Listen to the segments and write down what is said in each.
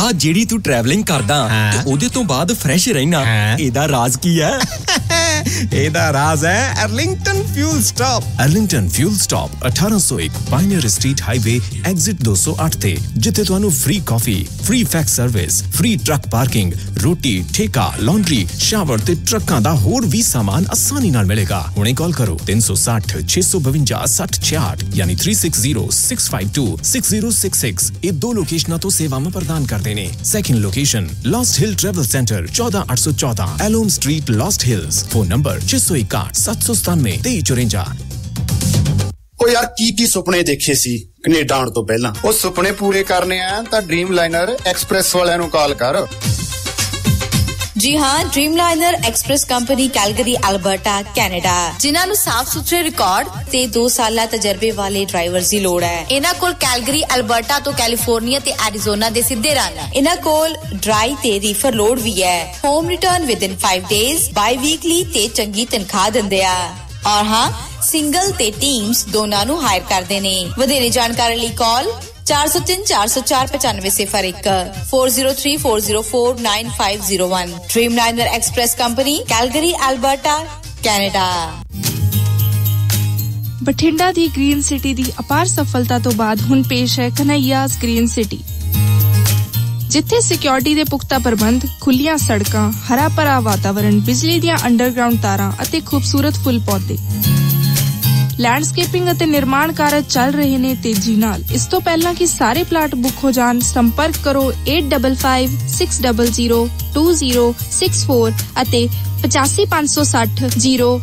ਆ ਜਿਹੜੀ ਤੂੰ ਟਰੈਵਲਿੰਗ ਕਰਦਾ ਤੇ ਉਹਦੇ ਤੋਂ ਬਾਅਦ ਫਰੈਸ਼ ਰਹਿਣਾ ਇਹਦਾ ਰਾਜ਼ ਕੀ ਹੈ ਹੈ ਇਹਦਾ ਰਾਜ਼ ਹੈ Arlington fuel stop Arlington fuel stop 1801 pioneer street highway exit 208 ਤੇ ਜਿੱਥੇ ਤੁਹਾਨੂੰ free coffee free fax service free truck parking ਰੋਟੀ ਠੇਕਾ ਲਾਂਡਰੀ ਸ਼ਾਵਰ ਤੇ ਟਰੱਕਾਂ ਦਾ ਹੋਰ ਵੀ ਸਾਮਾਨ ਆਸਾਨੀ ਨਾਲ ਮਿਲੇਗਾ ਹੁਣੇ ਕਾਲ ਕਰੋ 360 652 6066 ਯਾਨੀ 3606526066 ਇਹ ਦੋ ਲੋਕੇਸ਼ਨਾਂ ਤੋਂ ਸੇਵਾਵਾਂ ਪ੍ਰਦਾਨ ਕਰਦੇ ਨੇ second location last hill travel center 14814 ਐਲੋਮ street last hills phone number number 797 सौ ਉਹ ਯਾਰ ਕੀ ਕੀ ਸੁਪਨੇ ਦੇਖੇ ਸੀ ਕੈਨੇਡਾ ਆਉਣ ਤੋਂ ਪਹਿਲਾਂ ਉਹ ਸੁਪਨੇ ਪੂਰੇ ਕਰਨੇ ਆ ਤਾਂ ਡ੍ਰੀਮ ਲਾਈਨਰ ਐਕਸਪ੍ਰੈਸ ਵਾਲਿਆਂ ਨੂੰ ਕਾਲ ਕਰ ਜੀ ਹਾਂ Dreamliner Express company Calgary Alberta Canada ਜਿਨ੍ਹਾਂ ਨੂੰ ਸਾਫ਼ ਸੁਥਰੇ ਰਿਕਾਰਡ ਤੇ 2 ਸਾਲਾਂ ਤਜਰਬੇ ਵਾਲੇ ਡਰਾਈਵਰਸ ਦੀ ਲੋੜ ਹੈ ਇਹਨਾਂ ਕੋਲ ਕੈਲਗਰੀ ਅਲਬਰਟਾ ਤੋਂ ਕੈਲੀਫੋਰਨੀਆ ਤੇ ਐਰੀਜ਼ੋਨਾ ਦੇ ਸਿੱਧੇ ਰਨ ਇਹਨਾਂ ਕੋਲ ਡਰਾਈ ਤੇ ਰੀਫਰ ਲੋਡ ਵੀ ਹੈ home return within 5 days biweekly ਤੇ ਚੰਗੀ ਤਨਖਾਹ ਦਿੰਦੇ ਆ ਔਰ ਹਾਂ ਸਿੰਗਲ ਤੇ ਟੀਮਸ ਦੋਨਾਂ ਨੂੰ ਹਾਇਰ ਕਰਦੇ ਨੇ ਵਧੇਰੇ ਜਾਣਕਾਰੀ ਲਈ call 403 404 9501 4034049501 Dreamliner Express company Calgary Alberta Bathinda ਦੀ ਗ੍ਰੀਨ ਸਿਟੀ ਦੀ ਅਪਾਰ ਸਫਲਤਾ ਤੋਂ ਬਾਅਦ ਹੁਣ ਪੇਸ਼ ਹੈ ਕਨਈਆਸ ਗ੍ਰੀਨ ਸਿਟੀ ਜਿੱਥੇ ਸਿਕਿਉਰਿਟੀ ਦੇ ਪੁਖਤਾ ਪ੍ਰਬੰਧ, ਖੁੱਲੀਆਂ ਸੜਕਾਂ, ਹਰਾ ਭਰਾ ਵਾਤਾਵਰਣ, ਬਿਜਲੀ ਦੀਆਂ ਅੰਡਰਗਰਾਉਂਡ ਤਾਰਾਂ ਅਤੇ ਖੂਬਸੂਰਤ ਫੁੱਲ ਪੌਦੇ ਲੈਂਡਸਕੇਪਿੰਗ ਅਤੇ ਨਿਰਮਾਣ ਕਾਰਜ ਚੱਲ ਰਹੇ ਨੇ ਤੇਜ਼ੀ ਨਾਲ ਇਸ ਤੋਂ ਪਹਿਲਾਂ ਕਿ ਸਾਰੇ ਪਲਾਟ ਬੁੱਕ ਹੋ ਜਾਣ ਸੰਪਰਕ ਕਰੋ 8556002064 ਅਤੇ 8556002071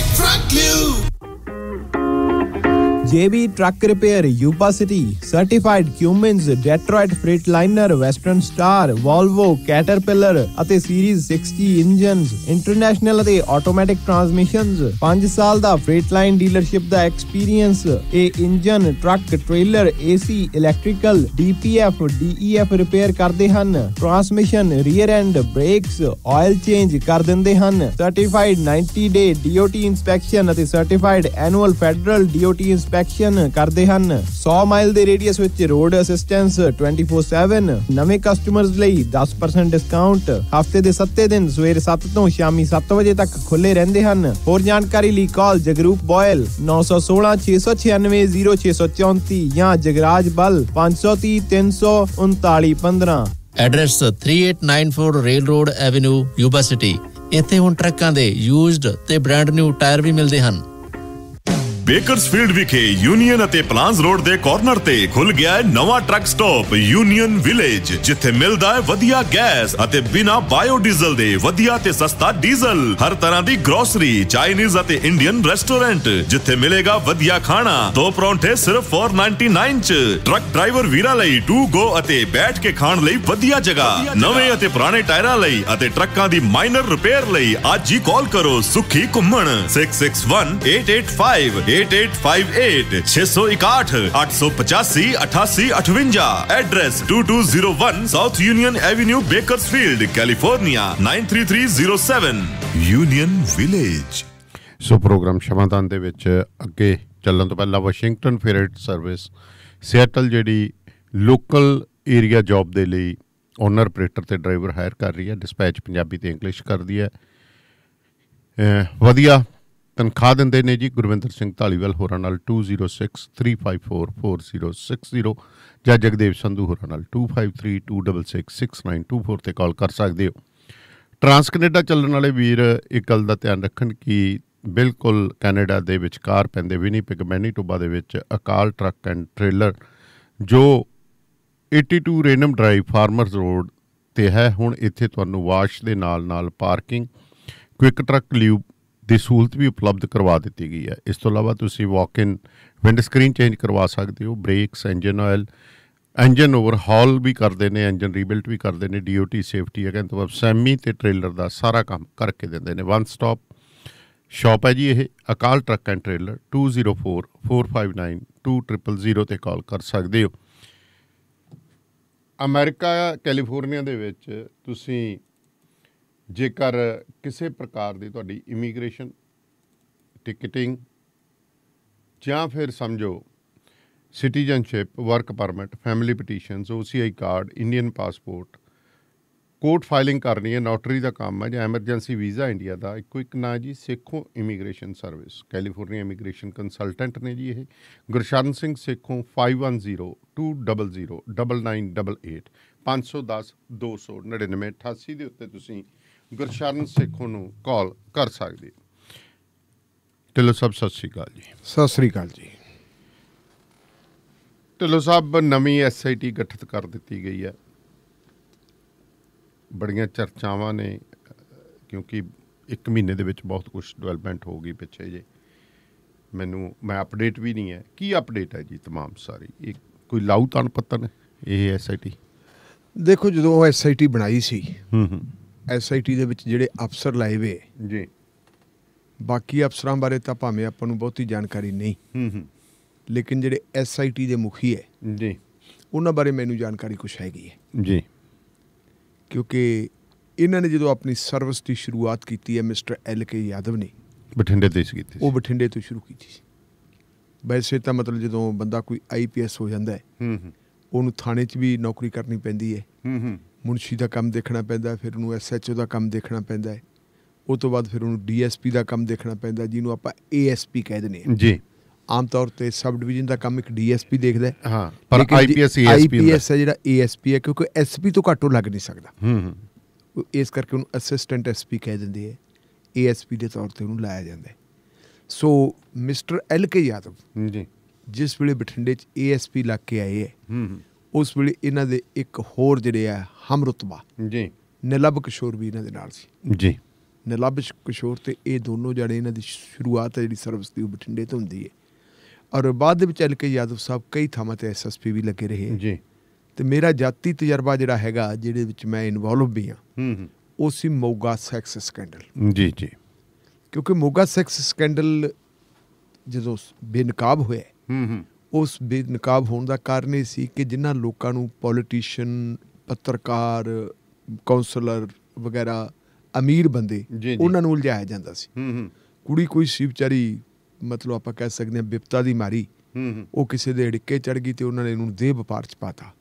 Frank Frank Liu. JB Truck Repair, Yuba City, Certified Cummins, Detroit Freightliner, Western Star, Volvo, Caterpillar ਅਤੇ ਸੀਰੀਜ਼ 60 ਇੰਜਨਸ, ਇੰਟਰਨੈਸ਼ਨਲ ਅਤੇ ਆਟੋਮੈਟਿਕ ਟਰਾਂਸਮਿਸ਼ਨਸ, 5 ਸਾਲ ਦਾ ਫ੍ਰੇਟਲਾਈਨ ਡੀਲਰਸ਼ਿਪ ਦਾ ਐਕਸਪੀਰੀਅੰਸ, ਇਹ engine, truck, trailer, AC, electrical, DPF, DEF repair ਕਰਦੇ ਹਨ। Transmission, rear end, brakes, oil change ਕਰ ਦਿੰਦੇ ਹਨ। ਸਰਟੀਫਾਈਡ 90 ਡੇ DOT ਇਨਸਪੈਕਸ਼ਨ ਅਤੇ certified annual federal DOT inspection action ਕਰਦੇ ਹਨ 100 ਮਾਈਲ ਦੇ ਰੇਡੀਅਸ ਵਿੱਚ ਰੋਡ ਅਸਿਸਟੈਂਸ 24/7 ਨਵੇਂ ਕਸਟਮਰਸ ਲਈ 10% ਡਿਸਕਾਊਂਟ ਹਫਤੇ ਦੇ 7 ਦਿਨ ਸਵੇਰ 7 ਤੋਂ ਸ਼ਾਮੀ 7 ਵਜੇ ਤੱਕ ਖੁੱਲੇ ਰਹਿੰਦੇ ਹਨ ਹੋਰ ਜਾਣਕਾਰੀ ਲਈ ਕਾਲ ਜਗਰੂਪ ਬੋਇਲ 916-696-0634 ਜਾਂ Jagraj Bal 53033915 address 3894 rail road avenue Yuba city ਇੱਥੇ ਹੁਣ ਟਰੱਕਾਂ ਦੇ ਯੂਜ਼ਡ ਤੇ ਬ੍ਰਾਂਡ ਨਿਊ ਟਾਇਰ ਵੀ ਮਿਲਦੇ ਹਨ ਬੇਕਰਸਫੀਲਡ ਵਿਖੇ ਯੂਨੀਅਨ ਅਤੇ ਪਲਾਂਸ ਰੋਡ ਦੇ ਕਾਰਨਰ ਤੇ ਖੁੱਲ ਗਿਆ ਹੈ ਨਵਾਂ ਟਰੱਕ ਸਟਾਪ ਯੂਨੀਅਨ ਵਿਲੇਜ ਜਿੱਥੇ ਮਿਲਦਾ ਹੈ ਵਧੀਆ ਗੈਸ ਅਤੇ ਬਿਨਾ ਬਾਇਓ ਡੀਜ਼ਲ ਦੇ ਵਧੀਆ ਤੇ ਸਸਤਾ ਡੀਜ਼ਲ ਹਰ ਤਰ੍ਹਾਂ ਦੀ ਗਰੋਸਰੀ ਚਾਈਨੀਜ਼ ਅਤੇ ਇੰਡੀਅਨ ਰੈਸਟੋਰੈਂਟ ਜਿੱਥੇ ਮਿਲੇਗਾ ਵਧੀਆ ਖਾਣਾ ਦੋ ਪਰੌਂਠੇ ਸਿਰਫ 499 ਚ ਟਰੱਕ ਡਰਾਈਵਰ ਵੀਰਾ ਲਈ ਟੂ ਗੋ ਅਤੇ ਬੈਠ ਕੇ ਖਾਣ ਲਈ ਵਧੀਆ ਜਗ੍ਹਾ ਨਵੇਂ ਅਤੇ ਪੁਰਾਣੇ ਟਾਇਰਾਂ ਲਈ ਅਤੇ ਟਰੱਕਾਂ ਦੀ ਮਾਈਨਰ ਰਿਪੇਅਰ ਲਈ ਅੱਜ ਹੀ ਕਾਲ ਕਰੋ ਸੁਖੀ ਘੁੰਮਣ 661885 8858 661 address 2201 south union avenue Bakersfield California 93307 union village so program ਸ਼ਮਾਦਾਨ ਦੇ ਵਿੱਚ ਅੱਗੇ ਚੱਲਣ ਤੋਂ ਪਹਿਲਾਂ ਵਾਸ਼ਿੰਗਟਨ ਫੇਰਟ ਸਰਵਿਸ ਸਿਆਟਲ ਜਿਹੜੀ ਲੋਕਲ ਏਰੀਆ ਜੌਬ ਦੇ ਲਈ ਓਨਰ ਆਪਰੇਟਰ ਤੇ ਡਰਾਈਵਰ ਹਾਇਰ ਕਰ ਰਹੀ ਹੈ ਡਿਸਪੈਚ ਪੰਜਾਬੀ ਤੇ ਇੰਗਲਿਸ਼ ਕਰਦੀ ਹੈ ਵਧੀਆ ਤਨਖਾਹ ਦਿੰਦੇ ਨੇ ਜੀ ਗੁਰਵਿੰਦਰ ਸਿੰਘ ਢਾਲੀਵਾਲ ਹੋਰਾਂ ਨਾਲ 2063544060 ਜਾਂ ਜਗਦੇਵ ਸੰਧੂ ਹੋਰਾਂ ਨਾਲ 2532666924 ਤੇ ਕਾਲ ਕਰ ਸਕਦੇ ਹੋ ਟਰਾਂਸ ਕੈਨੇਡਾ ਚੱਲਣ ਵਾਲੇ ਵੀਰ ਇੱਕ ਗੱਲ ਦਾ ਧਿਆਨ ਰੱਖਣ ਕਿ ਬਿਲਕੁਲ ਕੈਨੇਡਾ ਦੇ ਵਿਚਕਾਰ ਪੈਂਦੇ ਵਿਨੀਪਿਗ ਮੈਨੀਟੋਬਾ ਦੇ ਵਿੱਚ ਅਕਾਲ ਟਰੱਕ ਐਂਡ ਟ੍ਰੇਲਰ ਜੋ 82 ਰੇਨਮ ਡਰਾਈਵ ਫਾਰਮਰਸ ਰੋਡ ਤੇ ਹੈ ਹੁਣ ਇੱਥੇ ਤੁਹਾਨੂੰ ਵਾਸ਼ ਦੇ ਨਾਲ ਨਾਲ ਪਾਰਕਿੰਗ ਕੁਇਕ ਟਰੱਕ ਲਿਊ ਦੀ ਸਹੂਲਤ ਵੀ ਉਪਲਬਧ ਕਰਵਾ ਦਿੱਤੀ ਗਈ ਹੈ ਇਸ ਤੋਂ ਇਲਾਵਾ ਤੁਸੀਂ walk in windscreen change ਕਰਵਾ ਸਕਦੇ ਹੋ brakes engine oil engine overhaul ਵੀ ਕਰਦੇ ਨੇ ਇੰਜਨ ਰੀਬਿਲਟ ਵੀ ਕਰਦੇ ਨੇ ਡੀਓਟੀ ਸੇਫਟੀ ਹੈ ਕਹਿੰਦੇ ਸੈਮੀ ਤੇ ਟ੍ਰੇਲਰ ਦਾ ਸਾਰਾ ਕੰਮ ਕਰਕੇ ਦਿੰਦੇ ਨੇ ਵਨ ਸਟਾਪ ਸ਼ਾਪ ਹੈ ਜੀ ਇਹ ਅਕਾਲ ਟਰੱਕ ਐਂਡ ਟ੍ਰੇਲਰ 2044592000 ਤੇ ਕਾਲ ਕਰ ਸਕਦੇ ਹੋ ਅਮਰੀਕਾ ਕੈਲੀਫੋਰਨੀਆ ਦੇ ਵਿੱਚ ਤੁਸੀਂ ਜੇਕਰ ਕਿਸੇ ਪ੍ਰਕਾਰ ਦੀ ਤੁਹਾਡੀ ਇਮੀਗ੍ਰੇਸ਼ਨ ਟਿਕਟਿੰਗ ਜਾਂ ਫਿਰ ਸਮਝੋ citizenship work permit family petitions OCI card Indian passport court filing ਕਰਨੀ ਹੈ ਨੋਟਰੀ ਦਾ ਕੰਮ ਹੈ ਜਾਂ ਐਮਰਜੈਂਸੀ ਵੀਜ਼ਾ ਇੰਡੀਆ ਦਾ ਇੱਕੋ ਇੱਕ ਨਾਂ ਜੀ Sekhon immigration service California immigration consultant ਨੇ ਜੀ ਇਹ ਗੁਰਸ਼ਰਨ ਸਿੰਘ ਸੇਖੋਂ 5102009988 510 299 88 ਦੇ ਉੱਤੇ ਤੁਸੀਂ ਗੁਰਸ਼ਰਨ ਸੇਖੋਂ ਨੂੰ ਕਾਲ ਕਰ ਸਕਦੇ ਹੋ ਸਾਹਿਬ ਸਤਿ ਸ੍ਰੀ ਅਕਾਲ ਜੀ ਸਤਿ ਸ੍ਰੀ ਅਕਾਲ ਜੀ ਢਿੱਲੋ ਸਾਹਿਬ ਨਵੀਂ ਐਸਆਈਟੀ ਗਠਿਤ ਕਰ ਦਿੱਤੀ ਗਈ ਹੈ ਬੜੀਆਂ ਚਰਚਾਵਾਂ ਨੇ ਕਿਉਂਕਿ ਇੱਕ ਮਹੀਨੇ ਦੇ ਵਿੱਚ ਬਹੁਤ ਕੁਝ ਡਿਵੈਲਪਮੈਂਟ ਹੋ ਗਈ ਪਿੱਛੇ ਜੇ ਮੈਨੂੰ ਮੈਂ ਅਪਡੇਟ ਵੀ ਨਹੀਂ ਹੈ ਕੀ ਅਪਡੇਟ ਹੈ ਜੀ तमाम ਸਾਰੀ ਇਹ ਕੋਈ ਲਾਉ ਤਨ ਪਤਨ ਇਹ ਐਸਆਈਟੀ ਦੇਖੋ ਜਦੋਂ ਐਸਆਈਟੀ ਬਣਾਈ ਸੀ ਹੂੰ ਹੂੰ ਐਸਆਈਟੀ ਦੇ ਵਿੱਚ ਜਿਹੜੇ ਅਫਸਰ ਲਾਏ ਵੇ ਜੀ ਬਾਕੀ ਅਫਸਰਾਂ ਬਾਰੇ ਤਾਂ ਭਾਵੇਂ ਆਪਾਂ ਨੂੰ ਬਹੁਤੀ ਜਾਣਕਾਰੀ ਨਹੀਂ ਹੂੰ ਹੂੰ ਲੇਕਿਨ ਜਿਹੜੇ ਐਸਆਈਟੀ ਦੇ ਮੁਖੀ ਹੈ ਜੀ ਉਹਨਾਂ ਬਾਰੇ ਮੈਨੂੰ ਜਾਣਕਾਰੀ ਕੁਝ ਹੈਗੀ ਹੈ ਜੀ ਕਿਉਂਕਿ ਇਹਨਾਂ ਨੇ ਜਦੋਂ ਆਪਣੀ ਸਰਵਿਸ ਦੀ ਸ਼ੁਰੂਆਤ ਕੀਤੀ ਹੈ ਮਿਸਟਰ ਐਲ ਕੇ ਯਾਦਵ ਨੇ ਬਠਿੰਡੇ ਤੋਂ ਹੀ ਕੀਤੀ ਉਹ ਬਠਿੰਡੇ ਤੋਂ ਸ਼ੁਰੂ ਕੀਤੀ ਸੀ ਵੈਸੇ ਤਾਂ ਮਤਲਬ ਜਦੋਂ ਬੰਦਾ ਕੋਈ ਆਈਪੀਐਸ ਹੋ ਜਾਂਦਾ ਹੈ ਹੂੰ ਹੂੰ ਉਹਨੂੰ ਥਾਣੇ 'ਚ ਵੀ ਨੌਕਰੀ ਕਰਨੀ ਪੈਂਦੀ ਹੈ ਹੂੰ ਹੂੰ ਮੁਨਸ਼ੀ ਦਾ ਕੰਮ ਦੇਖਣਾ ਪੈਂਦਾ ਫਿਰ ਉਹਨੂੰ ਐਸਐਚਓ ਦਾ ਕੰਮ ਦੇਖਣਾ ਪੈਂਦਾ ਹੈ ਉਹ ਤੋਂ ਬਾਅਦ ਫਿਰ ਉਹਨੂੰ ਡੀਐਸਪੀ ਦਾ ਕੰਮ ਦੇਖਣਾ ਪੈਂਦਾ ਜਿਹਨੂੰ ਆਪਾਂ ਏਐਸਪੀ ਕਹਿ ਦਿੰਦੇ ਹਾਂ ਜੀ ਆਮ ਤੌਰ ਤੇ ਸਬ ਡਿਵੀਜ਼ਨ ਦਾ ਕੰਮ ਇੱਕ ਡੀਐਸਪੀ ਦੇਖਦਾ ਹੈ ਹਾਂ ਪਰ ਆਈਪੀਐਸ ਏਐਸਪੀ ਆਈਪੀਐਸ ਹੈ ਜਿਹੜਾ ਏਐਸਪੀ ਹੈ ਕਿਉਂਕਿ ਐਸਪੀ ਤੋਂ ਘੱਟੋ ਲੱਗ ਨਹੀਂ ਸਕਦਾ ਹੂੰ ਹੂੰ ਇਸ ਕਰਕੇ ਉਹਨੂੰ ਅਸਿਸਟੈਂਟ ਐਸਪੀ ਕਹਿ ਦਿੰਦੇ ਹੈ ਏਐਸਪੀ ਦੇ ਤੌਰ ਤੇ ਉਹਨੂੰ ਲਾਇਆ ਜਾਂਦਾ so mister L K Yadav ji ਜਿਸ ਵੇਲੇ ਬਠਿੰਡੇ ਚ ਏਐਸਪੀ ਲੱਗ ਕੇ ਆਏ ਹੈ ਹੂੰ ਉਸ ਵੇਲੇ ਇਹਨਾਂ ਦੇ ਇੱਕ ਹੋਰ ਜਿਹੜੇ ਆ ਹਮਰਤਬਾ ਜੀ ਨਿਲਬ ਕਿਸ਼ੋਰ ਵੀ ਇਹਨਾਂ ਦੇ ਨਾਲ ਸੀ ਜੀ ਨਿਲਬ ਕਿਸ਼ੋਰ ਤੇ ਇਹ ਦੋਨੋਂ ਜਿਹੜੇ ਇਹਨਾਂ ਦੀ ਸ਼ੁਰੂਆਤ ਜਿਹੜੀ ਸਰਵਿਸ ਦੀ ਉਹ ਬਠਿੰਡੇ ਤੋਂ ਹੁੰਦੀ ਹੈ ਔਰ ਬਾਅਦ ਦੇ ਵਿੱਚ ਚੱਲ ਕੇ ਯਾਦਵ ਸਾਹਿਬ ਕਈ ਥਾਵਾਂ ਤੇ ਐਸਐਸਪੀ ਵੀ ਲੱਗੇ ਰਹੇ ਜੀ ਤੇ ਮੇਰਾ ਜਾਤੀ ਤਜਰਬਾ ਜਿਹੜਾ ਹੈਗਾ ਜਿਹਦੇ ਵਿੱਚ ਮੈਂ ਇਨਵੋਲਵ ਵੀ ਹਾਂ ਹੂੰ ਹੂੰ ਉਹ ਸੀ ਮੋਗਾ ਸੈਕਸ ਸਕੈਂਡਲ ਜੀ ਜੀ ਕਿਉਂਕਿ ਮੋਗਾ ਸੈਕਸ ਸਕੈਂਡਲ ਜਦੋਂ ਬੇਨਕਾਬ ਹੋਇਆ ਹੂੰ ਹੂੰ ਉਸ ਬੇਨਕਾਬ ਹੋਣ ਦਾ ਕਾਰਨ ਇਹ ਸੀ ਕਿ ਜਿਨ੍ਹਾਂ ਲੋਕਾਂ ਨੂੰ ਪੋਲੀਟੀਸ਼ੀਅਨ ਪੱਤਰਕਾਰ ਕਾਉਂਸਲਰ ਵਗੈਰਾ ਅਮੀਰ ਬੰਦੇ ਉਹਨਾਂ ਨੂੰ ਉਲਝਾਇਆ ਜਾਂਦਾ ਸੀ ਕੁੜੀ ਕੋਈ ਸੀ ਵਿਚਾਰੀ ਮਤਲਬ ਆਪਾਂ ਕਹਿ ਸਕਦੇ ਹਾਂ ਵਿਪਤਾ ਦੀ ਮਾਰੀ ਉਹ ਕਿਸੇ ਦੇ ਢਿੱਕੇ ਚੜ ਗਈ ਤੇ ਉਹਨਾਂ ਨੇ ਇਹਨੂੰ ਦੇਹ ਵਪਾਰ ਚ ਪਾਤਾ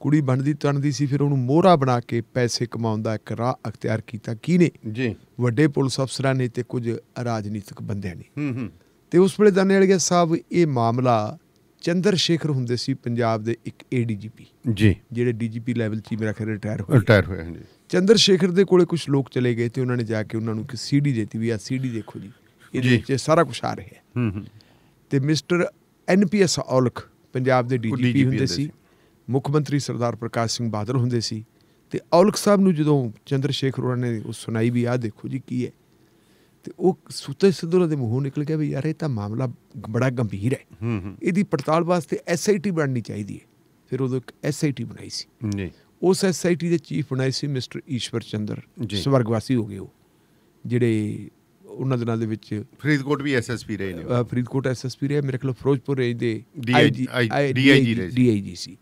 ਕੁੜੀ ਬਣਦੀ ਤਣਦੀ ਸੀ ਫਿਰ ਉਹਨੂੰ ਮੋਹਰਾ ਬਣਾ ਕੇ ਪੈਸੇ ਕਮਾਉਣ ਦਾ ਇੱਕ ਰਾਹ ਅਖਤਿਆਰ ਕੀਤਾ ਕਿਨੇ ਜੀ ਵੱਡੇ ਪੁਲਿਸ ਅਫਸਰਾਂ ਨੇ ਤੇ ਕੁਝ ਰਾਜਨੀਤਿਕ ਬੰਦਿਆਂ ਨੇ ਤੇ ਉਸ ਵੇਲੇ ਵਾਲੇ ਸਾਹਿਬ ਇਹ ਮਾਮਲਾ ਚੰਦਰ ਸ਼ੇਖਰ ਹੁੰਦੇ ਸੀ ਪੰਜਾਬ ਦੇ ਇੱਕ ਏਡੀਜੀਪੀ ਜੀ ਜਿਹੜੇ ਡੀਜੀਪੀ ਲੈਵਲ 'ਚ ਮੇਰਾ ਖਿਆਲ ਰਿਟਾਇਰ ਹੋਏ ਰਿਟਾਇਰ ਹੋਏ ਹਾਂ ਜੀ ਚੰਦਰ ਸ਼ੇਖਰ ਦੇ ਕੋਲੇ ਕੁਝ ਲੋਕ ਚਲੇ ਗਏ ਤੇ ਉਹਨਾਂ ਨੇ ਜਾ ਕੇ ਉਹਨਾਂ ਨੂੰ ਕਿ ਸੀਡੀ ਦਿੱਤੀ ਵੀ ਆ ਸੀਡੀ ਦੇਖੋ ਜੀ ਇਹਦੇ ਵਿੱਚ ਸਾਰਾ ਕੁਝ ਆ ਰਿਹਾ ਹੈ ਹੂੰ ਹੂੰ ਤੇ ਮਿਸਟਰ ਐਨਪੀਐਸ ਔਲਖ ਪੰਜਾਬ ਦੇ ਡੀਜੀਪੀ ਹੁੰਦੇ ਸੀ ਮੁੱਖ ਮੰਤਰੀ ਸਰਦਾਰ ਪ੍ਰਕਾਸ਼ ਸਿੰਘ ਬਾਦਲ ਹੁੰਦੇ ਸੀ ਤੇ ਔਲਖ ਸਾਹਿਬ ਨੂੰ ਜਦੋਂ ਚੰਦਰ ਸ਼ੇਖਰ ਉਹਨਾਂ ਨੇ ਉਹ ਸੁਣਾਈ ਵੀ ਆ ਦੇਖੋ ਜੀ ਕੀ ਹੈ ਤੇ ਉਹ ਸੁੱਤੇ ਸਿੱਧੂ ਦੇ ਮੂੰਹੋਂ ਨਿਕਲ ਗਿਆ ਵੀ ਯਾਰ ਇਹ ਤਾਂ ਮਾਮਲਾ ਬੜਾ ਗੰਭੀਰ ਹੈ ਇਹਦੀ ਪੜਤਾਲ ਵਾਸਤੇ ਐਸਆਈਟੀ ਬਣਨੀ ਚਾਹੀਦੀ ਹੈ ਫਿਰ ਉਹਦੇ ਇੱਕ ਐਸਆਈਟੀ ਬਣਾਈ ਸੀ ਜੀ ਉਸ ਐਸਆਈਟੀ ਦੇ ਚੀਫ ਬਣਾਈ ਸੀ ਮਿਸਟਰ ਈਸ਼ਵਰ ਚੰਦਰ ਸਵਰਗਵਾਸੀ ਹੋ ਗਏ ਉਹ ਜਿਹੜੇ ਉਹਨਾਂ ਦਿਨਾਂ ਦੇ ਵਿੱਚ ਫਰੀਦਕੋਟ ਵੀ ਐਸਐਸਪੀ ਰਹੇ ਨੇ ਫਰੀਦਕੋਟ ਐਸਐਸਪੀ ਰਹੇ ਮੇਰੇ ਕੋਲ ਫਿਰੋਜ਼ਪੁਰ ਰੇਂਜ ਦੇ ਡੀਆਈਜੀ ਡੀਆਈਜੀ ਸੀ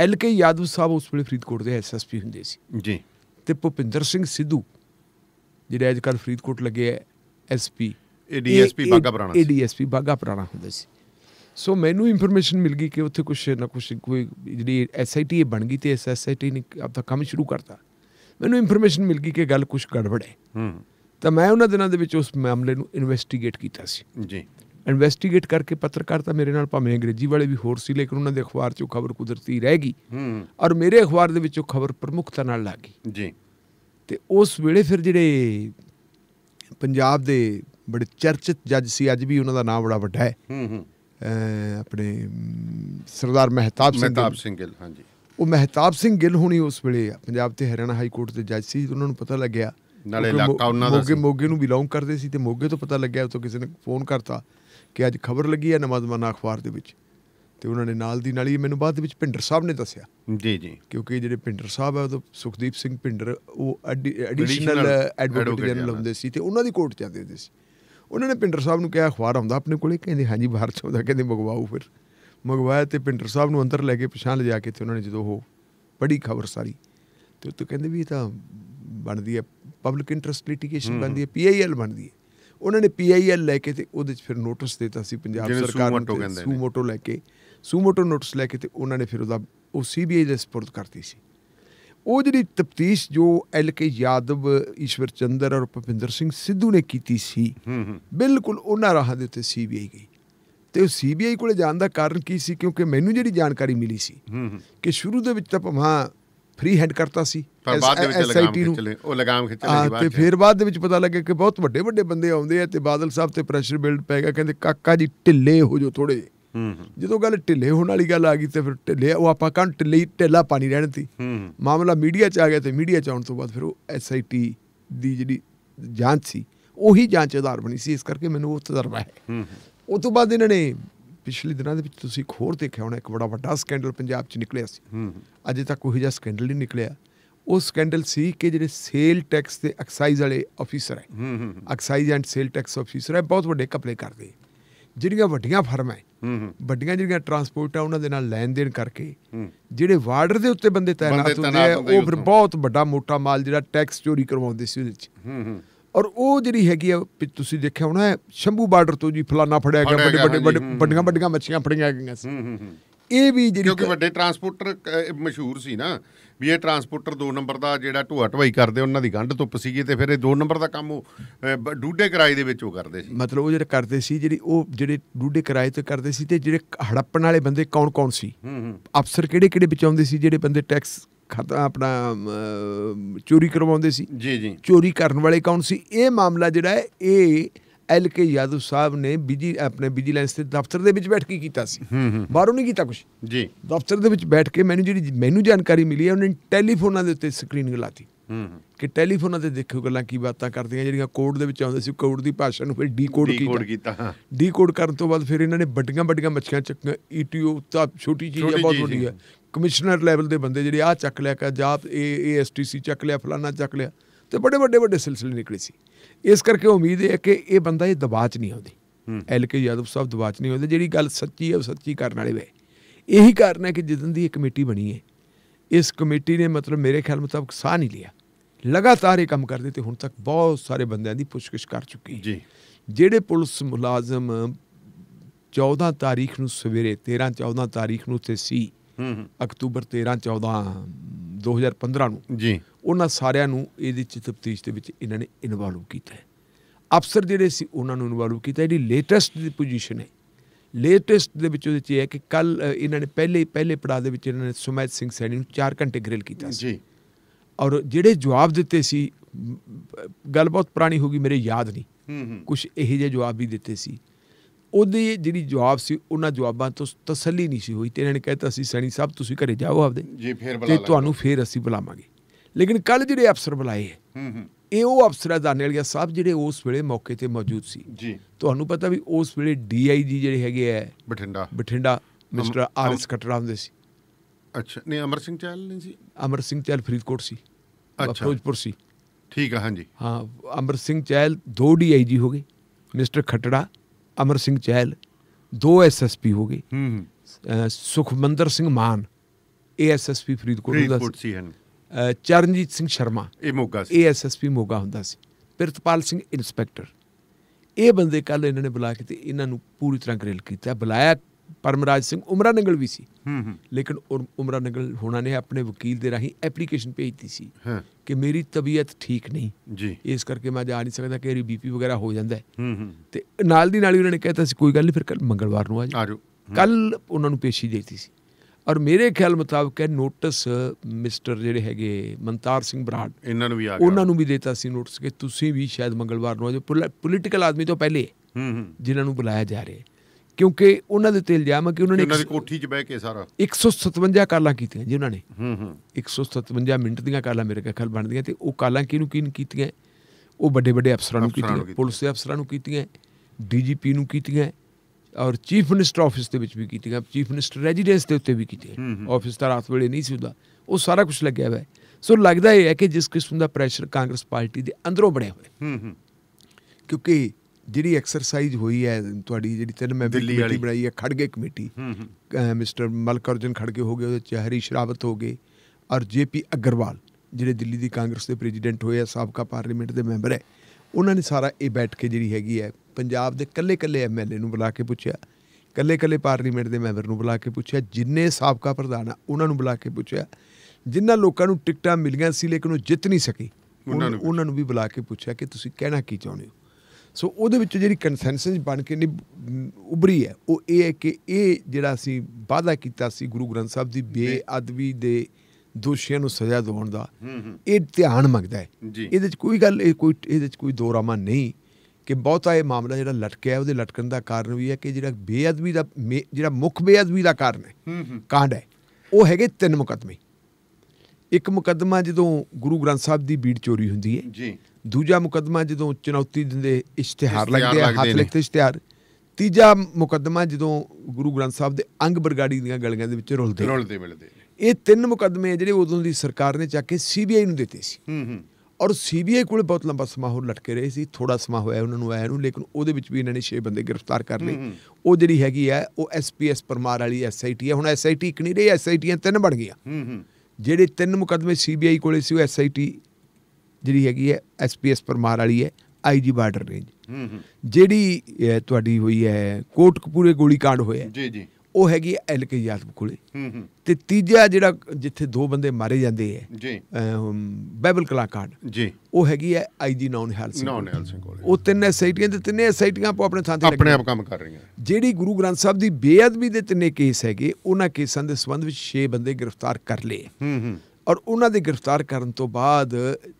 ਐਲਕੇ ਯਾਦਵ ਸਾਹਿਬ ਉਸ ਵੇਲੇ ਫਰੀਦਕੋਟ ਦੇ ਐਸਐਸਪੀ ਹੁੰਦੇ ਸੀ ਜੀ ਤੇ ਭੁਪਿੰਦਰ ਸਿੰਘ ਸਿੱਧੂ ਜਿਹੜੇ ਅੱਜ ਕੱਲ ਫਰੀਦਕੋਟ ਲੱਗੇ ਐ ਐਸਪੀ ਇਹ ਡੀਐਸਪੀ ਬਾਗਾ ਪੁਰਾਣਾ ਇਹ ਡੀਐਸਪੀ ਬਾਗਾ ਪੁਰਾਣਾ ਹੁੰਦੇ ਸੀ ਸੋ ਮੈਨੂੰ ਇਨਫੋਰਮੇਸ਼ਨ ਮਿਲ ਗਈ ਕਿ ਉੱਥੇ ਕੁਝ ਨਾ ਕੁਝ ਕੋਈ ਜਿਹੜੀ ਐਸਆਈਟੀ ਬਣ ਗਈ ਤੇ ਐਸਐਸਆਈਟੀ ਨੇ ਆਪਣਾ ਕੰਮ ਸ਼ੁਰੂ ਕਰਤਾ ਮੈਨੂੰ ਇਨਫੋਰਮੇਸ਼ਨ ਮਿਲ ਗਈ ਕਿ ਗੱਲ ਕੁਝ ਗੜਬੜ ਹੈ ਹੂੰ ਤਾਂ ਮੈਂ ਉਹਨਾਂ ਦਿਨਾਂ ਦੇ ਵਿੱਚ ਉਸ ਮਾਮਲੇ ਨੂੰ ਇਨਵੈਸਟੀਗੇਟ ਕੀਤਾ ਸੀ ਜੀ ਇਨਵੈਸਟੀਗੇਟ ਕਰਕੇ ਪੱਤਰਕਾਰ ਤਾਂ ਮੇਰੇ ਨਾਲ ਭਾਵੇਂ ਅੰਗਰੇਜ਼ੀ ਵਾਲੇ ਵੀ ਹੋਰ ਸੀ ਲੇਕਿਨ ਉਹਨਾਂ ਦੇ ਅਖਬਾਰ 'ਚੋਂ ਖਬਰ ਕੁਦਰਤੀ ਰਹਿ ਗਈ ਹੂੰ ਔਰ ਮੇਰੇ ਅਖਬਾਰ ਦੇ ਵਿੱਚੋਂ ਖਬਰ ਪ੍ਰਮੁੱਖਤਾ ਨਾਲ ਲੱਗੀ ਜੀ ਤੇ ਉਸ ਵੇਲੇ ਫਿਰ ਜਿਹੜੇ ਪੰਜਾਬ ਦੇ ਬੜੇ ਚਰਚਿਤ ਜੱਜ ਸੀ ਅੱਜ ਵੀ ਉਹਨਾਂ ਦਾ ਨਾਮ ਬੜਾ ਵੱਡਾ ਹੈ ਹੂੰ ਹੂੰ ਆਪਣੇ ਸਰਦਾਰ ਮਹਿਤਾਬ ਸਿੰਘ ਮਹਿਤਾਬ ਸਿੰਘ ਗਿੱਲ ਹਾਂਜੀ ਉਹ ਮਹਿਤਾਬ ਸਿੰਘ ਗਿੱਲ ਹੁਣੀ ਉਸ ਵੇਲੇ ਪੰਜਾਬ ਤੇ ਹਰਿਆਣਾ ਹਾਈ ਕੋਰਟ ਦੇ ਜੱਜ ਸੀ ਉਹਨਾਂ ਨੂੰ ਪਤਾ ਲੱਗਿਆ ਨਾਲੇ ਇਲਾਕਾ ਉਹਨਾਂ ਦਾ ਮੋਗੇ ਮੋਗੇ ਨੂੰ ਬਿਲੋਂਗ ਕਰਦੇ ਸੀ ਤੇ ਮੋਗੇ ਤੋਂ ਪਤਾ ਲੱਗਿਆ ਤੋਂ ਕਿਸੇ ਨੇ ਫੋਨ ਕਰਤਾ ਕਿ ਅੱਜ ਖਬਰ ਲੱਗੀ ਹੈ ਨਮਾਜ਼ਮਾਨਾ ਅਖਬਾਰ ਦੇ ਵਿੱਚ ਤੇ ਉਹਨਾਂ ਨੇ ਨਾਲ ਦੀ ਨਾਲ ਹੀ ਮੈਨੂੰ ਬਾਅਦ ਵਿੱਚ ਭਿੰਡਰ ਸਾਹਿਬ ਨੇ ਦੱਸਿਆ ਜੀ ਜੀ ਕਿਉਂਕਿ ਜਿਹੜੇ ਭਿੰਡਰ ਸਾਹਿਬ ਹੈ ਉਹ ਸੁਖਦੀਪ ਸਿੰਘ ਭਿੰਡਰ ਉਹ ਐਡੀਸ਼ਨਲ ਐਡਵੋਕੇਟ ਜਨਰਲ ਹੁੰਦੇ ਸੀ ਤੇ ਉਹਨਾਂ ਦੀ ਕੋਰਟ ਜਾਂਦੇ ਹੁੰਦੇ ਸੀ ਉਹਨਾਂ ਨੇ ਭਿੰਡਰ ਸਾਹਿਬ ਨੂੰ ਕਿਹਾ ਅਖਬਾਰ ਆਉਂਦਾ ਆਪਣੇ ਕੋਲੇ ਕਹਿੰਦੇ ਹਾਂਜੀ ਬਾਹਰ ਚਾਹੁੰਦਾ ਕਹਿੰਦੇ ਮਗਵਾਓ ਫਿਰ ਮਗਵਾਇਆ ਤੇ ਭਿੰਡਰ ਸਾਹਿਬ ਨੂੰ ਅੰਦਰ ਲੈ ਕੇ ਪਛਾਣ ਲਿਜਾ ਕੇ ਤੇ ਉਹਨਾਂ ਨੇ ਜਦੋਂ ਉਹ ਪੜੀ ਖਬਰ ਸਾਰੀ ਤੇ ਉੱਤੋਂ ਕਹਿੰਦੇ ਵੀ ਇਹ ਤਾਂ ਬਣਦੀ ਹੈ ਪਬਲਿਕ ਇੰਟਰਸਟ ਲਿਟੀਗੇਸ਼ਨ ਬਣਦੀ ਹੈ ਪੀਆਈਐਲ ਬਣਦੀ ਹੈ ਉਹਨਾਂ ਨੇ ਪੀਆਈਐਲ ਲੈ ਕੇ ਤੇ ਉਹਦੇ ਚ ਫਿਰ ਨੋਟਿਸ ਦਿੱਤਾ ਸੀ ਪੰਜਾਬ ਸਰਕਾਰ ਨੂੰ ਸੂ ਮੋਟੋ ਲੈ ਕੇ ਸੂਮੋਟੋ ਨੋਟਿਸ ਲੈ ਕੇ ਤੇ ਉਹਨਾਂ ਨੇ ਫਿਰ ਉਹਦਾ ਉਹ ਸੀਬੀਆਈ ਦੇ سپرد ਕਰਤੀ ਸੀ ਉਹ ਜਿਹੜੀ ਤਫਤੀਸ਼ ਜੋ ਐਲ ਕੇ ਯਾਦਵ ਈਸ਼ਵਰ ਚੰਦਰ ਔਰ ਭਪਿੰਦਰ ਸਿੰਘ ਸਿੱਧੂ ਨੇ ਕੀਤੀ ਸੀ ਬਿਲਕੁਲ ਉਹਨਾਂ ਰਾਹਾਂ ਦੇ ਉੱਤੇ ਸੀਬੀਆਈ ਗਈ ਤੇ ਉਹ ਸੀਬੀਆਈ ਕੋਲੇ ਜਾਣ ਦਾ ਕਾਰਨ ਕੀ ਸੀ ਕਿਉਂਕਿ ਮੈਨੂੰ ਜਿਹੜੀ ਜਾਣਕਾਰੀ ਮਿਲੀ ਸੀ ਕਿ ਸ਼ੁਰੂ ਦੇ ਵਿੱਚ ਤਾਂ ਭਵਾਂ ਫ੍ਰੀ ਹੈਂਡ ਕਰਤਾ ਸੀ ਪਰ ਬਾਅਦ ਦੇ ਵਿੱਚ ਲਗਾਮ ਖਿੱਚਲੇ ਉਹ ਲਗਾਮ ਖਿੱਚਲੇ ਦੀ ਬਾਅਦ ਤੇ ਫਿਰ ਬਾਅਦ ਦੇ ਵਿੱਚ ਪਤਾ ਲੱਗਿਆ ਕਿ ਬਹੁਤ ਵੱਡੇ ਵੱਡੇ ਬੰਦੇ ਆਉਂਦੇ ਆ ਤੇ ਬਾਦਲ ਸਾਹਿਬ ਤੇ ਪ੍ਰੈਸ਼ਰ ਬਿਲਡ ਪੈ ਗਿਆ ਕਹਿੰਦੇ ਕਾਕਾ ਜੀ ਢਿੱਲੇ ਹੋ ਜੋ ਥੋੜੇ ਜਦੋਂ ਗੱਲ ਢਿੱਲੇ ਹੋਣ ਵਾਲੀ ਗੱਲ ਆ ਗਈ ਤੇ ਫਿਰ ਢਿੱਲੇ ਉਹ ਆਪਾਂ ਕੰਨ ਢਿੱਲੇ ਢਿੱਲਾ ਪਾਣੀ ਰਹਿਣ ਤੀ ਮਾਮਲਾ ਮੀਡੀਆ 'ਚ ਆ ਗਿਆ ਤੇ ਮੀਡੀਆ 'ਚ ਆਉਣ ਤੋਂ ਬਾਅਦ ਫਿਰ ਉਹ ਐਸਆਈਟੀ ਦੀ ਜਿਹੜੀ ਜਾਂਚ ਸੀ ਉਹੀ ਜਾਂਚ ਆਧਾਰ ਬਣੀ ਸੀ ਇਸ ਕਰਕੇ ਮੈਨੂੰ ਉਹ ਤਜਰਬਾ ਹੈ ਉਸ ਤੋਂ ਬਾਅਦ ਇਹਨਾਂ ਨੇ ਪਿਛਲੇ ਦਿਨਾਂ ਦੇ ਵਿੱਚ ਤੁਸੀਂ ਖੋਰ ਦੇਖਿਆ ਹੋਣਾ ਇੱਕ ਬੜਾ ਵੱਡਾ ਸਕੈਂਡਲ ਪੰਜਾਬ 'ਚ ਨਿਕਲਿਆ ਸੀ ਅਜੇ ਤੱਕ ਕੋਈ ਜਿਹਾ ਸਕੈਂਡਲ ਨਹੀਂ ਨਿਕਲਿਆ ਉਹ ਸਕੈਂਡਲ ਸੀ ਕਿ ਜਿਹੜੇ ਸੇਲ ਟੈਕਸ ਤੇ ਐਕਸਾਈਜ਼ ਵਾਲੇ ਅਫੀਸਰ ਹੈ excise and sale tax officer ਹੈ ਬਹੁਤ ਵੱਡੇ ਕਪਲੇ ਕਰਦੇ ਜਿਹੜੀਆਂ ਵੱਡੀਆਂ ਫਰਮਾਂ ਹੈ ਵੱਡੀਆਂ ਜਿਹੜੀਆਂ ਟਰਾਂਸਪੋਰਟ ਆ ਉਹਨਾਂ ਦੇ ਨਾਲ ਲੈਣ ਦੇਣ ਕਰਕੇ ਜਿਹੜੇ ਬਾਰਡਰ ਦੇ ਉੱਤੇ ਬੰਦੇ ਤਾਇਨਾਤ ਹੁੰਦੇ ਆ ਉਹ ਫਿਰ ਬਹੁਤ ਵੱਡਾ ਮੋਟਾ ਮਾਲ ਜਿਹੜਾ ਟੈਕਸ ਚੋਰੀ ਕਰਵਾਉਂਦੇ ਸੀ ਉਹਦੇ ਵਿੱਚ ਔਰ ਉਹ ਜਿਹੜੀ ਹੈਗੀ ਆ ਤੁਸੀਂ ਦੇਖਿਆ ਹੋਣਾ ਸ਼ੰਭੂ ਬਾਰਡਰ ਤੋਂ ਜੀ ਫਲਾਣਾ ਫੜਿਆ ਗਿਆ ਵੱਡੇ ਵੱਡੇ ਵੱਡੀਆਂ ਵੱਡੀਆਂ ਮੱਛੀਆਂ ਫੜੀਆਂ ਗਈਆਂ ਸੀ ਇਹ ਵੀ ਜਿਹੜੀ ਕਿਉਂਕਿ ਵੱਡੇ ਟਰਾਂਸਪੋਰਟਰ ਮਸ਼ਹੂਰ ਸੀ ਨਾ ਵੀ ਇਹ ਟਰਾਂਸਪੋਰਟਰ 2 ਨੰਬਰ ਦਾ ਜਿਹੜਾ ਢੋਆ ਢਵਾਈ ਕਰਦੇ ਉਹਨਾਂ ਦੀ ਗੰਢ ਧੁੱਪ ਸੀਗੀ ਤੇ ਫਿਰ ਇਹ 2 ਨੰਬਰ ਦਾ ਕੰਮ ਉਹ ਡੂਡੇ ਕਿਰਾਏ ਦੇ ਵਿੱਚ ਉਹ ਕਰਦੇ ਸੀ ਮਤਲਬ ਉਹ ਜਿਹੜੇ ਕਰਦੇ ਸੀ ਜਿਹੜੀ ਉਹ ਜਿਹੜੇ ਡੂਡੇ ਕਿਰਾਏ ਤੇ ਕਰਦੇ ਸੀ ਤੇ ਜਿਹੜੇ ਹੜੱਪਣ ਵਾਲੇ ਬੰਦੇ ਕੌਣ ਕੌਣ ਸੀ ਅਫਸਰ ਕਿਹੜੇ ਕਿਹੜੇ ਬਚਾਉਂਦੇ ਸੀ ਜਿਹੜੇ ਬੰਦੇ ਟੈਕਸ ਖਤਾ ਆਪਣਾ ਚੋਰੀ ਕਰਵਾਉਂਦੇ ਸੀ ਜੀ ਜੀ ਚੋਰੀ ਕਰਨ ਵਾਲੇ ਕੌਣ ਸੀ ਇਹ ਮਾਮਲਾ ਜਿਹੜਾ ਹੈ ਇਹ ਐਲ ਕੇ ਯਾਦਵ ਸਾਹਿਬ ਨੇ ਬਿਜੀ ਆਪਣੇ ਵਿਜੀਲੈਂਸ ਦੇ ਦਫ਼ਤਰ ਦੇ ਵਿੱਚ ਬੈਠ ਕੇ ਕੀਤਾ ਸੀ ਬਾਹਰੋਂ ਨਹੀਂ ਕੀਤਾ ਕੁਝ ਜੀ ਦਫ਼ਤਰ ਦੇ ਵਿੱਚ ਬੈਠ ਕੇ ਮੈਨੂੰ ਜਿਹੜੀ ਮੈਨੂੰ ਜਾਣਕਾਰੀ ਮਿਲੀ ਹੈ ਉਹਨੇ ਟੈਲੀਫੋਨਾਂ ਦੇ ਉੱਤੇ ਸਕਰੀਨਿੰਗ ਲਾਤੀ ਹੂੰ ਕਿ ਟੈਲੀਫੋਨਾਂ ਤੇ ਦੇਖੋ ਗੱਲਾਂ ਕੀ ਬਾਤਾਂ ਕਰਦੀਆਂ ਜਿਹੜੀਆਂ ਕੋਡ ਦੇ ਵਿੱਚ ਆਉਂਦੇ ਸੀ ਕੋਡ ਦੀ ਭਾਸ਼ਾ ਨੂੰ ਫਿਰ ਡੀਕੋਡ ਕੀਤਾ ਡੀਕੋਡ ਕੀਤਾ ਡੀਕੋਡ ਕਰਨ ਤੋਂ ਬਾਅਦ ਫਿਰ ਇਹਨਾਂ ਨੇ ਵੱਡੀਆਂ ਵੱਡੀਆਂ ਮੱਛੀਆਂ ਚੱਕੀਆਂ ਈਟੀਓ ਤਾਂ ਛੋਟੀ ਚੀਜ਼ ਹੈ ਬਹੁਤ ਵੱਡੀ ਹੈ ਕਮਿਸ਼ਨਰ ਲੈਵਲ ਦੇ ਬੰਦੇ ਜਿਹੜੇ ਆ ਚੱਕ ਲਿਆ ਕਾ ਜਾਂ ਏ ਐਸਟੀਸੀ ਚੱਕ ਲਿਆ ਫਲਾਣਾ ਚੱਕ ਲਿਆ ਤੇ ਬੜੇ ਵੱਡੇ ਵੱਡੇ ਸਿਲਸਿਲੇ ਨਿਕਲੇ ਸੀ ਇਸ ਕਰਕੇ ਉਮੀਦ ਹੈ ਕਿ ਇਹ ਬੰਦਾ ਇਹ ਦਬਾਚ ਨਹੀਂ ਆਉਂਦੀ ਐਲ ਕੇ ਯਾਦਵ ਸਾਹਿਬ ਦਬਾਚ ਨਹੀਂ ਆਉਂਦੇ ਜਿਹੜੀ ਗੱਲ ਸੱਚੀ ਹੈ ਉਹ ਸੱਚੀ ਕਰਨ ਵਾਲੇ ਵੇ ਇਹੀ ਕਾਰਨ ਹੈ ਕਿ ਜਦੋਂ ਦੀ ਇਹ ਕਮੇਟੀ ਬਣੀ ਹੈ ਇਸ ਕਮੇਟੀ ਨੇ ਮਤਲਬ ਮੇਰੇ ਖਿਆਲ ਮੁਤਾਬਕ ਸਾਹ ਨਹੀਂ ਲਿਆ ਲਗਾਤਾਰ ਇਹ ਕੰਮ ਕਰਦੇ ਤੇ ਹੁਣ ਤੱਕ ਬਹੁਤ ਸਾਰੇ ਬੰਦਿਆਂ ਦੀ ਪੁੱਛਗਿਛ ਕਰ ਚੁੱਕੀ ਜੀ ਜਿਹੜੇ ਪੁਲਿਸ ਮੁਲਾਜ਼ਮ 14 ਤਾਰੀਖ ਨੂੰ ਸਵੇਰੇ 13 14 ਤਾਰੀਖ ਨੂੰ ਤੇ ਸੀ ਹੂੰ ਅਕਤੂਬਰ 13 14 2015 ਨੂੰ ਜੀ ਉਹਨਾਂ ਸਾਰਿਆਂ ਨੂੰ ਇਹਦੇ ਚ ਤਫਤੀਸ਼ ਦੇ ਵਿੱਚ ਇਹਨਾਂ ਨੇ ਇਨਵੋਲਵ ਕੀਤਾ ਅਫਸਰ ਜਿਹੜੇ ਸੀ ਉਹਨਾਂ ਨੂੰ ਇਨਵੋਲਵ ਕੀਤਾ ਜਿਹੜੀ ਲੇਟੈਸਟ ਦੀ ਪੋਜੀਸ਼ਨ ਹੈ ਲੇਟੈਸਟ ਦੇ ਵਿੱਚ ਉਹਦੇ ਚ ਇਹ ਹੈ ਕਿ ਕੱਲ ਇਹਨਾਂ ਨੇ ਪਹਿਲੇ ਪਹਿਲੇ ਪੜਾਅ ਦੇ ਵਿੱਚ ਇਹਨਾਂ ਨੇ ਸੁਮੇਤ ਸਿੰਘ ਸੈਣੀ ਨੂੰ 4 ਘੰਟੇ ਗ੍ਰਿਲ ਕੀਤਾ ਸੀ ਜੀ ਔਰ ਜਿਹੜੇ ਜਵਾਬ ਦਿੱਤੇ ਸੀ ਗੱਲ ਬਹੁਤ ਪੁਰਾਣੀ ਹੋ ਗਈ ਮੇਰੇ ਯਾਦ ਨਹੀਂ ਹੂੰ ਹੂੰ ਕੁਝ ਇਹੋ ਜਿਹੇ ਜਵਾਬ ਵੀ ਦਿੱਤੇ ਸੀ ਉਹਦੀ ਜਿਹੜੀ ਜਵਾਬ ਸੀ ਉਹਨਾਂ ਜਵਾਬਾਂ ਤੋਂ ਤਸੱਲੀ ਨਹੀਂ ਸੀ ਹੋਈ ਤੇ ਇਹਨਾਂ ਨੇ ਕਹਿਤਾ ਸੀ ਸਣੀ ਸਾਹਿਬ ਤੁਸੀਂ ਘਰੇ ਜਾਓ ਆਪਦੇ ਜੀ ਫੇਰ ਬੁਲਾ ਤੇ ਤੁਹਾਨੂੰ ਫੇਰ ਅਸੀਂ ਬੁਲਾਵਾਂਗੇ ਲੇਕਿਨ ਕੱਲ ਜਿਹੜੇ ਅਫਸਰ ਬੁਲਾਏ ਹੂੰ ਹੂੰ ਇਹ ਉਹ ਅਫਸਰ ਆ ਦਾਨੇ ਵਾਲੀਆ ਸਾਹਿਬ ਜਿਹੜੇ ਉਸ ਵੇਲੇ ਮੌਕੇ ਤੇ ਮੌਜੂਦ ਸੀ ਜੀ ਤੁਹਾਨੂੰ ਪਤਾ ਵੀ ਉਸ ਵੇਲੇ ਡੀਆਈਜੀ ਜਿਹੜੇ ਹੈਗੇ ਆ Bathinda Bathinda mister R S Katra ਹੁੰਦੇ ਸੀ ਅੱਛਾ ਨਹੀਂ ਅਮਰ ਸਿੰਘ ਚੈਲ ਨਹੀਂ ਸੀ ਅਮਰ ਸਿੰਘ ਚੈਲ ਫਰੀਦਕੋਟ ਸੀ ਅੱਛਾ ਫਰੋਜਪੁਰ ਸੀ ਠੀਕ ਆ ਹਾਂਜੀ ਹਾਂ ਅਮਰ ਸਿੰਘ ਚੈਲ ਦੋ ਡੀਆਈਜੀ ਹੋ ਗਏ ਮਿਸਟਰ ਖਟੜਾ ਅਮਰ ਸਿੰਘ ਚਹਿਲ ਦੋ ਐਸਐਸਪੀ ਹੋ ਗਏ ਹੂੰ ਸੁਖਮੰਦਰ ਸਿੰਘ ਮਾਨ ਏਐਸਐਸਪੀ ਫਰੀਦਕੋਟ ਹੁੰਦਾ ਸੀ ਚਰਨਜੀਤ ਸਿੰਘ ਸ਼ਰਮਾ ਇਹ ਮੋਗਾ ਸੀ ਏਐਸਐਸਪੀ ਮੋਗਾ ਹੁੰਦਾ ਸੀ ਪ੍ਰਿਤਪਾਲ ਸਿੰਘ ਇਨਸਪੈਕਟਰ ਇਹ ਬੰਦੇ ਕੱਲ ਇਹਨਾਂ ਨੇ ਬੁਲਾ ਕੇ ਤੇ ਇਹਨਾਂ ਨੂੰ ਪੂਰੀ ਤਰ੍ਹਾਂ ਗ੍ਰਿਲ ਕੀਤਾ ਬੁਲਾਇਆ ਪਰਮਰਾਜ ਸਿੰਘ ਉਮਰਾ ਨੰਗਲ ਵੀ ਸੀ ਹੂੰ ਲੇਕਿਨ ਉਮਰਾ ਨੰਗਲ ਹੋਣਾ ਨੇ ਆਪਣੇ ਵਕੀਲ ਦੇ ਰਾਹੀਂ ਐਪਲੀਕੇਸ਼ਨ ਭੇਜਤੀ ਸੀ ਕਿ ਮੇਰੀ ਤਬੀਅਤ ਠੀਕ ਨਹੀਂ ਜੀ ਇਸ ਕਰਕੇ ਮੈਂ ਜਾ ਨਹੀਂ ਸਕਦਾ ਕਿ ਮੇਰੀ ਬੀਪੀ ਵਗੈਰਾ ਹੋ ਜਾਂਦਾ ਹੈ ਤੇ ਨਾਲ ਦੀ ਨਾਲ ਹੀ ਉਹਨਾਂ ਨੇ ਕਹਿਤਾ ਸੀ ਕੋਈ ਗੱਲ ਨਹੀਂ ਫਿਰ ਕੱਲ ਮੰਗਲਵਾਰ ਨੂੰ ਆ ਜਾਓ ਕੱਲ ਉਹਨਾਂ ਨੂੰ ਪੇਸ਼ੀ ਦੇਤੀ ਸੀ ਔਰ ਮੇਰੇ ਖਿਆਲ ਮੁਤਾਬਕ ਹੈ ਨੋਟਿਸ ਮਿਸਟਰ ਜਿਹੜੇ ਹੈਗੇ ਮਨਤਾਰ ਸਿੰਘ ਬਰਾੜ ਇਹਨਾਂ ਨੂੰ ਵੀ ਆ ਗਿਆ ਉਹਨਾਂ ਨੂੰ ਵੀ ਦਿੱਤਾ ਸੀ ਨੋਟਿਸ ਕਿ ਤੁਸੀਂ ਵੀ ਸ਼ਾਇਦ ਮੰਗਲਵਾਰ ਨੂੰ ਆ ਜਾਓ ਪੋਲੀਟੀਕਲ ਆਦਮੀ ਤੋਂ ਪਹਿਲੇ ਹੂੰ ਹੂੰ ਜਿਨ੍ਹਾਂ ਨੂੰ ਬੁਲਾਇਆ ਜਾ ਰਿਹਾ ਹੈ ਕਿਉਂਕਿ ਉਹਨਾਂ ਦੇ ਤੇਲ ਇਲਜ਼ਾਮ ਕਿ ਉਹਨਾਂ ਨੇ ਉਹਨਾਂ ਦੀ ਕੋਠੀ 'ਚ ਬਹਿ ਕੇ ਸਾਰਾ 157 ਕਾਲਾਂ ਕੀਤੀਆਂ ਜੀ ਉਹਨਾਂ ਨੇ ਹੂੰ ਹੂੰ 157 ਮਿੰਟ ਦੀਆਂ ਕਾਲਾਂ ਮੇਰੇ ਖਿਆਲ ਬਣਦੀਆਂ ਤੇ ਉਹ ਕਾਲਾਂ ਕਿਹਨੂੰ ਕਿਨ ਕੀਤੀਆਂ ਉਹ ਵੱਡੇ ਵੱਡੇ ਅਫਸਰਾਂ ਨੂੰ ਕੀਤੀਆਂ ਪੁਲਿਸ ਦੇ ਅਫਸਰਾਂ ਨੂੰ ਕੀਤੀਆਂ ਡੀਜੀਪੀ ਨੂੰ ਕੀਤੀਆਂ ਔਰ ਚੀਫ ਮਿਨਿਸਟਰ ਆਫਿਸ ਦੇ ਵਿੱਚ ਵੀ ਕੀਤੀਆਂ ਚੀਫ ਮਿਨਿਸਟਰ ਰੈਜ਼ੀਡੈਂਸ ਦੇ ਉੱਤੇ ਵੀ ਕੀਤੀਆਂ ਆਫਿਸ ਤਾਂ ਰਾਤ ਵੇਲੇ ਨਹੀਂ ਸੀ ਹੁੰਦਾ ਉਹ ਸਾਰਾ ਕੁਝ ਲੱਗਿਆ ਹੋਇਆ ਸੋ ਲੱਗਦਾ ਇਹ ਹੈ ਕਿ ਜਿਸ ਕਿਸਮ ਦਾ ਪ੍ਰੈਸ਼ਰ ਕਾਂਗਰਸ ਪਾਰਟੀ ਦੇ ਅੰਦਰੋਂ ਬਣਿਆ ਹੋਇਆ ਹੂੰ ਹੂੰ ਕਿਉਂਕਿ ਜਿਹੜੀ ਐਕਸਰਸਾਈਜ਼ ਹੋਈ ਹੈ ਤੁਹਾਡੀ ਜਿਹੜੀ ਤਿੰਨ ਮੈਂਬਰ ਕਮੇਟੀ ਬਣਾਈ ਹੈ ਖੜਗੇ ਕਮੇਟੀ ਮਿਸਟਰ ਮਲਕਰਜਨ ਖੜਗੇ ਹੋ ਗਏ ਉਹਦੇ ਚਹਿਰੀ ਸ਼ਰਾਬਤ ਹੋ ਗਏ ਔਰ ਜੇਪੀ ਅਗਰਵਾਲ ਜਿਹੜੇ ਦਿੱਲੀ ਦੀ ਕਾਂਗਰਸ ਦੇ ਪ੍ਰੈਜ਼ੀਡੈਂਟ ਹੋਏ ਆ ਸਾਬਕਾ ਪਾਰਲੀਮੈਂਟ ਦੇ ਮੈਂਬਰ ਹੈ ਉਹਨਾਂ ਨੇ ਸਾਰਾ ਇਹ ਬੈਠ ਕੇ ਜਿਹੜੀ ਹੈਗੀ ਹੈ ਪੰਜਾਬ ਦੇ ਕੱਲੇ-ਕੱਲੇ ਐਮਐਲਏ ਨੂੰ ਬੁਲਾ ਕੇ ਪੁੱਛਿਆ ਕੱਲੇ-ਕੱਲੇ ਪਾਰਲੀਮੈਂਟ ਦੇ ਮੈਂਬਰ ਨੂੰ ਬੁਲਾ ਕੇ ਪੁੱਛਿਆ ਜਿੰਨੇ ਸਾਬਕਾ ਪ੍ਰਧਾਨ ਆ ਉਹਨਾਂ ਨੂੰ ਬੁਲਾ ਕੇ ਪੁੱਛਿਆ ਜਿਨ੍ਹਾਂ ਲੋਕਾਂ ਨੂੰ ਟਿਕਟਾਂ ਮਿਲੀਆਂ ਸੀ ਲੇਕਿਨ ਉਹ ਜਿੱਤ ਨਹੀਂ ਸਕੇ ਉਹਨਾਂ ਨੂੰ ਵੀ ਬੁਲਾ ਕੇ ਪੁੱਛਿਆ ਕਿ ਤੁਸੀਂ ਕਹਿਣਾ ਕੀ ਚਾਹੁੰਦੇ ਹੋ ਸੋ ਉਹਦੇ ਵਿੱਚ ਜਿਹੜੀ ਕਨਸੈਂਸਸ ਬਣ ਕੇ ਨਹੀਂ ਉਭਰੀ ਹੈ ਉਹ ਇਹ ਹੈ ਕਿ ਇਹ ਜਿਹੜਾ ਅਸੀਂ ਵਾਅਦਾ ਕੀਤਾ ਸੀ ਗੁਰੂ ਗ੍ਰੰਥ ਸਾਹਿਬ ਦੀ ਬੇਅਦਬੀ ਦੇ ਦੋਸ਼ੀਆਂ ਨੂੰ ਸਜ਼ਾ ਦਿਵਾਉਣ ਦਾ ਇਹ ਧਿਆਨ ਮੰਗਦਾ ਹੈ ਇਹਦੇ ਵਿੱਚ ਕੋਈ ਗੱਲ ਇਹ ਕੋਈ ਇਹਦੇ ਵਿੱਚ ਕੋਈ ਦੋਰਾਮਾ ਨਹੀਂ ਕਿ ਬਹੁਤਾ ਇਹ ਮਾਮਲਾ ਜਿਹੜਾ ਲਟਕਿਆ ਉਹਦੇ ਲਟਕਣ ਦਾ ਕਾਰਨ ਵੀ ਹੈ ਕਿ ਜਿਹੜਾ ਬੇਅਦਬੀ ਦਾ ਜਿਹੜਾ ਮੁੱਖ ਬੇਅਦਬੀ ਦਾ ਕਾਰਨ ਹੈ ਕਾਂਡ ਹੈ ਉਹ ਹੈਗੇ ਤਿੰਨ ਮੁਕਦਮੇ ਇੱਕ ਮੁਕਦਮਾ ਜਦੋਂ ਗੁਰੂ ਗ੍ਰੰਥ ਸਾਹਿਬ ਦੀ ਬੀੜ ਚੋਰੀ ਹੁੰਦੀ ਹੈ ਜੀ ਦੂਜਾ ਮੁਕਦਮਾ ਜਦੋਂ ਚੁਣੌਤੀ ਦਿੰਦੇ ਇਸ਼ਤਿਹਾਰ ਲੱਗਦੇ ਆ ਹੱਥ ਲਿਖਤੇ ਇਸ਼ਤਿਹਾਰ ਤੀਜਾ ਮੁਕਦਮਾ ਜਦੋਂ ਗੁਰੂ ਗ੍ਰੰਥ ਸਾਹਿਬ ਦੇ ਅੰਗ ਬਰਗਾੜੀ ਦੀਆਂ ਗਲੀਆਂ ਦੇ ਵਿੱਚ ਰੁਲਦੇ ਰੁਲਦੇ ਮਿਲਦੇ ਇਹ ਤਿੰਨ ਮੁਕਦਮੇ ਜਿਹੜੇ ਉਦੋਂ ਦੀ ਸਰਕਾਰ ਨੇ ਚੱਕ ਕੇ ਸੀਬੀਆਈ ਨੂੰ ਦਿੱਤੇ ਸੀ ਹੂੰ ਹੂੰ ਔਰ ਸੀਬੀਆਈ ਕੋਲ ਬਹੁਤ ਲੰਬਾ ਸਮਾਂ ਹੋਰ ਲਟਕੇ ਰਹੇ ਸੀ ਥੋੜਾ ਸਮਾਂ ਹੋਇਆ ਉਹਨਾਂ ਨੂੰ ਆਇਆ ਨੂੰ ਲੇਕਿਨ ਉਹਦੇ ਵਿੱਚ ਵੀ ਇਹਨਾਂ ਨੇ 6 ਬੰਦੇ ਗ੍ਰਿਫਤਾਰ ਕਰ ਲਏ ਉਹ ਜਿਹੜੀ ਹੈਗੀ ਆ ਉਹ ਐਸਪੀਐਸ ਪਰਮਾਰ ਵਾਲੀ ਐਸਆਈਟੀ ਹੈ ਹੁਣ ਐਸਆਈਟੀ ਇੱਕ ਨਹੀਂ ਰਹੀ ਐਸਆਈਟੀਆਂ ਤਿੰਨ ਬਣ ਗਈਆਂ ਜਿਹੜੇ ਤਿੰਨ ਮੁਕਦਮੇ ਸੀਬੀਆਈ ਕੋਲੇ ਸੀ ਉਹ ਐਸਆਈਟੀ ਜਿਹੜੀ ਹੈਗੀ ਹੈ ਐਸਪੀਐਸ ਪਰਮਾਰ ਵਾਲੀ ਹੈ ਆਈਜੀ ਬਾਰਡਰ ਰੇਂਜ ਜਿਹੜੀ ਤੁਹਾਡੀ ਹੋਈ ਹੈ ਕੋਟਕਪੂਰੇ ਕਾਂਡ ਹੋਇਆ ਜੀ ਜੀ ਉਹ ਹੈਗੀ ਐਲਕੇ ਯਾਦਵ ਕੋਲੇ ਤੇ ਤੀਜਾ ਜਿਹੜਾ ਜਿੱਥੇ ਦੋ ਬੰਦੇ ਮਾਰੇ ਜਾਂਦੇ ਹੈ ਜੀ ਬਾਈਬਲ ਕਾਂਡ ਜੀ ਉਹ ਹੈਗੀ ਹੈ ਆਈਜੀ ਨੌਨ ਹੈਲ ਸਿੰਘ ਨੌਨ ਹੈਲ ਸਿੰਘ ਕੋਲੇ ਉਹ ਤਿੰਨੇ ਐਸਆਈਟੀਆਂ ਤੇ ਤਿੰਨੇ ਐਸਆਈਟੀਆਂ ਆਪੋ ਆਪਣੇ ਥਾਂ ਤੇ ਆਪਣੇ ਆਪ ਕੰਮ ਕਰ ਰਹੀਆਂ ਜਿਹੜੀ ਗੁਰੂ ਗ੍ਰੰਥ ਸਾਹਿਬ ਦੀ ਬੇਅਦਬੀ ਦੇ ਤਿੰਨੇ ਕੇਸ ਹੈਗੇ ਉਹਨਾਂ ਕੇਸਾਂ ਦੇ ਸਬੰਧ ਵਿੱਚ 6 ਬੰਦੇ ਗ੍ਰਿਫਤਾਰ ਕਰ ਲਏ ਹੂੰ ਹੂੰ ਔਰ ਉਹਨਾਂ ਦੇ ਗ੍ਰਿਫਤਾਰ ਕਰਨ ਤੋਂ ਬਾਅਦ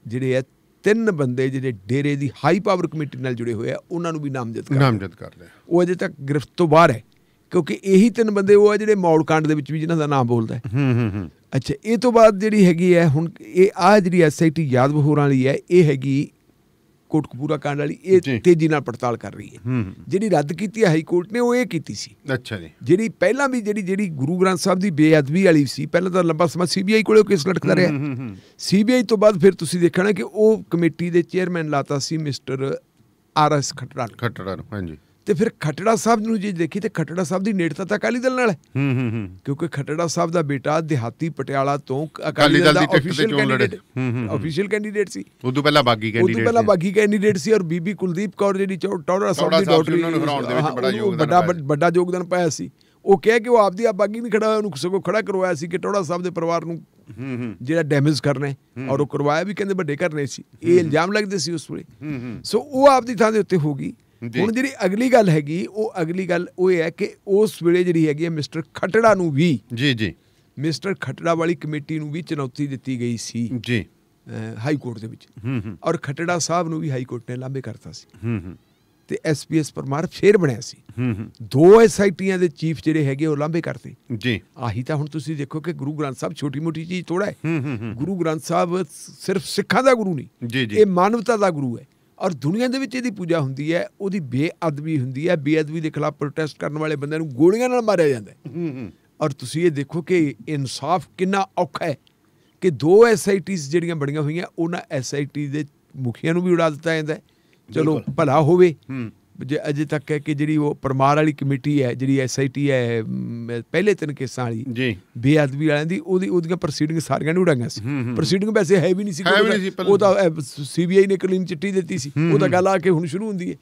ਜਿਹੜੇ ਐ ਤਿੰਨ ਬੰਦੇ ਜਿਹੜੇ ਡੇਰੇ ਦੀ ਹਾਈ ਪਾਵਰ ਕਮੇਟੀ ਨਾਲ ਜੁੜੇ ਹੋਏ ਆ ਉਹਨਾਂ ਨੂੰ ਵੀ ਨਾਮਜ਼ਦ ਕਰ ਨਾਮਜ਼ਦ ਕਰ ਲਿਆ ਉਹ ਅਜੇ ਤੱਕ ਗ੍ਰਿਫਤ ਤੋਂ ਬਾਹਰ ਹੈ ਕਿਉਂਕਿ ਇਹੀ ਤਿੰਨ ਬੰਦੇ ਉਹ ਆ ਜਿਹੜੇ ਮੌਲਕਾਂਡ ਦੇ ਵਿੱਚ ਵੀ ਜਿਨ੍ਹਾਂ ਦਾ ਨਾਮ ਬੋਲਦਾ ਹੈ ਹੂੰ ਹੂੰ ਹੂੰ ਅੱਛਾ ਇਹ ਤੋਂ ਬਾਅਦ ਜਿਹੜੀ ਹੈਗੀ ਹੈ ਹੁਣ ਇਹ ਆ ਜਿਹੜੀ ਐਸਆਈਟੀ ਯਾਦਵ ਹੋਰਾਂ ਲਈ ਹੈ ਇਹ ਹੈਗੀ ਕੋਟਕਪੂਰਾ ਕਾਂਡ ਵਾਲੀ ਇਹ ਤੇਜ਼ੀ ਨਾਲ ਪੜਤਾਲ ਕਰ ਰਹੀ ਹੈ ਜਿਹੜੀ ਰੱਦ ਕੀਤੀ ਹੈ ਹਾਈ ਕੋਰਟ ਨੇ ਉਹ ਇਹ ਕੀਤੀ ਸੀ ਅੱਛਾ ਜੀ ਜਿਹੜੀ ਪਹਿਲਾਂ ਵੀ ਜਿਹੜੀ ਜਿਹੜੀ ਗੁਰੂ ਗ੍ਰੰਥ ਸਾਹਿਬ ਦੀ ਬੇਅਦਬੀ ਵਾਲੀ ਸੀ ਪਹਿਲਾਂ ਤਾਂ ਲੰਬਾ ਸਮਾਂ ਸੀਬੀਆਈ ਕੋਲੇ ਕੇਸ ਲਟਕਦਾ ਰਿਹਾ ਸੀਬੀਆਈ ਤੋਂ ਬਾਅਦ ਫਿਰ ਤੁਸੀਂ ਦੇਖਣਾ ਕਿ ਉਹ ਕਮੇਟੀ ਦੇ ਚੇਅਰਮੈਨ ਲਾਤਾ ਸੀ mister R S Khatra Khatra ਹਾਂਜੀ ਤੇ ਫਿਰ ਖਟੜਾ ਸਾਹਿਬ ਨੂੰ ਜੇ ਦੇਖੀ ਤੇ ਖਟੜਾ ਸਾਹਿਬ ਦੀ ਨੇੜਤਾ ਤਾਂ ਅਕਾਲੀ ਦਲ ਨਾਲ ਹੈ ਹੂੰ ਹੂੰ ਕਿਉਂਕਿ ਖਟੜਾ ਸਾਹਿਬ ਦਾ ਬੇਟਾ ਦਿਹਾਤੀ ਪਟਿਆਲਾ ਤੋਂ ਅਕਾਲੀ ਦਲ ਦੀ ਟਿਕਟ ਤੇ ਚੋਣ ਲੜੇ ਅਫੀਸ਼ੀਅਲ ਕੈਂਡੀਡੇਟ ਸੀ ਤੋਂ ਪਹਿਲਾਂ ਬਾਗੀ ਕੈਂਡੀਡੇਟ ਤੋਂ ਪਹਿਲਾਂ ਬਾਗੀ ਕੈਂਡੀਡੇਟ ਸੀ ਔਰ ਬੀਬੀ ਕੁਲਦੀਪ ਕੌਰ ਜਿਹੜੀ ਟੌੜਾ ਸਾਹਿਬ ਦੀ ਡਾਕਟਰ ਉਹਨਾਂ ਨੂੰ ਹਰਾਉਣ ਦੇ ਵਿੱਚ ਬੜਾ ਯੋਗਦਾਨ ਪਾਇਆ ਵੱਡਾ ਯੋਗਦਾਨ ਪਾਇਆ ਸੀ ਉਹ ਕਹੇ ਕਿ ਉਹ ਆਪਦੀ ਆ ਬਾਗੀ ਨਹੀਂ ਖੜਾ ਉਹਨੂੰ ਸਗੋਂ ਖੜਾ ਕਰਵਾਇਆ ਸੀ ਕਿ ਟੋੜਾ ਸਾਹਿਬ ਦੇ ਪਰਿਵਾਰ ਨੂੰ ਜਿਹੜਾ ਡੈਮੇਜ ਕਰਨੇ ਔਰ ਉਹ ਕਰਵਾਇਆ ਵੀ ਕਹਿੰਦੇ ਵੱਡੇ ਕਰਨੇ ਸੀ ਇਹ ਇਲਜ਼ਾਮ ਲੱਗਦੇ ਸੀ ਉਸ ਵੇਲੇ ਸੋ ਉਹ ਆਪਦੀ ਥਾਂ ਦੇ ਉੱਤੇ ਹੋ ਗਈ ਹੁਣ ਜਿਹੜੀ ਅਗਲੀ ਗੱਲ ਹੈਗੀ ਉਹ ਅਗਲੀ ਗੱਲ ਉਹ ਹੈ ਕਿ ਉਸ ਵੇਲੇ ਜਿਹੜੀ ਹੈਗੀ ਮਿਸਟਰ ਖਟੜਾ ਨੂੰ ਵੀ ਜੀ ਜੀ ਮਿਸਟਰ ਖਟੜਾ ਵਾਲੀ ਕਮੇਟੀ ਨੂੰ ਵੀ ਚੁਣੌਤੀ ਦਿੱਤੀ ਗਈ ਸੀ ਜੀ ਹਾਈ ਕੋਰਟ ਦੇ ਵਿੱਚ ਔਰ ਖਟੜਾ ਸਾਹਿਬ ਨੂੰ ਵੀ ਹਾਈ ਕੋਰਟ ਨੇ ਲਾਂਬੇ ਕਰਤਾ ਸੀ ਹੂੰ ਹੂੰ ਤੇ ਐਸਪੀਐਸ ਪਰਮਾਰ ਫੇਰ ਬਣਿਆ ਸੀ ਦੋ ਐਸਆਈਟੀਆਂ ਦੇ ਚੀਫ ਜਿਹੜੇ ਹੈਗੇ ਉਹ ਲਾਂਬੇ ਕਰਤੇ ਜੀ ਆਹੀ ਤਾਂ ਹੁਣ ਤੁਸੀਂ ਦੇਖੋ ਕਿ ਗੁਰੂ ਗ੍ਰੰਥ ਸਾਹਿਬ ਛੋਟੀ-ਮੋਟੀ ਚੀਜ਼ ਥੋੜਾ ਹੈ ਗੁਰੂ ਗ੍ਰੰਥ ਸਾਹਿਬ ਸਿਰਫ ਸਿੱਖਾਂ ਦਾ ਗੁਰੂ ਨਹੀਂ ਜੀ ਜੀ ਇਹ ਮਾਨਵਤਾ ਦਾ ਗੁਰੂ ਹੈ ਔਰ ਦੁਨੀਆ ਦੇ ਵਿੱਚ ਇਹਦੀ ਪੂਜਾ ਹੁੰਦੀ ਹੈ ਉਹਦੀ ਬੇਅਦਬੀ ਹੁੰਦੀ ਹੈ ਬੇਅਦਬੀ ਦੇ ਖਿਲਾਫ ਪ੍ਰੋਟੈਸਟ ਕਰਨ ਵਾਲੇ ਬੰਦੇ ਨੂੰ ਗੋਲੀਆਂ ਨਾਲ ਮਾਰਿਆ ਜਾਂਦਾ ਹੈ ਔਰ ਤੁਸੀਂ ਇਹ ਦੇਖੋ ਕਿ ਇਨਸਾਫ ਕਿੰਨਾ ਔਖਾ ਹੈ ਕਿ ਦੋ ਐਸਆਈਟੀਜ਼ ਜਿਹੜੀਆਂ ਬਣੀਆਂ ਹੋਈਆਂ ਉਹਨਾਂ ਐਸਆਈਟੀ ਦੇ ਮੁਖੀਆਂ ਨੂੰ ਵੀ ਉਡਾ ਦਿੱਤਾ ਜਾਂਦਾ ਚਲੋ ਭਲਾ ਹੋਵੇ ਜੇ ਅਜੇ ਤੱਕ ਹੈ ਕਿ ਜਿਹੜੀ ਉਹ ਪਰਮਾਰ ਵਾਲੀ ਕਮੇਟੀ ਹੈ ਜਿਹੜੀ ਐਸਆਈਟੀ ਹੈ ਪਹਿਲੇ ਤਿੰਨ ਕੇਸਾਂ ਵਾਲੀ ਜੀ ਬੇਅਦਬੀ ਵਾਲਿਆਂ ਦੀ ਉਹਦੀ ਉਹਦੀਆਂ ਪ੍ਰੋਸੀਡਿੰਗ ਸਾਰੀਆਂ ਨੇ ਉਡਾਈਆਂ ਸੀ ਪ੍ਰੋਸੀਡਿੰਗ ਵੈਸੇ ਹੈ ਵੀ ਨਹੀਂ ਸੀ ਉਹ ਤਾਂ ਸੀਬੀਆਈ ਨੇ ਕਲੀਨ ਚਿੱਠੀ ਦਿੱਤੀ ਸੀ ਉਹ ਤਾਂ ਗੱਲ ਆ ਕੇ ਹੁਣ ਸ਼ੁਰੂ ਹੁੰਦੀ ਹੈ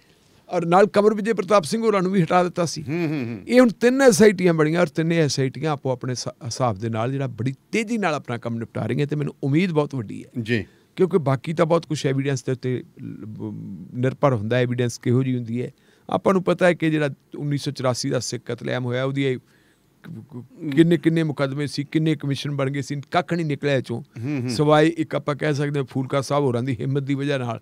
ਔਰ ਨਾਲ ਕਮਰ ਵਿਜੇ ਪ੍ਰਤਾਪ ਸਿੰਘ ਹੋਰਾਂ ਨੂੰ ਵੀ ਹਟਾ ਦਿੱਤਾ ਸੀ ਇਹ ਹੁਣ ਤਿੰਨ ਐਸਆਈਟੀਆਂ ਬਣੀਆਂ ਔਰ ਤਿੰਨੇ ਐਸਆਈਟੀਆਂ ਆਪੋ ਆਪਣੇ ਹਿਸਾਬ ਦੇ ਨਾਲ ਜਿਹੜਾ ਬੜੀ ਤੇਜ਼ੀ ਨਾਲ ਆਪਣਾ ਕੰਮ ਨਿਪਟਾ ਰਹੀਆਂ ਤੇ ਮੈਨੂੰ ਉਮੀਦ ਬਹੁਤ ਵੱਡੀ ਹੈ ਜੀ ਕਿਉਂਕਿ ਬਾਕੀ ਤਾਂ ਬਹੁਤ ਕੁਝ ਐਵੀਡੈਂਸ ਦੇ ਉੱਤੇ ਨਿਰਭਰ ਹੁੰਦਾ ਹੈ ਐਵੀਡੈਂਸ ਕਿਹੋ ਜੀ ਹੁੰਦੀ ਹੈ ਆਪਾਂ ਨੂੰ ਪਤਾ ਹੈ ਕਿ ਜਿਹੜਾ 1984 ਦਾ ਸਿੱਖ ਕਤਲੇਆਮ ਹੋਇਆ ਉਹਦੀ ਕਿੰਨੇ ਕਿੰਨੇ ਮੁਕਦਮੇ ਸੀ ਕਿੰਨੇ ਕਮਿਸ਼ਨ ਬਣ ਗਏ ਸੀ ਕੱਖ ਨਹੀਂ ਨਿਕਲਿਆ ਚੋਂ ਸਵਾਈ ਇੱਕ ਆਪਾਂ ਕਹਿ ਸਕਦੇ ਫੂਲਕਾ ਸਾਹਿਬ ਹੋਰਾਂ ਦੀ ਹਿੰਮਤ ਦੀ ਵਜ੍ਹਾ ਨਾਲ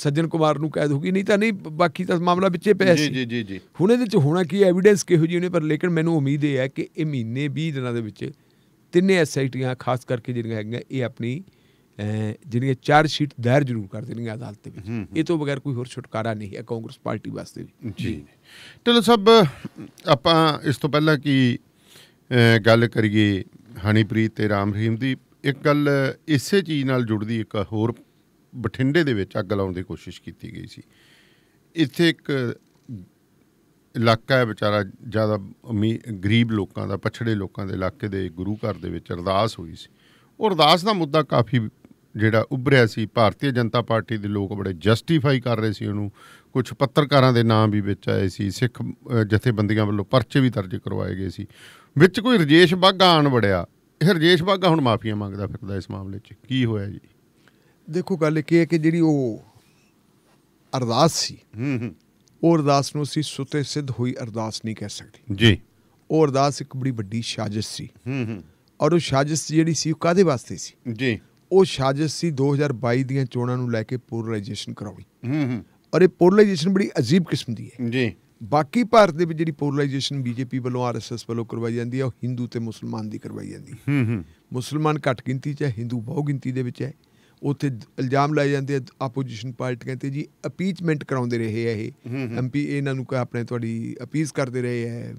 ਸੱਜਣ ਕੁਮਾਰ ਨੂੰ ਕੈਦ ਹੋ ਗਈ ਨਹੀਂ ਤਾਂ ਨਹੀਂ ਬਾਕੀ ਤਾਂ ਮਾਮਲਾ ਵਿੱਚੇ ਪਿਆ ਸੀ ਜੀ ਜੀ ਜੀ ਹੁਣ ਇਹਦੇ ਵਿੱਚ ਹੋਣਾ ਕੀ ਐਵੀਡੈਂਸ ਕਿਹੋ ਜੀ ਉਹਨੇ ਪਰ ਲੇਕਿਨ ਮੈਨੂੰ ਉਮੀਦ ਇਹ ਹੈ ਕਿ ਇਹ ਮਹੀਨੇ 20 ਦਿਨਾਂ ਦੇ ਵਿੱਚ ਤਿੰਨੇ ਐਸਆਈਟੀਆਂ ਖਾਸ ਕਰਕੇ ਜਿਹੜੀਆਂ ਹੈਗੀਆਂ ਇਹ ਆਪਣੀ ਜਿਹੜੀਆਂ ਚਾਰ ਸ਼ੀਟ ਦਾਇਰ ਜ਼ਰੂਰ ਕਰ ਦੇਣੀਆਂ ਅਦਾਲਤ ਦੇ ਵਿੱਚ ਇਹ ਤੋਂ ਬਗੈਰ ਕੋਈ ਹੋਰ ਛੁਟਕਾਰਾ ਨਹੀਂ ਹੈ ਕਾਂਗਰਸ ਪਾਰਟੀ ਵਾਸਤੇ ਵੀ ਜੀ ਚਲੋ ਸਭ ਆਪਾਂ ਇਸ ਤੋਂ ਪਹਿਲਾਂ ਕਿ ਗੱਲ ਕਰੀਏ ਹਣੀਪ੍ਰੀਤ ਤੇ ਰਾਮ ਰਹੀਮ ਦੀ ਇੱਕ ਗੱਲ ਇਸੇ ਚੀਜ਼ ਨਾਲ ਜੁੜਦੀ ਇੱਕ ਹੋਰ ਬਠਿੰਡੇ ਦੇ ਵਿੱਚ ਅੱਗ ਲਾਉਣ ਦੀ ਕੋਸ਼ਿਸ਼ ਕੀਤੀ ਗਈ ਸੀ ਇੱਥੇ ਇੱਕ ਇਲਾਕਾ ਹੈ ਵਿਚਾਰਾ ਜ਼ਿਆਦਾ ਗਰੀਬ ਲੋਕਾਂ ਦਾ ਪਛੜੇ ਲੋਕਾਂ ਦੇ ਇਲਾਕੇ ਦੇ ਗੁਰੂ ਘਰ ਦੇ ਵਿੱਚ ਅਰਦਾਸ ਹੋਈ ਸੀ ਉਹ ਅਰਦਾਸ ਦਾ ਮੁੱਦਾ ਕਾਫੀ ਜਿਹੜਾ ਉੱਭਰਿਆ ਸੀ ਭਾਰਤੀ ਜਨਤਾ ਪਾਰਟੀ ਦੇ ਲੋਕ ਬੜੇ ਜਸਟੀਫਾਈ ਕਰ ਰਹੇ ਸੀ ਉਹਨੂੰ ਕੁਝ ਪੱਤਰਕਾਰਾਂ ਦੇ ਨਾਮ ਵੀ ਵਿੱਚ ਆਏ ਸੀ ਸਿੱਖ ਜਥੇਬੰਦੀਆਂ ਵੱਲੋਂ ਪਰਚੇ ਵੀ ਦਰਜ ਕਰਵਾਏ ਗਏ ਸੀ ਵਿੱਚ ਕੋਈ ਰਜੇਸ਼ ਬਾਗਾ ਆਣ ਵੜਿਆ ਇਹ ਰਜੇਸ਼ ਬਾਗਾ ਹੁਣ ਮਾਫੀਆਂ ਮੰਗਦਾ ਫਿਰਦਾ ਇਸ ਮਾਮਲੇ 'ਚ ਕੀ ਹੋਇਆ ਜੀ ਦੇਖੋ ਗੱਲ ਇਹ ਹੈ ਕਿ ਜਿਹੜੀ ਉਹ ਅਰਦਾਸ ਸੀ ਹੂੰ ਹੂੰ ਉਹ ਅਰਦਾਸ ਨੂੰ ਸੀ ਸੁਤੇ ਸਿੱਧ ਹੋਈ ਅਰਦਾਸ ਨਹੀਂ ਕਹਿ ਸਕਦੇ ਜੀ ਉਹ ਅਰਦਾਸ ਇੱਕ ਬੜੀ ਵੱਡੀ ਸਾਜ਼ਿਸ਼ ਸੀ ਹੂੰ ਹੂੰ ਔਰ ਉਹ ਸਾਜ਼ਿਸ਼ ਜਿਹੜੀ ਸੀ ਉਹ ਕਾਦੇ ਵਾਸਤੇ ਸੀ ਜੀ ਉਹ ਸਾਜ਼ਿਸ਼ ਸੀ 2022 ਦੀਆਂ ਚੋਣਾਂ ਨੂੰ ਲੈ ਕੇ ਪੋਲਰਾਈਜੇਸ਼ਨ ਕਰਾਉਣੀ ਹੂੰ ਹੂੰ ਔਰ ਇਹ ਪੋਲਰਾਈਜੇਸ਼ਨ ਬੜੀ ਅਜੀਬ ਕਿਸਮ ਦੀ ਹੈ ਜੀ ਬਾਕੀ ਭਾਰਤ ਦੇ ਵਿੱਚ ਜਿਹੜੀ ਪੋਲਰਾਈਜੇਸ਼ਨ ਬੀਜੇਪੀ ਵੱਲੋਂ ਆਰਐਸਐਸ ਵੱਲੋਂ ਕਰਵਾਈ ਜਾਂਦੀ ਹੈ ਉਹ ਹਿੰਦੂ ਤੇ ਮੁਸਲਮਾਨ ਦੀ ਕਰਵਾਈ ਜਾਂਦੀ ਹੈ ਹੂੰ ਹੂੰ ਮੁਸਲਮਾਨ ਘੱਟ ਗਿਣਤੀ 'ਚ ਹੈ ਹਿੰਦੂ ਬਹੁ ਗਿਣਤੀ ਦੇ ਵਿੱਚ ਹੈ ਉੱਥੇ ਇਲਜ਼ਾਮ ਲਾਏ ਜਾਂਦੇ ਆ ਆਪੋਜੀਸ਼ਨ ਪਾਰਟੀਆਂ ਤੇ ਜੀ ਅਪੀਚਮੈਂਟ ਕਰਾਉਂਦੇ ਰਹੇ ਆ ਇਹ ਐਮਪੀ ਇਹਨਾਂ ਨੂੰ ਕਹ ਆਪਣੇ ਤੁਹਾਡੀ ਅਪੀਸ ਕਰਦੇ ਰਹੇ ਆ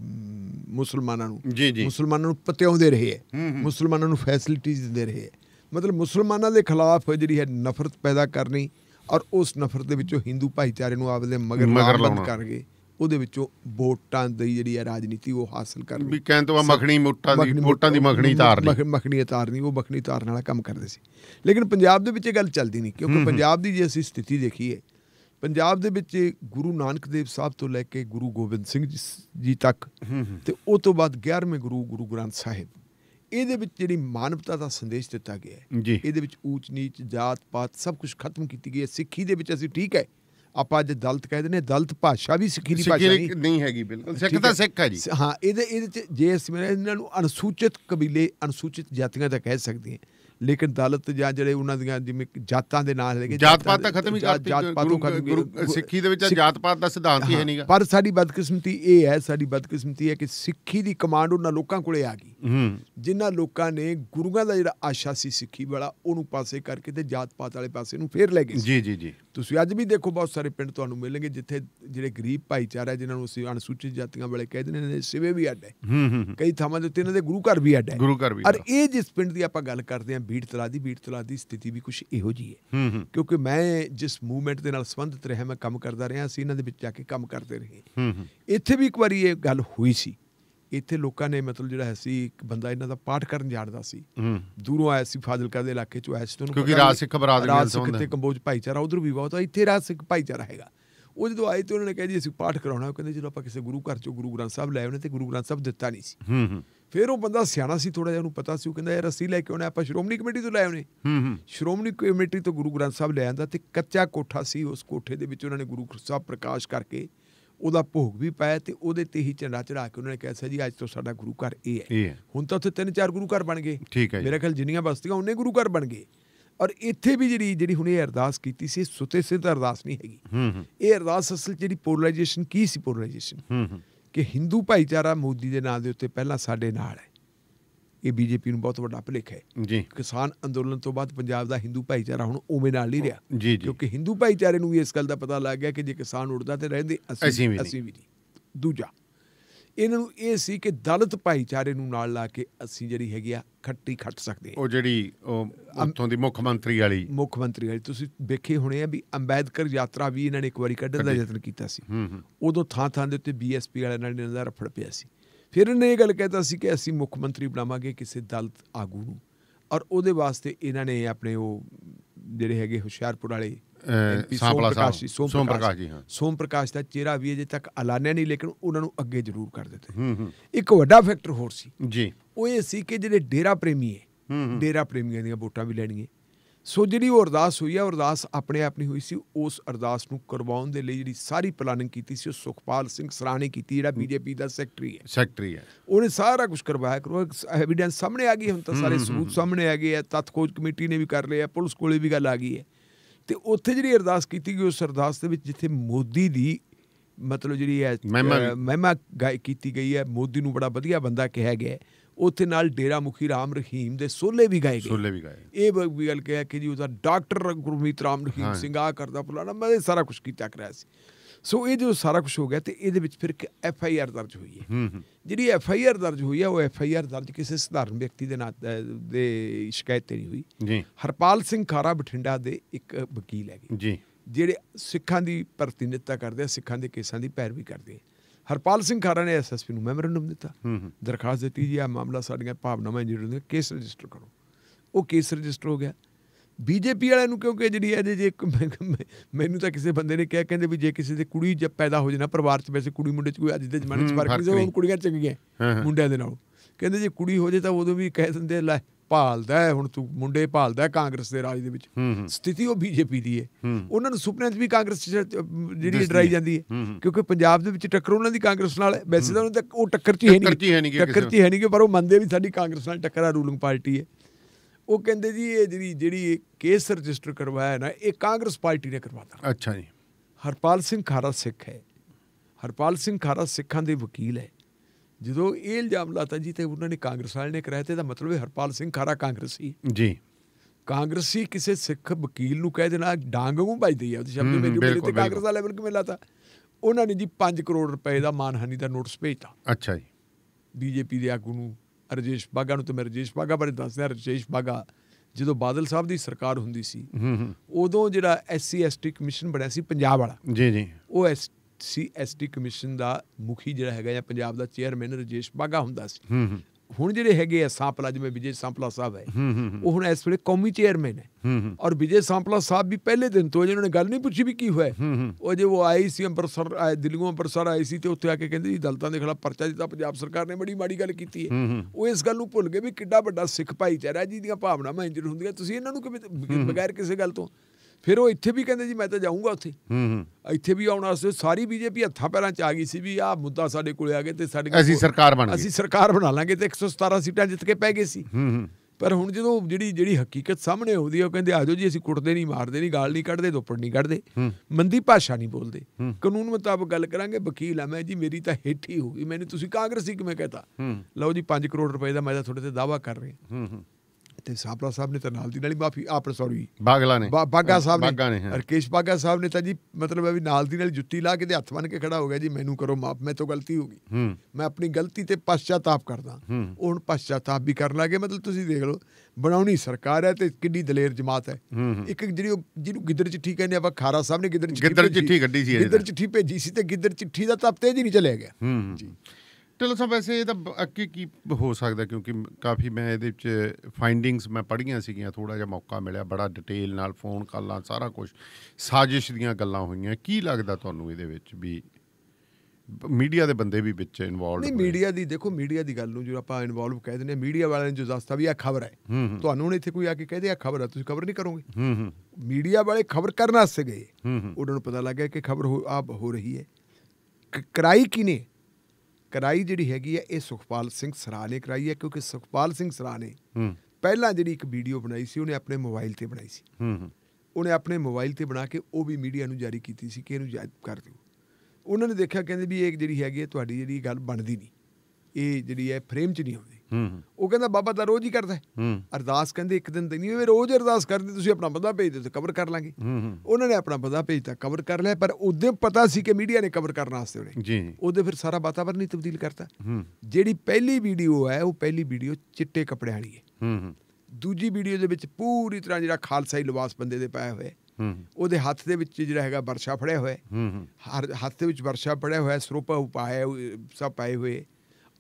ਮੁਸਲਮਾਨਾਂ ਨੂੰ ਮੁਸਲਮਾਨਾਂ ਨੂੰ ਪਤਿਆਉਂਦੇ ਰਹੇ ਆ ਮੁਸਲਮਾਨਾਂ ਨੂੰ ਫੈਸਿਲਿਟੀਆਂ ਦਿੰਦੇ ਰਹੇ ਆ ਮਤਲਬ ਮੁਸਲਮਾਨਾਂ ਦੇ ਖਿਲਾਫ ਜਿਹੜੀ ਹੈ ਨਫ਼ਰਤ ਪੈਦਾ ਕਰਨੀ ਔਰ ਉਸ ਨਫ਼ਰਤ ਦੇ ਵਿੱਚੋਂ ਹਿੰਦੂ ਭਾਈਚਾਰੇ ਨੂੰ ਆਪਦੇ ਮਗਰ ਲਾਉਣਾ ਕਰਕੇ ਉਹਦੇ ਵਿੱਚੋਂ ਵੋਟਾਂ ਦੀ ਜਿਹੜੀ ਹੈ ਰਾਜਨੀਤੀ ਉਹ ਹਾਸਲ ਕਰਨੀ ਵੀ ਕਹਿੰ ਤੋਂ ਮੱਖਣੀ ਮੋਟਾਂ ਦੀ ਵੋਟਾਂ ਦੀ ਮੱਖਣੀ ਤਾਰਨੀ ਮੱਖਣੀ ਤਾਰਨੀ ਉਹ ਮੱਖਣੀ ਤਾਰਨ ਵਾਲਾ ਕੰਮ ਕਰਦੇ ਸੀ ਲੇਕਿਨ ਪੰਜਾਬ ਦੇ ਵਿੱਚ ਇਹ ਗੱਲ ਚੱਲਦੀ ਨਹੀਂ ਕਿਉਂਕਿ ਪੰਜਾਬ ਦੀ ਜੇ ਅਸੀਂ ਸਥਿਤੀ ਦੇਖੀਏ ਪੰਜਾਬ ਦੇ ਵਿੱਚ ਗੁਰੂ ਨਾਨਕ ਦੇਵ ਸਾਹਿਬ ਤੋਂ ਲੈ ਕੇ ਗੁਰੂ ਗੋਬਿੰਦ ਸਿੰਘ ਜੀ ਤੱਕ ਤੇ ਉਹ ਤੋਂ ਬਾਅਦ 11ਵੇਂ ਗੁਰੂ ਗੁਰੂ ਗ੍ਰੰਥ ਸਾਹਿਬ ਇਹਦੇ ਵਿੱਚ ਜਿਹੜੀ ਮਾਨਵਤਾ ਦਾ ਸੰਦੇਸ਼ ਦਿੱਤਾ ਗਿਆ ਹੈ ਇਹਦੇ ਵਿੱਚ ਊਚ ਨੀਚ ਜਾਤ ਪਾਤ ਸਭ ਕੁਝ ਖਤਮ ਕੀਤੀ ਗਈ ਹੈ ਸਿੱਖੀ ਦੇ ਵਿੱਚ ਅਸੀਂ ਠੀਕ ਹੈ ਆਪਾਂ ਅੱਜ ਦਲਤ ਕਹਿੰਦੇ ਨੇ ਦਲਤ ਭਾਸ਼ਾ ਵੀ ਸਿੱਖੀ ਦੀ ਭਾਸ਼ਾ ਨਹੀਂ ਨਹੀਂ ਹੈਗੀ ਬਿਲਕੁਲ ਸਿੱਖ ਤਾਂ ਸਿੱਖ ਹੈ ਜੀ ਹਾਂ ਇਹਦੇ ਇਹਦੇ ਚ ਜੇ ਅਸੀਂ ਇਹਨਾਂ ਨੂੰ ਅਨਸੂਚਿਤ ਕਬੀਲੇ ਅਨਸੂਚਿਤ ਜਾਤੀਆਂ ਦਾ ਕਹਿ ਸਕਦੇ ਹਾਂ ਲੇਕਿਨ ਦਲਤ ਜਾਂ ਜਿਹੜੇ ਉਹਨਾਂ ਦੀਆਂ ਜਿਵੇਂ ਜਾਤਾਂ ਦੇ ਨਾਲ ਲੱਗੇ ਜਾਤ ਪਾਤ ਤਾਂ ਖਤਮ ਹੀ ਕਰਤੀ ਜਾਤ ਪਾਤ ਸਿੱਖੀ ਦੇ ਵਿੱਚ ਜਾਤ ਪਾਤ ਦਾ ਸਿਧਾਂਤ ਹੀ ਹੈ ਨਹੀਂਗਾ ਪਰ ਸਾਡੀ ਬਦਕਿਸਮਤੀ ਇਹ ਹੈ ਸਾਡੀ ਬਦਕਿਸਮਤੀ ਹੈ ਕਿ ਸਿੱਖੀ ਦੀ ਕਮਾਂਡ ਉਹਨਾਂ ਲੋਕਾਂ ਕੋਲੇ ਆ ਗਈ ਜਿਨ੍ਹਾਂ ਲੋਕਾਂ ਨੇ ਗੁਰੂਆਂ ਦਾ ਜਿਹੜਾ ਆਸ਼ਾ ਸੀ ਸਿੱਖੀ ਵਾਲਾ ਉਹਨੂੰ ਪਾਸੇ ਕਰਕੇ ਤੇ ਜਾਤ ਪਾਤ ਵਾਲੇ ਪਾਸੇ ਨੂੰ ਫੇਰ ਲੈ ਗਏ ਜੀ ਜੀ ਜੀ ਤੁਸੀਂ ਅੱਜ ਵੀ ਦੇਖੋ ਬਹੁਤ ਸਾਰੇ ਪਿੰਡ ਤੁਹਾਨੂੰ ਮਿਲਣਗੇ ਜਿੱਥੇ ਜਿਹੜੇ ਗਰੀਬ ਭਾਈਚਾਰਾ ਜਿਨ੍ਹਾਂ ਨੂੰ ਅਸੀਂ ਅਨਸੂਚਿਤ ਜਾਤੀਆਂ ਵਾਲੇ ਕਹਿੰਦੇ ਨੇ ਸਿਵੇ ਵੀ ਅੱਡ ਹੈ ਕਈ ਥਾਵਾਂ ਦੇ ਉੱਤੇ ਇਹਨਾਂ ਦੇ ਗੁਰੂ ਘਰ ਵੀ ਅੱਡ ਹੈ ਗੁਰੂ ਘਰ ਵੀ ਔਰ ਇਹ ਜਿਸ ਪਿੰਡ ਦੀ ਆਪਾਂ ਗੱਲ ਕਰਦੇ ਬੀਟ ਤਲਾ ਦੀ ਬੀਟ ਤਲਾ ਦੀ ਸਥਿਤੀ ਵੀ ਕੁਝ ਇਹੋ ਜੀ ਹੈ ਕਿਉਂਕਿ ਮੈਂ ਜਿਸ ਮੂਵਮੈਂਟ ਦੇ ਨਾਲ ਸੰਬੰਧਿਤ ਰਿਹਾ ਮੈਂ ਕੰਮ ਕਰਦਾ ਰਿਹਾ ਅਸੀਂ ਇਹਨਾਂ ਦੇ ਵਿੱਚ ਜਾ ਕੇ ਕੰਮ ਕਰਦੇ ਰਹੇ ਇੱਥੇ ਵੀ ਇੱਕ ਵਾਰੀ ਇਹ ਗੱਲ ਹੋਈ ਸੀ ਇੱਥੇ ਲੋਕਾਂ ਨੇ ਮਤਲਬ ਜਿਹੜਾ ਹੈ ਸੀ ਇੱਕ ਬੰਦਾ ਇਹਨਾਂ ਦਾ ਪਾਠ ਕਰਨ ਜਾਣਦਾ ਸੀ ਦੂਰੋਂ ਆਇਆ ਸੀ ਫਾਜ਼ਿਲਕਾ ਦੇ ਇਲਾਕੇ ਚੋਂ ਆਇਆ ਸੀ ਤੁਹਾਨੂੰ ਕਿਉਂਕਿ ਰਾਜ ਸਿੱਖ ਬਰਾਦਰੀ ਨਾਲ ਸੰਬੰਧ ਤੇ ਕੰਬੋਜ ਭਾਈਚਾਰਾ ਉਧਰ ਵੀ ਬਹੁਤ ਆ ਇੱਥੇ ਰਾਜ ਸਿੱਖ ਭਾਈਚਾਰਾ ਹੈਗਾ ਉਹ ਜਦੋਂ ਆਏ ਤੇ ਉਹਨਾਂ ਨੇ ਕਹਿ ਜੀ ਅਸੀਂ ਪਾਠ ਕਰਾਉਣਾ ਉਹ ਕਹਿੰਦੇ ਜਦੋਂ ਆਪਾਂ ਕਿਸੇ ਗੁਰੂ ਘਰ ਚੋਂ ਗੁਰੂ ਗ੍ਰੰਥ ਸਾਹਿਬ ਲੈ ਆਉਣੇ ਤੇ ਗੁਰੂ ਗ੍ਰੰਥ ਸਾਹਿਬ ਦਿੱਤਾ ਨਹੀਂ ਸੀ ਫਿਰ ਉਹ ਬੰਦਾ ਸਿਆਣਾ ਸੀ ਥੋੜਾ ਜਿਹਾ ਉਹਨੂੰ ਪਤਾ ਸੀ ਉਹ ਕਹਿੰਦਾ ਯਾਰ ਅਸੀਂ ਲੈ ਕੇ ਆਉਣਾ ਆਪਾਂ ਸ਼੍ਰੋਮਣੀ ਕਮੇਟੀ ਤੋਂ ਲੈ ਆਉਣੇ ਹੂੰ ਹੂੰ ਸ਼੍ਰੋਮਣੀ ਕਮੇਟੀ ਤੋਂ ਗੁਰੂ ਗ੍ਰੰਥ ਸਾਹਿਬ ਲੈ ਆਂਦਾ ਤੇ ਕੱਚਾ ਕੋਠਾ ਸੀ ਉਸ ਕੋਠੇ ਦੇ ਵਿੱਚ ਉਹਨਾਂ ਨੇ ਗੁਰੂ ਸਾਹਿਬ ਪ੍ਰਕਾਸ਼ ਕਰਕੇ ਉਹਦਾ ਭੋਗ ਵੀ ਪਾਇਆ ਤੇ ਉਹਦੇ ਤੇ ਹੀ ਚੰਡਾ ਚੜਾ ਕੇ ਉਹਨਾਂ ਨੇ ਕਿਹਾ ਸੀ ਜੀ ਅੱਜ ਤੋਂ ਸਾਡਾ ਗੁਰੂ ਘਰ ਇਹ ਹੈ ਹੁਣ ਤਾਂ ਉੱਥੇ ਤਿੰਨ ਚਾਰ ਗੁਰੂ ਘਰ ਬਣ ਗਏ ਮੇਰੇ ਖਿਆਲ ਜਿੰਨੀਆਂ ਬਸਤੀਆਂ ਉਹਨੇ ਗੁਰੂ ਘਰ ਬਣ ਗਏ ਔਰ ਇੱਥੇ ਵੀ ਜਿਹੜੀ ਜਿਹੜੀ ਹੁਣੇ ਅਰਦਾਸ ਕੀਤੀ ਸੀ ਸੁਤੇ ਸਿੱਧ ਅਰਦਾਸ ਨਹੀਂ ਹੈਗੀ ਇਹ ਅਰਦਾਸ ਅਸਲ ਜਿਹੜੀ ਪੋਲਰਾਈਜੇਸ਼ਨ ਕੀ ਸੀ ਪੋਲਰਾਈਜੇਸ਼ਨ ਕਿ ਹਿੰਦੂ ਭਾਈਚਾਰਾ ਮੋਦੀ ਦੇ ਨਾਂ ਦੇ ਉੱਤੇ ਪਹਿਲਾਂ ਸਾਡੇ ਨਾਲ ਹੈ ਇਹ ਬੀਜੇਪੀ ਨੂੰ ਬਹੁਤ ਵੱਡਾ ਭਲੇਖ ਹੈ ਜੀ ਕਿਸਾਨ ਅੰਦੋਲਨ ਤੋਂ ਬਾਅਦ ਪੰਜਾਬ ਦਾ ਹਿੰਦੂ ਭਾਈਚਾਰਾ ਹੁਣ ਉਵੇਂ ਨਾਲ ਨਹੀਂ ਰਿਹਾ ਕਿਉਂਕਿ ਹਿੰਦੂ ਭਾਈਚਾਰੇ ਨੂੰ ਵੀ ਇਸ ਗੱਲ ਦਾ ਪਤਾ ਲੱਗ ਗਿਆ ਕਿ ਜੇ ਕਿਸਾਨ ਉੜਦਾ ਤੇ ਰਹਿੰਦੇ ਅਸੀਂ ਅਸੀਂ ਵੀ ਨਹੀਂ ਦੂਜਾ ਇਹਨੂੰ ਇਹ ਸੀ ਕਿ ਦਲਿਤ ਭਾਈਚਾਰੇ ਨੂੰ ਨਾਲ ਲਾ ਕੇ ਅਸੀਂ ਜਿਹੜੀ ਹੈਗੀ ਆ ਖੱਟੀ ਖੱਟ ਸਕਦੇ ਉਹ ਜਿਹੜੀ ਉੱਥੋਂ ਦੀ ਮੁੱਖ ਮੰਤਰੀ ਵਾਲੀ ਮੁੱਖ ਮੰਤਰੀ ਵਾਲੀ ਤੁਸੀਂ ਵੇਖੇ ਹੋਣੇ ਆ ਵੀ ਅੰਬੈਦਕਰ ਯਾਤਰਾ ਵੀ ਇਹਨਾਂ ਨੇ ਇੱਕ ਵਾਰੀ ਕੱਢਣ ਦਾ ਯਤਨ ਕੀਤਾ ਸੀ ਉਦੋਂ ਥਾਂ ਥਾਂ ਦੇ ਉੱਤੇ ਬੀਐਸਪੀ ਵਾਲਿਆਂ ਨਾਲ ਇਹਨਾਂ ਦਾ ਰਫੜ ਪਿਆ ਸੀ ਫਿਰ ਇਹਨੇ ਇਹ ਗੱਲ ਕਹਿਤਾ ਸੀ ਕਿ ਅਸੀਂ ਮੁੱਖ ਮੰਤਰੀ ਬਣਾਵਾਂਗੇ ਕਿਸੇ ਦਲਿਤ ਆਗੂ ਨੂੰ ਔਰ ਉਹਦੇ ਵਾਸਤੇ ਇਹਨਾਂ ਨੇ ਆਪਣੇ ਉਹ ਜਿਹੜੇ ਹੈਗੇ ਹੁਸ਼ਿਆਰਪੁਰ ਵਾਲੇ ਸੋਮ ਪ੍ਰਕਾਸ਼ ਜੀ ਸੋਮ ਪ੍ਰਕਾਸ਼ ਜੀ ਹਾਂ ਸੋਮ ਪ੍ਰਕਾਸ਼ ਦਾ ਚਿਹਰਾ ਵੀ ਅਜੇ ਤੱਕ ਐਲਾਨਿਆ ਨਹੀਂ ਲੇਕਿਨ ਉਹਨਾਂ ਨੂੰ ਅੱਗੇ ਜ਼ਰੂਰ ਕਰ ਦਿੱਤੇ ਇੱਕ ਵੱਡਾ ਫੈਕਟਰ ਹੋਰ ਸੀ ਜੀ ਉਹ ਇਹ ਸੀ ਕਿ ਜਿਹੜੇ ਡੇਰਾ ਪ੍ਰੇਮੀ ਹੈ ਡੇਰਾ ਪ੍ਰੇਮੀਆਂ ਦੀਆਂ ਵੋਟਾਂ ਵੀ ਲੈਣੀਆਂ ਸੋ ਜਿਹੜੀ ਉਹ ਅਰਦਾਸ ਹੋਈ ਹੈ ਅਰਦਾਸ ਆਪਣੇ ਆਪ ਨਹੀਂ ਹੋਈ ਸੀ ਉਸ ਅਰਦਾਸ ਨੂੰ ਕਰਵਾਉਣ ਦੇ ਲਈ ਜਿਹੜੀ ਸਾਰੀ ਪਲਾਨਿੰਗ ਕੀਤੀ ਸੀ ਉਹ ਸੁਖਪਾਲ ਸਿੰਘ ਸਰਾਣੇ ਕੀਤੀ ਜਿਹੜਾ ਬੀਜੇਪੀ ਦਾ ਸੈਕਟਰੀ ਹੈ ਸੈਕਟਰੀ ਹੈ ਉਹਨੇ ਸਾਰਾ ਕੁਝ ਕਰਵਾਇਆ ਕਰੋ ਐਵੀਡੈਂਸ ਸਾਹਮਣੇ ਆ ਗਈ ਹੁਣ ਤਾਂ ਸਾਰੇ ਸਬੂਤ ਸਾਹਮਣੇ ਆ ਗਏ ਆ ਤਤ ਖੋਜ ਕਮੇਟੀ ਨੇ ਵੀ ਕਰ ਲਿਆ ਪੁਲਿਸ ਕੋਲੇ ਵੀ ਗੱਲ ਆ ਗਈ ਹੈ ਤੇ ਉੱਥੇ ਜਿਹੜੀ ਅਰਦਾਸ ਕੀਤੀ ਗਈ ਉਸ ਅਰਦਾਸ ਦੇ ਵਿੱਚ ਜਿੱਥੇ ਮੋਦੀ ਦੀ ਮਤਲਬ ਜਿਹੜੀ ਹੈ ਮਹਿਮਾ ਗਾਇ ਕੀਤੀ ਗਈ ਹੈ ਮੋਦੀ ਨੂੰ ਬੜਾ ਵਧੀਆ ਬੰਦਾ ਕਿਹਾ ਗਿਆ ਉੱਥੇ ਨਾਲ ਡੇਰਾ ਮੁਖੀ ਰਾਮ ਰਹੀਮ ਦੇ ਸੋਲੇ ਵੀ ਗਾਏ ਗਏ ਸੋਲੇ ਵੀ ਗਾਏ ਇਹ ਵੀ ਗੱਲ ਕਿਹਾ ਕਿ ਜੀ ਉਹਦਾ ਡਾਕਟਰ ਗੁਰਮੀਤ ਰਾਮ ਰਹੀਮ ਸਿੰਘ ਆ ਕਰਦਾ ਫਲਾਣਾ ਮੈਂ ਸਾਰਾ ਕੁਝ ਕੀਤਾ ਕਰਿਆ ਸੀ ਸੋ ਇਹ ਜਦੋਂ ਸਾਰਾ ਕੁਝ ਹੋ ਗਿਆ ਤੇ ਇਹਦੇ ਵਿੱਚ ਫਿਰ ਇੱਕ ਐਫ ਆਈ ਆਰ ਦਰਜ ਹੋਈ ਹੈ ਜਿਹੜੀ ਐਫ ਆਈ ਆਰ ਦਰਜ ਹੋਈ ਹੈ ਉਹ ਐਫ ਆਈ ਆਰ ਦਰਜ ਕਿਸੇ ਸਧਾਰਨ ਵਿਅਕਤੀ ਦੇ ਨਾਂ ਦੇ ਸ਼ਿਕਾਇਤ ਤੇ ਨਹੀਂ ਹੋਈ ਜੀ ਹਰਪਾਲ ਸਿੰਘ ਖਾਰਾ ਬਠਿੰਡਾ ਦੇ ਇੱਕ ਵਕੀਲ ਹੈਗੇ ਜੀ ਜਿਹੜੇ ਸਿੱਖਾਂ ਦੀ ਪ੍ਰਤੀਨਿਧਤਾ ਕਰਦੇ ਆ ਸਿੱਖਾਂ ਦੇ ਕੇਸਾਂ ਦੀ ਪੈਰਵੀ ਕਰਦੇ ਆ ਹਰਪਾਲ ਸਿੰਘ ਖਾਰਾ ਨੇ ਐਸਐਸਪੀ ਨੂੰ ਮੈਮੋਰੰਡਮ ਦਿੱਤਾ ਦਰਖਾਸਤ ਦਿੱਤੀ ਜੀ ਆ ਮਾਮਲਾ ਸਾਡੀਆਂ ਭਾਵਨਾਵਾਂ ਜਿਹੜੇ ਦੇ ਕੇਸ ਰਜਿਸਟਰ ਕਰੋ ਉਹ ਕੇਸ ਰਜਿਸਟਰ ਹੋ ਗਿਆ ਬੀਜੇਪੀ ਵਾਲਿਆਂ ਨੂੰ ਕਿਉਂਕਿ ਜਿਹੜੀ ਇਹਦੇ ਜੇ ਮੈਨੂੰ ਤਾਂ ਕਿਸੇ ਬੰਦੇ ਨੇ ਕਿਹਾ ਕਹਿੰਦੇ ਵੀ ਜੇ ਕਿਸੇ ਦੇ ਕੁੜੀ ਜੇ ਪੈਦਾ ਹੋ ਜੇ ਨਾ ਪਰਿਵਾਰ 'ਚ ਵੈਸੇ ਕੁੜੀ ਮੁੰਡੇ 'ਚ ਕੋਈ ਅੱਜ ਦੇ ਜ਼ਮਾਨੇ 'ਚ ਫਰਕ ਨਹੀਂ ਹੁਣ ਕੁੜੀਆਂ ਗਈਆਂ ਮੁੰਡਿਆਂ ਦੇ ਨਾਲ ਕਹਿੰਦੇ ਜੇ ਕੁੜੀ ਹੋ ਜੇ ਤਾਂ ਉਦੋਂ ਵੀ ਕਹਿ ਦਿੰਦੇ ਲੈ ਭਾਲਦਾ ਹੁਣ ਤੂੰ ਮੁੰਡੇ ਭਾਲਦਾ ਕਾਂਗਰਸ ਦੇ ਰਾਜ ਦੇ ਵਿੱਚ ਸਥਿਤੀ ਉਹ ਬੀਜੇਪੀ ਦੀ ਹੈ ਉਹਨਾਂ ਨੂੰ ਸੁਪਨੇ 'ਚ ਵੀ ਕਾਂਗਰਸ ਜਿਹੜੀ ਡਰਾਈ ਜਾਂਦੀ ਹੈ ਕਿਉਂਕਿ ਪੰਜਾਬ ਦੇ ਵਿੱਚ ਟੱਕਰ ਉਹਨਾਂ ਦੀ ਕਾਂਗਰਸ ਨਾਲ ਵੈਸੇ ਤਾਂ ਉਹ ਟੱਕਰ 'ਚ ਹੀ ਨਹੀਂ ਟੱਕਰ 'ਚ ਹੀ ਨਹੀਂ ਪਰ ਉਹ ਮੰਨਦੇ ਵੀ ਸਾਡੀ ਕਾਂਗਰਸ ਨਾਲ ਟੱਕਰ ਆ ਰੂਲਿੰਗ ਪਾਰਟੀ ਹੈ ਉਹ ਕਹਿੰਦੇ ਜੀ ਇਹ ਜਿਹੜੀ ਜਿਹੜੀ ਕੇਸ ਰਜਿਸਟਰ ਕਰਵਾਇਆ ਨਾ ਇਹ ਕਾਂਗਰਸ ਪਾਰਟੀ ਨੇ ਕਰਵਾਤਾ ਅੱਛਾ ਜੀ ਹਰਪਾਲ ਸਿੰਘ ਖਾਰਾ ਸਿੱਖ ਹੈ ਹਰਪਾਲ ਸਿੰਘ ਖਾਰਾ ਸਿੱਖਾਂ ਦੇ ਵਕੀਲ ਹੈ ਜਦੋਂ ਇਹ ਇਲਜ਼ਾਮ ਲਾਤਾ ਜੀ ਤੇ ਉਹਨਾਂ ਨੇ ਕਾਂਗਰਸ ਵਾਲਿਆਂ ਨੇ ਕਰਾਇਆ ਤੇ ਦਾ ਮਤਲਬ ਹੈ ਹਰਪਾਲ ਸਿੰਘ ਖਾਰਾ ਕਾਂਗਰਸੀ ਜੀ ਕਾਂਗਰਸੀ ਕਿਸੇ ਸਿੱਖ ਵਕੀਲ ਨੂੰ ਕਹਿ ਦੇਣਾ ਡਾਂਗ ਨੂੰ ਵੱਜਦੀ ਆ ਉਹ ਸ਼ਬਦ ਵਿੱਚ ਮੇਰੇ ਤੇ ਕਾਂਗਰਸ ਵਾਲੇ ਬਿਲਕੁਲ ਲਾਤਾ ਉਹਨਾਂ ਨੇ ਜੀ 5 ਕਰੋੜ ਰੁਪਏ ਦਾ ਮਾਨਹਾਨੀ ਦਾ ਨੋਟਿਸ ਭੇਜਤਾ ਅੱਛਾ ਜੀ ਬੀਜੇਪੀ ਦੇ ਆਗੂ ਨੂੰ ਰਜੇਸ਼ ਬਾਗਾ ਨੂੰ ਤੇ ਮੈਂ ਰਜੇਸ਼ ਬਾਗਾ ਬਾਰੇ ਰਿਹਾ ਰਜੇਸ਼ ਬਾਗਾ ਜਦੋਂ ਬਾਦਲ ਸਾਹਿਬ ਦੀ ਸਰਕਾਰ ਹੁੰਦੀ ਸੀ ਹੂੰ ਉਦੋਂ ਜਿਹੜਾ ਐਸਸੀ ਐਸਟੀ ਕਮਿਸ਼ਨ ਬਣਿਆ ਸੀ ਪੰਜਾਬ ਵਾਲਾ ਜੀ ਜੀ ਉਹ ਐਸਸੀ ਐਸਟੀ ਕਮਿਸ਼ਨ ਦਾ ਮੁਖੀ ਜਿਹੜਾ ਹੈਗਾ ਜਾਂ ਪੰਜਾਬ ਦਾ ਚੇਅਰਮੈਨ ਰਜੇਸ਼ ਬਾਗਾ ਹੁੰਦਾ ਸੀ ਹੂੰ ਹੂੰ ਹੁਣ ਜਿਹੜੇ ਹੈਗੇ ਆ ਸਾਂਪਲਾ ਜਿਵੇਂ ਵਿਜੇ ਸਾਂਪਲਾ ਸਾਹਿਬ ਹੈ ਉਹ ਹੁਣ ਇਸ ਵੇਲੇ ਕੌਮੀ ਚੇਅਰਮੈਨ ਹੈ ਔਰ ਵਿਜੇ ਸਾਂਪਲਾ ਸਾਹਿਬ ਵੀ ਪਹਿਲੇ ਦਿਨ ਤੋਂ ਜਿਹਨਾਂ ਨੇ ਗੱਲ ਨਹੀਂ ਪੁੱਛੀ ਵੀ ਕੀ ਹੋਇਆ ਉਹ ਜੇ ਉਹ ਆਈ ਸੀ ਅੰਮ੍ਰਿਤਸਰ ਆਏ ਦਿੱਲੀੋਂ ਅੰਮ੍ਰਿਤਸਰ ਆਏ ਸੀ ਤੇ ਉੱਥੇ ਆ ਕੇ ਕਹਿੰਦੇ ਜੀ ਦਲਤਾਂ ਦੇ ਖਿਲਾਫ ਪਰਚਾ ਦਿੱਤਾ ਪੰਜਾਬ ਸਰਕਾਰ ਨੇ ਬੜੀ ਮਾੜੀ ਗੱਲ ਕੀਤੀ ਹੈ ਉਹ ਇਸ ਗੱਲ ਨੂੰ ਭੁੱਲ ਗਏ ਵੀ ਕਿੱਡਾ ਵੱਡਾ ਸਿੱਖ ਭਾਈਚਾਰਾ ਜੀ ਦੀਆਂ ਭਾਵਨਾਵਾਂ ਇੰਜਰ ਹੁੰਦੀਆਂ ਤੁਸੀਂ ਇਹਨਾਂ ਨੂੰ ਕਿਵੇਂ ਬਗੈਰ ਕਿਸੇ ਗੱਲ ਤੋਂ ਫਿਰ ਉਹ ਇੱਥੇ ਵੀ ਕਹਿੰਦੇ ਜੀ ਮੈਂ ਤਾਂ ਜਾਊਂਗਾ ਉੱਥੇ ਹੂੰ ਹੂੰ ਇੱਥੇ ਵੀ ਆਉਣ ਵਾਸਤੇ ਸਾਰੀ ਬੀਜੇਪੀ ਹੱਥਾਂ ਪੈਰਾਂ 'ਚ ਆ ਗਈ ਸੀ ਵੀ ਆਹ ਮੁੱਦਾ ਸਾਡੇ ਕੋਲੇ ਆ ਗਿਆ ਤੇ ਸਾਡੇ ਅਸੀਂ ਸਰਕਾਰ ਬਣ ਲਈ ਅਸੀਂ ਸਰਕਾਰ ਬਣਾ ਲਾਂਗੇ ਤੇ 117 ਸੀਟਾਂ ਜਿੱਤ ਕੇ ਪੈ ਗਏ ਸੀ ਹੂੰ ਹੂੰ ਪਰ ਹੁਣ ਜਦੋਂ ਜਿਹੜੀ ਜਿਹੜੀ ਹਕੀਕਤ ਸਾਹਮਣੇ ਆਉਂਦੀ ਹੈ ਉਹ ਕਹਿੰਦੇ ਆਜੋ ਜੀ ਅਸੀਂ ਕੁੱਟਦੇ ਨਹੀਂ ਮਾਰਦੇ ਨਹੀਂ ਗਾਲ ਨਹੀਂ ਕੱਢਦੇ ਦੋਪੜ ਨਹੀਂ ਕੱਢਦੇ ਮੰਦੀ ਭਾਸ਼ਾ ਨਹੀਂ ਬੋਲਦੇ ਕਾਨੂੰਨ ਮੁਤਾਬਕ ਗੱਲ ਕਰਾਂਗੇ ਵਕੀਲ ਆ ਮੈਂ ਜੀ ਮੇਰੀ ਤਾਂ ਹੇਠੀ ਹੋ ਗਈ ਮੈਨੂੰ ਤੁਸੀਂ ਕਾਂਗਰਸੀ ਕਿਵੇਂ ਕਹਤਾ ਲਓ ਜੀ 5 ਕਰੋੜ ਰੁਪਏ ਦਾ ਮੈਂ ਤਾਂ ਤੁਹਾਡੇ ਤੇ ਦਾਵਾ ਕਰ ਰਿਹਾ ਤੇ ਸਾਬਰਾ ਸਾਹਿਬ ਨੇ ਤਾਂ ਨਾਲ ਦੀ ਨਾਲ ਹੀ ਮਾਫੀ ਆਪ ਸੌਰੀ ਬਾਗਲਾ ਨੇ ਬਾਗਾ ਸਾਹਿਬ ਨੇ ਬਾਗਾ ਨੇ ਰਕੇਸ਼ ਬਾਗਾ ਸਾਹਿਬ ਨੇ ਤਾਂ ਜੀ ਮਤਲਬ ਹੈ ਵੀ ਨਾਲ ਦੀ ਨਾਲ ਜੁੱਤੀ ਲਾ ਕੇ ਤੇ ਹੱਥ ਬੰਨ ਕੇ ਖੜਾ ਹੋ ਗਿਆ ਜੀ ਮੈਨੂੰ ਕਰੋ ਮਾਫ ਮੈਂ ਤੋਂ ਗਲਤੀ ਹੋ ਗਈ ਮੈਂ ਆਪਣੀ ਗਲਤੀ ਤੇ ਪਛਤਾਪ ਕਰਦਾ ਹੂੰ ਹੁਣ ਪਛਤਾਪ ਵੀ ਕਰਨ ਲੱਗੇ ਮਤਲਬ ਤੁਸੀਂ ਦੇਖ ਲਓ ਬਣਾਉਣੀ ਸਰਕਾਰ ਹੈ ਤੇ ਕਿੰਨੀ ਦਲੇਰ ਜਮਾਤ ਹੈ ਇੱਕ ਜਿਹੜੀ ਜਿਹਨੂੰ ਗਿੱਦੜ ਚਿੱਠੀ ਕਹਿੰਦੇ ਆਪਾਂ ਖਾਰਾ ਸਾਹਿਬ ਨੇ ਗਿੱਦੜ ਚਿੱਠੀ ਗਿੱਦੜ ਚਿੱਠੀ ਕੱਢੀ ਸੀ ਗਿੱਦੜ ਚਿੱਠੀ ਭੇਜੀ ਸੀ ਤੇ ਗਿੱਦੜ ਚਿੱਠੀ ਦਾ ਤਾਂ ਤੇਜ ਹੀ ਨਹੀਂ ਚੱਲਿਆ ਗਿਆ ਜੀ ਚਲੋ ਸਭ ਵੈਸੇ ਇਹ ਤਾਂ ਅੱਗੇ ਕੀ ਹੋ ਸਕਦਾ ਕਿਉਂਕਿ ਕਾਫੀ ਮੈਂ ਇਹਦੇ ਵਿੱਚ ਫਾਈਂਡਿੰਗਸ ਮੈਂ ਪੜ੍ਹੀਆਂ ਸੀਗੀਆਂ ਥੋੜਾ ਜਿਹਾ ਮੌਕਾ ਮਿਲਿਆ ਬੜਾ ਡਿਟੇਲ ਨਾਲ ਫੋਨ ਕਾਲਾਂ ਸਾਰਾ ਕੁਝ ਸਾਜ਼ਿਸ਼ ਦੀਆਂ ਗੱਲਾਂ ਹੋਈਆਂ ਕੀ ਲੱਗਦਾ ਤੁਹਾਨੂੰ ਇਹਦੇ ਵਿੱਚ ਵੀ ਮੀਡੀਆ ਦੇ ਬੰਦੇ ਵੀ ਵਿੱਚ ਇਨਵੋਲਡ ਨਹੀਂ ਮੀਡੀਆ ਦੀ ਦੇਖੋ ਮੀਡੀਆ ਦੀ ਗੱਲ ਨੂੰ ਜੋ ਆਪਾਂ ਇਨਵੋਲਵ ਕਹਿ ਦਿੰਦੇ ਆ ਮੀਡੀਆ ਵਾਲਿਆਂ ਨੇ ਜੋ ਦੱਸਤਾ ਵੀ ਇਹ ਖਬਰ ਹੈ ਤੁਹਾਨੂੰ ਹੁਣ ਇੱਥੇ ਕੋਈ ਆ ਕੇ ਕਹਦੇ ਆ ਖਬਰ ਹੈ ਤੁਸੀਂ ਖਬਰ ਨਹੀਂ ਕਰੋਗੇ ਮੀਡੀਆ ਵਾਲੇ ਖਬਰ ਕਰਨ ਆਸੇ ਗਏ ਉਹਨਾਂ ਨੂੰ ਪਤਾ ਲੱਗਿਆ ਕਿ ਖਬਰ ਆਪ ਹੋ ਰਹੀ ਹੈ ਕਰਾਈ ਕਿਨੇ ਕਰਾਈ ਜਿਹੜੀ ਹੈਗੀ ਹੈ ਇਹ ਸੁਖਪਾਲ ਸਿੰਘ ਸਰਾ ਨੇ ਕਰਾਈ ਹੈ ਕਿਉਂਕਿ ਸੁਖਪਾਲ ਸਿੰਘ ਸਰਾ ਨੇ ਪਹਿਲਾਂ ਜਿਹੜੀ ਇੱਕ ਵੀਡੀਓ ਬਣਾਈ ਸੀ ਉਹਨੇ ਆਪਣੇ ਮੋਬਾਈਲ ਤੇ ਬਣਾਈ ਸੀ ਉਹਨੇ ਆਪਣੇ ਮੋਬਾਈਲ ਤੇ ਬਣਾ ਕੇ ਉਹ ਵੀ ਮੀਡੀਆ ਨੂੰ ਜਾਰੀ ਕੀਤੀ ਸੀ ਕਿ ਇਹਨੂੰ ਯਾਦ ਕਰ ਦਿਓ ਉਹਨਾਂ ਨੇ ਦੇਖਿਆ ਕਹਿੰਦੇ ਵੀ ਇਹ ਜਿਹੜੀ ਹੈਗੀ ਹੈ ਤੁਹਾਡੀ ਜਿਹੜੀ ਗੱਲ ਬਣਦੀ ਨਹੀਂ ਇਹ ਜਿਹੜੀ ਹੈ ਫਰੇਮ 'ਚ ਨਹੀਂ ਹੁੰਦੀ ਉਹ ਕਹਿੰਦਾ ਬਾਬਾ ਤਾਂ ਰੋਜ਼ ਹੀ ਕਰਦਾ ਅਰਦਾਸ ਕਹਿੰਦੇ ਇੱਕ ਦਿਨ ਤੇ ਨਹੀਂ ਹੋਵੇ ਰੋਜ਼ ਅਰਦਾਸ ਕਰਦੇ ਤੁਸੀਂ ਆਪਣਾ ਬੰਦਾ ਭੇਜ ਦਿਓ ਤੇ ਕਵਰ ਕਰ ਲਾਂਗੇ ਉਹਨਾਂ ਨੇ ਆਪਣਾ ਬੰਦਾ ਭੇਜਤਾ ਕਵਰ ਕਰ ਲਿਆ ਪਰ ਉਹਦੇ ਪਤਾ ਸੀ ਕਿ ਮੀਡੀਆ ਨੇ ਕਵਰ ਕਰਨ ਵਾਸਤੇ ਉਹਨੇ ਜੀ ਉਹਦੇ ਫਿਰ ਸਾਰਾ ਵਾਤਾਵਰਨ ਹੀ ਤਬਦੀਲ ਕਰਤਾ ਜਿਹੜੀ ਪਹਿਲੀ ਵੀਡੀਓ ਹੈ ਉਹ ਪਹਿਲੀ ਵੀਡੀਓ ਚਿੱਟੇ ਕੱਪੜੇ ਵਾਲੀ ਹੈ ਦੂਜੀ ਵੀਡੀਓ ਦੇ ਵਿੱਚ ਪੂਰੀ ਤਰ੍ਹਾਂ ਜਿਹੜਾ ਖਾਲਸਾਈ ਲਿਬਾਸ ਬੰਦੇ ਦੇ ਪਾਇਆ ਹੋਇਆ ਉਹਦੇ ਹੱਥ ਦੇ ਵਿੱਚ ਜਿਹੜਾ ਹੈਗਾ ਵਰਸ਼ਾ ਫੜਿਆ ਹੋਇਆ ਹਰ ਹੱਥ ਦੇ ਵਿੱਚ ਵਰਸ਼ਾ ਫੜਿਆ ਹੋਇਆ ਸਰੂਪਾ ਉਪਾਇਆ ਸਭ ਪਾਏ ਹੋਏ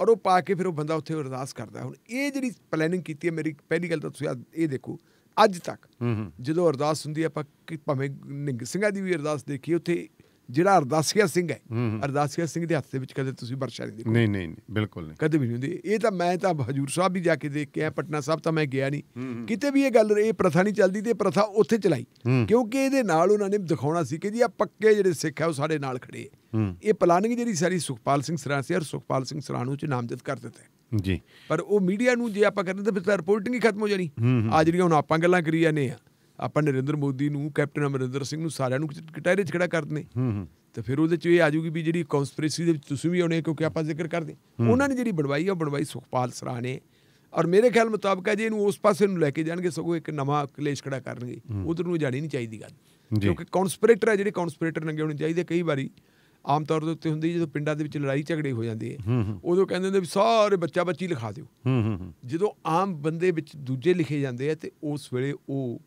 ਔਰ ਉਹ ਪਾ ਕੇ ਫਿਰ ਉਹ ਬੰਦਾ ਉੱਥੇ ਅਰਦਾਸ ਕਰਦਾ ਹੁਣ ਇਹ ਜਿਹੜੀ ਪਲੈਨਿੰਗ ਕੀਤੀ ਹੈ ਮੇਰੀ ਪਹਿਲੀ ਗੱਲ ਤਾਂ ਤੁਸੀਂ ਇਹ ਦੇਖੋ ਅੱਜ ਤੱਕ ਜਦੋਂ ਅਰਦਾਸ ਹੁੰਦੀ ਆਪਾਂ ਭਾਵੇਂ ਨਿੰਗ ਸਿੰਘਾ ਦੀ ਵੀ ਅਰਦਾਸ ਦੇਖੀ ਉੱਥੇ ਜਿਹੜਾ ਅਰਦਾਸੀਆ ਸਿੰਘ ਹੈ ਅਰਦਾਸੀਆ ਸਿੰਘ ਦੇ ਹੱਥ ਦੇ ਵਿੱਚ ਕਦੇ ਤੁਸੀਂ ਵਰਸ਼ਾ ਨਹੀਂ ਦੇਖੋ ਨਹੀਂ ਨਹੀਂ ਨਹੀਂ ਬਿਲਕੁਲ ਨਹੀਂ ਕਦੇ ਵੀ ਨਹੀਂ ਹੁੰਦੀ ਇਹ ਤਾਂ ਮੈਂ ਤਾਂ ਹਜੂਰ ਸਾਹਿਬ ਵੀ ਜਾ ਕੇ ਦੇਖ ਕੇ ਆ ਪਟਨਾ ਸਾਹਿਬ ਤਾਂ ਮੈਂ ਗਿਆ ਨਹੀਂ ਕਿਤੇ ਵੀ ਇਹ ਗੱਲ ਇਹ ਪ੍ਰਥਾ ਨਹੀਂ ਚੱਲਦੀ ਤੇ ਪ੍ਰਥਾ ਉੱਥੇ ਚਲਾਈ ਕਿਉਂਕਿ ਇਹਦੇ ਨਾਲ ਉਹਨਾਂ ਨੇ ਦਿਖਾਉਣਾ ਸੀ ਕਿ ਜੀ ਆ ਪੱਕੇ ਜਿਹੜੇ ਸਿੱਖ ਹੈ ਉਹ ਸਾਡੇ ਨਾਲ ਖੜੇ ਇਹ ਪਲਾਨਿੰਗ ਜਿਹੜੀ ਸਾਰੀ ਸੁਖਪਾਲ ਸਿੰਘ ਸਰਾਂ ਸੀ ਔਰ ਸੁਖਪਾਲ ਸਿੰਘ ਸਰਾਂ ਨੂੰ ਚ ਨਾਮਜ਼ਦ ਕਰ ਦਿੱਤੇ ਜੀ ਪਰ ਉਹ ਮੀਡੀਆ ਨੂੰ ਜੇ ਆਪਾਂ ਕਰਦੇ ਤਾਂ ਫਿਰ ਰਿਪੋਰਟਿੰਗ ਹੀ ਖਤਮ ਹੋ ਜਾਣੀ ਆ ਜਿਹੜੀਆਂ ਹੁਣ ਆਪਾਂ ਗੱਲਾਂ ਕਰੀ ਜਾਂਦੇ ਆ ਆਪਾਂ ਨਰਿੰਦਰ ਮੋਦੀ ਨੂੰ ਕੈਪਟਨ ਅਮਰਿੰਦਰ ਸਿੰਘ ਨੂੰ ਸਾਰਿਆਂ ਨੂੰ ਕਟਹਿਰੇ 'ਚ ਖੜਾ ਕਰਦੇ ਨੇ ਤੇ ਫਿਰ ਉਹਦੇ 'ਚ ਇਹ ਆ ਜੂਗੀ ਵੀ ਜਿਹੜੀ ਕਨਸਪੀਰੇਸੀ ਦੇ ਵਿੱਚ ਤੁਸੀਂ ਵੀ ਆਉਣੇ ਕਿਉਂਕਿ ਆਪਾਂ ਜ਼ਿਕਰ ਕਰਦੇ ਉਹਨਾਂ ਨੇ ਜਿਹੜੀ ਬਣਵਾਈ ਆ ਬਣਵਾਈ ਸੁਖਪਾਲ ਸਰਾ ਨੇ ਔਰ ਮੇਰੇ ਖਿਆਲ ਮੁਤਾਬਕ ਹੈ ਜੇ ਇਹਨੂੰ ਉਸ ਪਾਸੇ ਨੂੰ ਲੈ ਕੇ ਜਾਣਗੇ ਸਗੋਂ ਇੱਕ ਨਵਾਂ ਕਲੇਸ਼ ਖੜਾ ਕਰਨਗੇ ਉਧਰ ਨੂੰ ਜਾਣੀ ਨਹੀਂ ਚਾਹੀਦੀ ਗੱਲ ਕਿਉਂਕਿ ਕਨਸਪੀਰੇਟਰ ਹੈ ਜਿਹੜੇ ਕਨਸਪੀਰੇਟਰ ਨੰਗੇ ਹੋਣੇ ਚਾਹੀਦੇ ਕਈ ਵਾਰੀ ਆਮ ਤੌਰ ਦੇ ਉੱਤੇ ਹੁੰਦੀ ਜਦੋਂ ਪਿੰਡਾਂ ਦੇ ਵਿੱਚ ਲੜਾਈ ਝਗੜੇ ਹੋ ਜਾਂਦੇ ਆ ਉਦੋਂ ਕਹਿੰਦੇ ਹੁੰਦੇ ਵੀ ਸਾਰੇ ਬੱਚਾ ਬੱਚੀ ਲਿਖਾ ਦਿਓ ਜਦੋਂ ਆਮ ਬੰਦੇ ਵਿੱਚ ਦੂਜੇ ਲਿਖੇ ਜਾਂਦੇ ਆ ਤੇ ਉਸ ਵੇਲੇ ਉਹ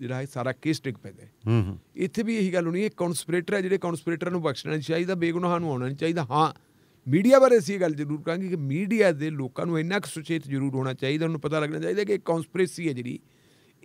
ਜਿਹੜਾ ਹੈ ਸਾਰਾ ਕੇਸ ਟਿਕ ਪੈਂਦਾ ਹੂੰ ਹੂੰ ਇੱਥੇ ਵੀ ਇਹੀ ਗੱਲ ਹੋਣੀ ਹੈ ਕਨਸਪੀਰੇਟਰ ਹੈ ਜਿਹੜੇ ਕਨਸਪੀਰੇਟਰ ਨੂੰ ਬਖਸ਼ਣਾ ਨਹੀਂ ਚਾਹੀਦਾ ਬੇਗੁਨਾਹਾਂ ਨੂੰ ਆਉਣਾ ਨਹੀਂ ਚਾਹੀਦਾ ਹਾਂ ਮੀਡੀਆ ਬਾਰੇ ਅਸੀਂ ਇਹ ਗੱਲ ਜ਼ਰੂਰ ਕਹਾਂਗੇ ਕਿ ਮੀਡੀਆ ਦੇ ਲੋਕਾਂ ਨੂੰ ਇੰਨਾ ਕੁ ਸੁਚੇਤ ਜ਼ਰੂਰ ਹੋਣਾ ਚਾਹੀਦਾ ਉਹਨੂੰ ਪਤਾ ਲੱਗਣਾ ਚਾਹੀਦਾ ਕਿ ਇਹ ਕਨਸਪੀਰੇਸੀ ਹੈ ਜਿਹੜੀ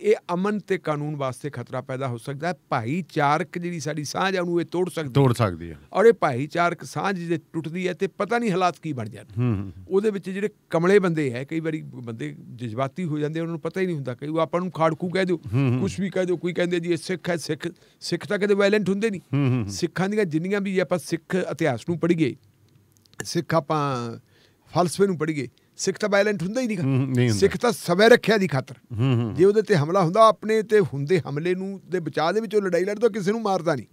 ਇਹ ਅਮਨ ਤੇ ਕਾਨੂੰਨ ਵਾਸਤੇ ਖਤਰਾ ਪੈਦਾ ਹੋ ਸਕਦਾ ਹੈ ਭਾਈਚਾਰਕ ਜਿਹੜੀ ਸਾਡੀ ਸਾਂਝ ਆ ਉਹਨੂੰ ਇਹ ਤੋੜ ਸਕਦੀ ਤੋੜ ਸਕਦੀ ਹੈ ਔਰ ਇਹ ਭਾਈਚਾਰਕ ਸਾਂਝ ਜੇ ਟੁੱਟਦੀ ਹੈ ਤੇ ਪਤਾ ਨਹੀਂ ਹਾਲਾਤ ਕੀ ਬਣ ਜਾਣ ਉਹਦੇ ਵਿੱਚ ਜਿਹੜੇ ਕਮਲੇ ਬੰਦੇ ਹੈ ਕਈ ਵਾਰੀ ਬੰਦੇ ਜਜ਼ਬਾਤੀ ਹੋ ਜਾਂਦੇ ਉਹਨਾਂ ਨੂੰ ਪਤਾ ਹੀ ਨਹੀਂ ਹੁੰਦਾ ਕਈ ਉਹ ਆਪਾਂ ਨੂੰ ਖਾੜਕੂ ਕਹਿ ਦਿਓ ਕੁਝ ਵੀ ਕਹਿ ਦਿਓ ਕੋਈ ਕਹਿੰਦੇ ਜੀ ਇਹ ਸਿੱਖ ਹੈ ਸਿੱਖ ਸਿੱਖ ਤਾਂ ਕਦੇ ਵਾਇਲੈਂਟ ਹੁੰਦੇ ਨਹੀਂ ਸਿੱਖਾਂ ਦੀਆਂ ਜਿੰਨੀਆਂ ਵੀ ਆਪਾਂ ਸਿੱਖ ਇਤਿਹਾਸ ਨੂੰ ਪੜ੍ਹੀਏ ਸਿੱਖ ਆਪਾਂ ਫਲਸਫੇ ਨੂੰ ਪੜ੍ਹੀਏ ਸਿੱਖ ਤਾਂ ਵਾਇਲੈਂਟ ਹੁੰਦਾ ਹੀ ਨਹੀਂ ਸਿੱਖ ਤਾਂ ਸਵੈ ਰੱਖਿਆ ਦੀ ਖਾਤਰ ਜੇ ਉਹਦੇ ਤੇ ਹਮਲਾ ਹੁੰਦਾ ਆਪਣੇ ਤੇ ਹੁੰਦੇ ਹਮਲੇ ਨੂੰ ਦੇ ਬਚਾਅ ਦੇ ਵਿੱਚੋਂ ਲੜਾਈ ਲੜਦਾ ਕਿਸੇ ਨੂੰ ਮਾਰਦਾ ਨਹੀਂ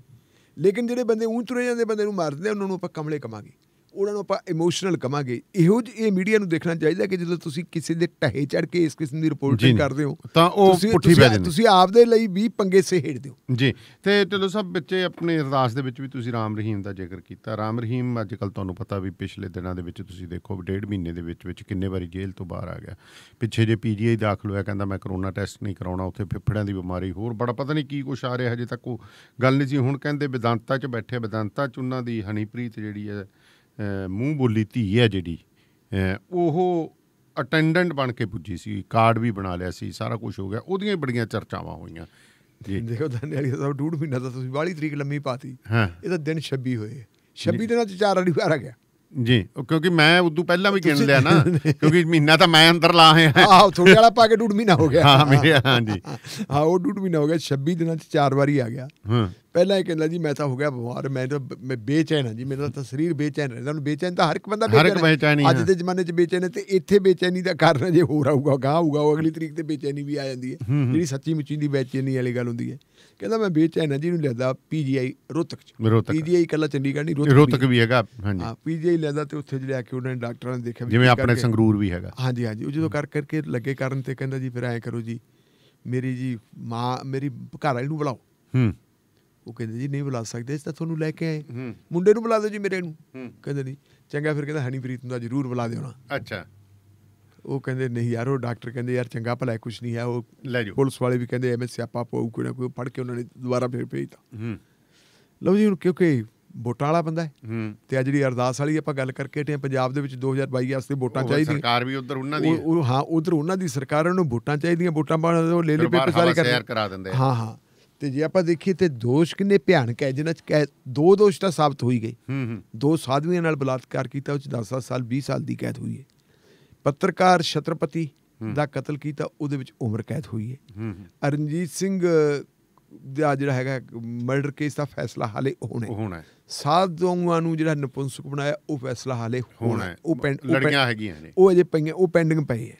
ਲੇਕਿਨ ਜਿਹੜੇ ਬੰਦੇ ਉਂਚ ਰਹੇ ਜਾਂਦੇ ਬੰਦੇ ਨੂੰ ਮਾਰਦੇ ਉਹਨਾਂ ਨੂੰ ਆਪਾਂ ਕਮਲੇ ਕਮਾਂਗੇ ਉਹਨਾਂ ਨੂੰ ਆਪਾਂ ਇਮੋਸ਼ਨਲ ਕਮਾਂਗੇ ਇਹੋ ਇਹ ਮੀਡੀਆ ਨੂੰ ਦੇਖਣਾ ਚਾਹੀਦਾ ਕਿ ਜਦੋਂ ਤੁਸੀਂ ਕਿਸੇ ਦੇ ਟਹੇ ਚੜ ਕੇ ਇਸ ਕਿਸਮ ਦੀ ਰਿਪੋਰਟਿੰਗ ਕਰਦੇ ਹੋ ਤਾਂ ਉਹ ਪੁੱਠੀ ਪੈ ਜਾਂਦੀ ਤੁਸੀਂ ਆਪ ਦੇ ਲਈ ਵੀ ਪੰਗੇ ਹੇੜਦੇ ਹੋ ਜੀ ਤੇ ਚਲੋ ਸਭ ਬੱਚੇ ਆਪਣੇ ਅਰਦਾਸ ਦੇ ਵਿੱਚ ਵੀ ਤੁਸੀਂ ਰਾਮ ਰਹੀਮ ਦਾ ਜ਼ਿਕਰ ਕੀਤਾ ਰਾਮ ਰਹੀਮ ਅੱਜ ਕੱਲ ਤੁਹਾਨੂੰ ਪਤਾ ਵੀ ਪਿਛਲੇ ਦਿਨਾਂ ਦੇ ਵਿੱਚ ਤੁਸੀਂ ਦੇਖੋ ਡੇਢ ਮਹੀਨੇ ਦੇ ਵਿੱਚ ਵਿੱਚ ਕਿੰਨੇ ਵਾਰੀ ਜੇਲ੍ਹ ਤੋਂ ਬਾਹਰ ਆ ਗਿਆ ਪਿੱਛੇ ਜੇ ਪੀਜੀਆਈ ਦਾਖਲ ਹੋਇਆ ਕਹਿੰਦਾ ਮੈਂ ਕਰੋਨਾ ਟੈਸਟ ਨਹੀਂ ਕਰਾਉਣਾ ਉੱਥੇ ਫਿਫੜਿਆਂ ਦੀ ਬਿਮਾਰੀ ਹੋਰ ਬੜਾ ਪਤਾ ਨਹੀਂ ਕੀ ਕੁਛ ਆ ਰਿਹਾ ਹਜੇ ਤੱਕ ਉਹ ਗੱਲ ਨਹੀਂ ਸੀ ਹੁਣ ਕਹਿੰਦੇ ਵਿਦਾਂਤਾ 'ਚ ਬੈਠੇ ਵਿਦਾਂਤਾ 'ਚ ਉਹਨਾਂ ਦੀ ਹਨੀਪ੍ਰੀਤ ਜਿਹੜੀ ਹੈ ਮੂੰਹ ਬੋਲੀ ਧੀ ਹੈ ਜਿਹੜੀ ਉਹ ਅਟੈਂਡੈਂਟ ਬਣ ਕੇ ਪੁੱਜੀ ਸੀ ਕਾਰਡ ਵੀ ਬਣਾ ਲਿਆ ਸੀ ਸਾਰਾ ਕੁਝ ਹੋ ਗਿਆ ਉਹਦੀਆਂ ਬੜੀਆਂ ਚਰਚਾਵਾਂ ਹੋਈਆਂ ਜੀ ਦੇਖੋ ਦੰਨੇ ਵਾਲੀ ਸਾਹਿਬ ਡੂਢ ਮਹੀਨਾ ਦਾ ਤੁਸੀਂ 42 ਤਰੀਕ ਲੰਮੀ ਪਾਤੀ ਇਹ ਤਾਂ ਦਿਨ 26 ਹੋਏ 26 ਦਿਨਾਂ ਚ ਚਾਰ ਵਾਰੀ ਵਾਰ ਆ ਗਿਆ ਜੀ ਕਿਉਂਕਿ ਮੈਂ ਉਦੋਂ ਪਹਿਲਾਂ ਵੀ ਗਿਣ ਲਿਆ ਨਾ ਕਿਉਂਕਿ ਮਹੀਨਾ ਤਾਂ ਮੈਂ ਅੰਦਰ ਲਾ ਆਇਆ ਆਹ ਥੋੜੇ ਵਾਲਾ ਪਾ ਕੇ ਡੂਢ ਮਹੀਨਾ ਹੋ ਗਿਆ ਹਾਂ ਮੇਰੇ ਹਾਂ ਜੀ ਹਾਂ ਉਹ ਡੂਢ ਮਹੀਨਾ ਹੋ ਗਿਆ 26 ਦਿਨਾਂ ਚ ਚਾਰ ਵਾਰੀ ਆ ਗਿਆ ਹਾਂ ਪਹਿਲਾਂ ਇਹ ਕਹਿੰਦਾ ਜੀ ਮੈਂ ਤਾਂ ਹੋ ਗਿਆ ਬਿਮਾਰ ਮੈਂ ਤਾਂ ਮੈਂ ਬੇਚੈਨ ਹਾਂ ਜੀ ਮੇਰਾ ਤਾਂ ਸਰੀਰ ਬੇਚੈਨ ਰਹਿੰਦਾ ਨੂੰ ਬੇਚੈਨ ਤਾਂ ਹਰ ਇੱਕ ਬੰਦਾ ਬੇਚੈਨ ਹੈ ਅੱਜ ਦੇ ਜ਼ਮਾਨੇ 'ਚ ਬੇਚੈਨ ਹੈ ਤੇ ਇੱਥੇ ਬੇਚੈਨੀ ਦਾ ਕਾਰਨ ਜੇ ਹੋਰ ਆਊਗਾ ਗਾਂ ਆਊਗਾ ਉਹ ਅਗਲੀ ਤਰੀਕ ਤੇ ਬੇਚੈਨੀ ਵੀ ਆ ਜਾਂਦੀ ਹੈ ਜਿਹੜੀ ਸੱਚੀ ਮੁੱਚੀ ਦੀ ਬੇਚੈਨੀ ਵਾਲੀ ਗੱਲ ਹੁੰਦੀ ਹੈ ਕਹਿੰਦਾ ਮੈਂ ਬੇਚੈਨ ਹਾਂ ਜੀ ਨੂੰ ਲੈਦਾ ਪੀਜੀਆਈ ਰੋਤਕ ਚ ਪੀਜੀਆਈ ਕੱਲਾ ਚੰਡੀਗੜ੍ਹ ਨਹੀਂ ਰੋਤਕ ਵੀ ਹੈਗਾ ਹਾਂਜੀ ਹਾਂ ਪੀਜੀਆਈ ਲੈਦਾ ਤੇ ਉੱਥੇ ਜਿਹੜੇ ਆ ਕੇ ਉਹਨਾਂ ਨੇ ਡਾਕਟਰਾਂ ਨੇ ਦੇਖਿਆ ਜਿਵੇਂ ਆਪਣੇ ਸੰਗਰੂਰ ਵੀ ਹੈਗਾ ਹਾਂਜੀ ਹਾਂਜੀ ਉਹ ਜਦੋਂ ਕਰ ਕਰਕੇ ਲੱਗੇ ਕਰਨ ਤੇ ਕਹਿੰਦਾ ਜੀ ਫਿਰ ਐਂ ਕਰੋ ਜੀ ਮੇਰੀ ਜੀ ਮਾਂ ਮੇਰੀ ਘਰ ਵਾਲੀ ਨੂੰ ਬੁਲਾਓ ਹੂੰ ਉਹ ਕਹਿੰਦੇ ਜੀ ਨਹੀਂ ਬੁਲਾ ਸਕਦੇ ਤਾਂ ਤੁਹਾਨੂੰ ਲੈ ਕੇ ਆਏ ਮੁੰਡੇ ਨੂੰ ਬੁਲਾ ਦਿਓ ਜੀ ਮੇਰੇ ਨੂੰ ਕਹਿੰਦੇ ਨਹੀਂ ਚੰਗਾ ਫਿਰ ਕਹਿੰਦਾ ਹਨੀਪ੍ਰੀਤ ਨੂੰ ਤਾਂ ਜ਼ਰੂਰ ਬੁਲਾ ਦਿਓ ਨਾ ਅੱਛਾ ਉਹ ਕਹਿੰਦੇ ਨਹੀਂ ਯਾਰ ਉਹ ਡਾਕਟਰ ਕਹਿੰਦੇ ਯਾਰ ਚੰਗਾ ਭਲਾ ਕੁਝ ਨਹੀਂ ਹੈ ਉਹ ਲੈ ਜਾਓ ਪੁਲਿਸ ਵਾਲੇ ਵੀ ਕਹਿੰਦੇ ਐਵੇਂ ਸਿਆਪਾ ਪਾਉ ਕੋਈ ਨਾ ਕੋਈ ਫੜ ਕੇ ਉਹਨਾਂ ਨੇ ਦੁਬਾਰਾ ਫੇਰ ਭੇਜਤਾ ਲਓ ਜੀ ਹੁਣ ਕਿਉਂਕਿ ਵੋਟਾਂ ਵਾਲਾ ਬੰਦਾ ਹੈ ਤੇ ਆ ਜਿਹੜੀ ਅਰਦਾਸ ਵਾਲੀ ਆਪਾਂ ਗੱਲ ਕਰਕੇ ਟੇ ਪੰਜਾਬ ਦੇ ਵਿੱਚ 2022 ਵਾਸਤੇ ਵੋਟਾਂ ਚਾਹੀਦੀਆਂ ਸਰਕਾਰ ਵੀ ਉਧਰ ਉਹਨਾਂ ਦੀ ਉਹ ਹਾਂ ਉਧਰ ਉਹਨਾਂ ਦੀ ਸਰਕਾਰ ਨੂੰ ਵੋਟਾਂ ਚਾਹੀਦੀਆਂ ਵੋਟਾਂ ਪਾਉਣ ਦੇ ਉਹ ਲੈ ਲੈ ਪੇਪਰ ਸਾਰੇ ਕਰ ਹਾਂ ਹਾਂ ਤੇ ਜੇ ਆਪਾਂ ਦੇਖੀਏ ਤੇ ਦੋਸ਼ ਕਿੰਨੇ ਭਿਆਨਕ ਹੈ ਜਿਨ੍ਹਾਂ ਚ ਦੋ ਦੋਸ਼ ਤਾਂ ਸਾਬਤ ਹੋਈ ਗਏ ਦੋ ਸਾਧਵੀਆਂ ਨਾਲ ਬਲਾਤਕਾਰ ਕੀਤਾ ਉਹ ਚ 10 ਸਾਲ 20 ਸਾਲ ਦੀ ਕੈਦ ਹੋਈ ਹੈ ਪੱਤਰਕਾਰ ਛਤਰਪਤੀ ਦਾ ਕਤਲ ਕੀਤਾ ਉਹਦੇ ਵਿੱਚ ਉਮਰ ਕੈਦ ਹੋਈ ਹੈ ਹੂੰ ਹੂੰ ਅਰਨਜੀਤ ਸਿੰਘ ਦਾ ਜਿਹੜਾ ਹੈਗਾ ਮਰਡਰ ਕੇਸ ਦਾ ਫੈਸਲਾ ਹਾਲੇ ਹੋਣਾ ਹੋਣਾ ਸਾਧ ਨੂੰ ਜਿਹੜਾ ਨਪੁੰਸਕ ਬਣਾਇਆ ਉਹ ਫੈਸਲਾ ਹਾਲੇ ਹੋਣਾ ਉਹ ਲੜੀਆਂ ਹੈਗੀਆਂ ਨੇ ਉਹ ਅਜੇ ਪਈਆਂ ਉਹ ਪੈਂਡਿੰਗ ਪਈ ਹੈ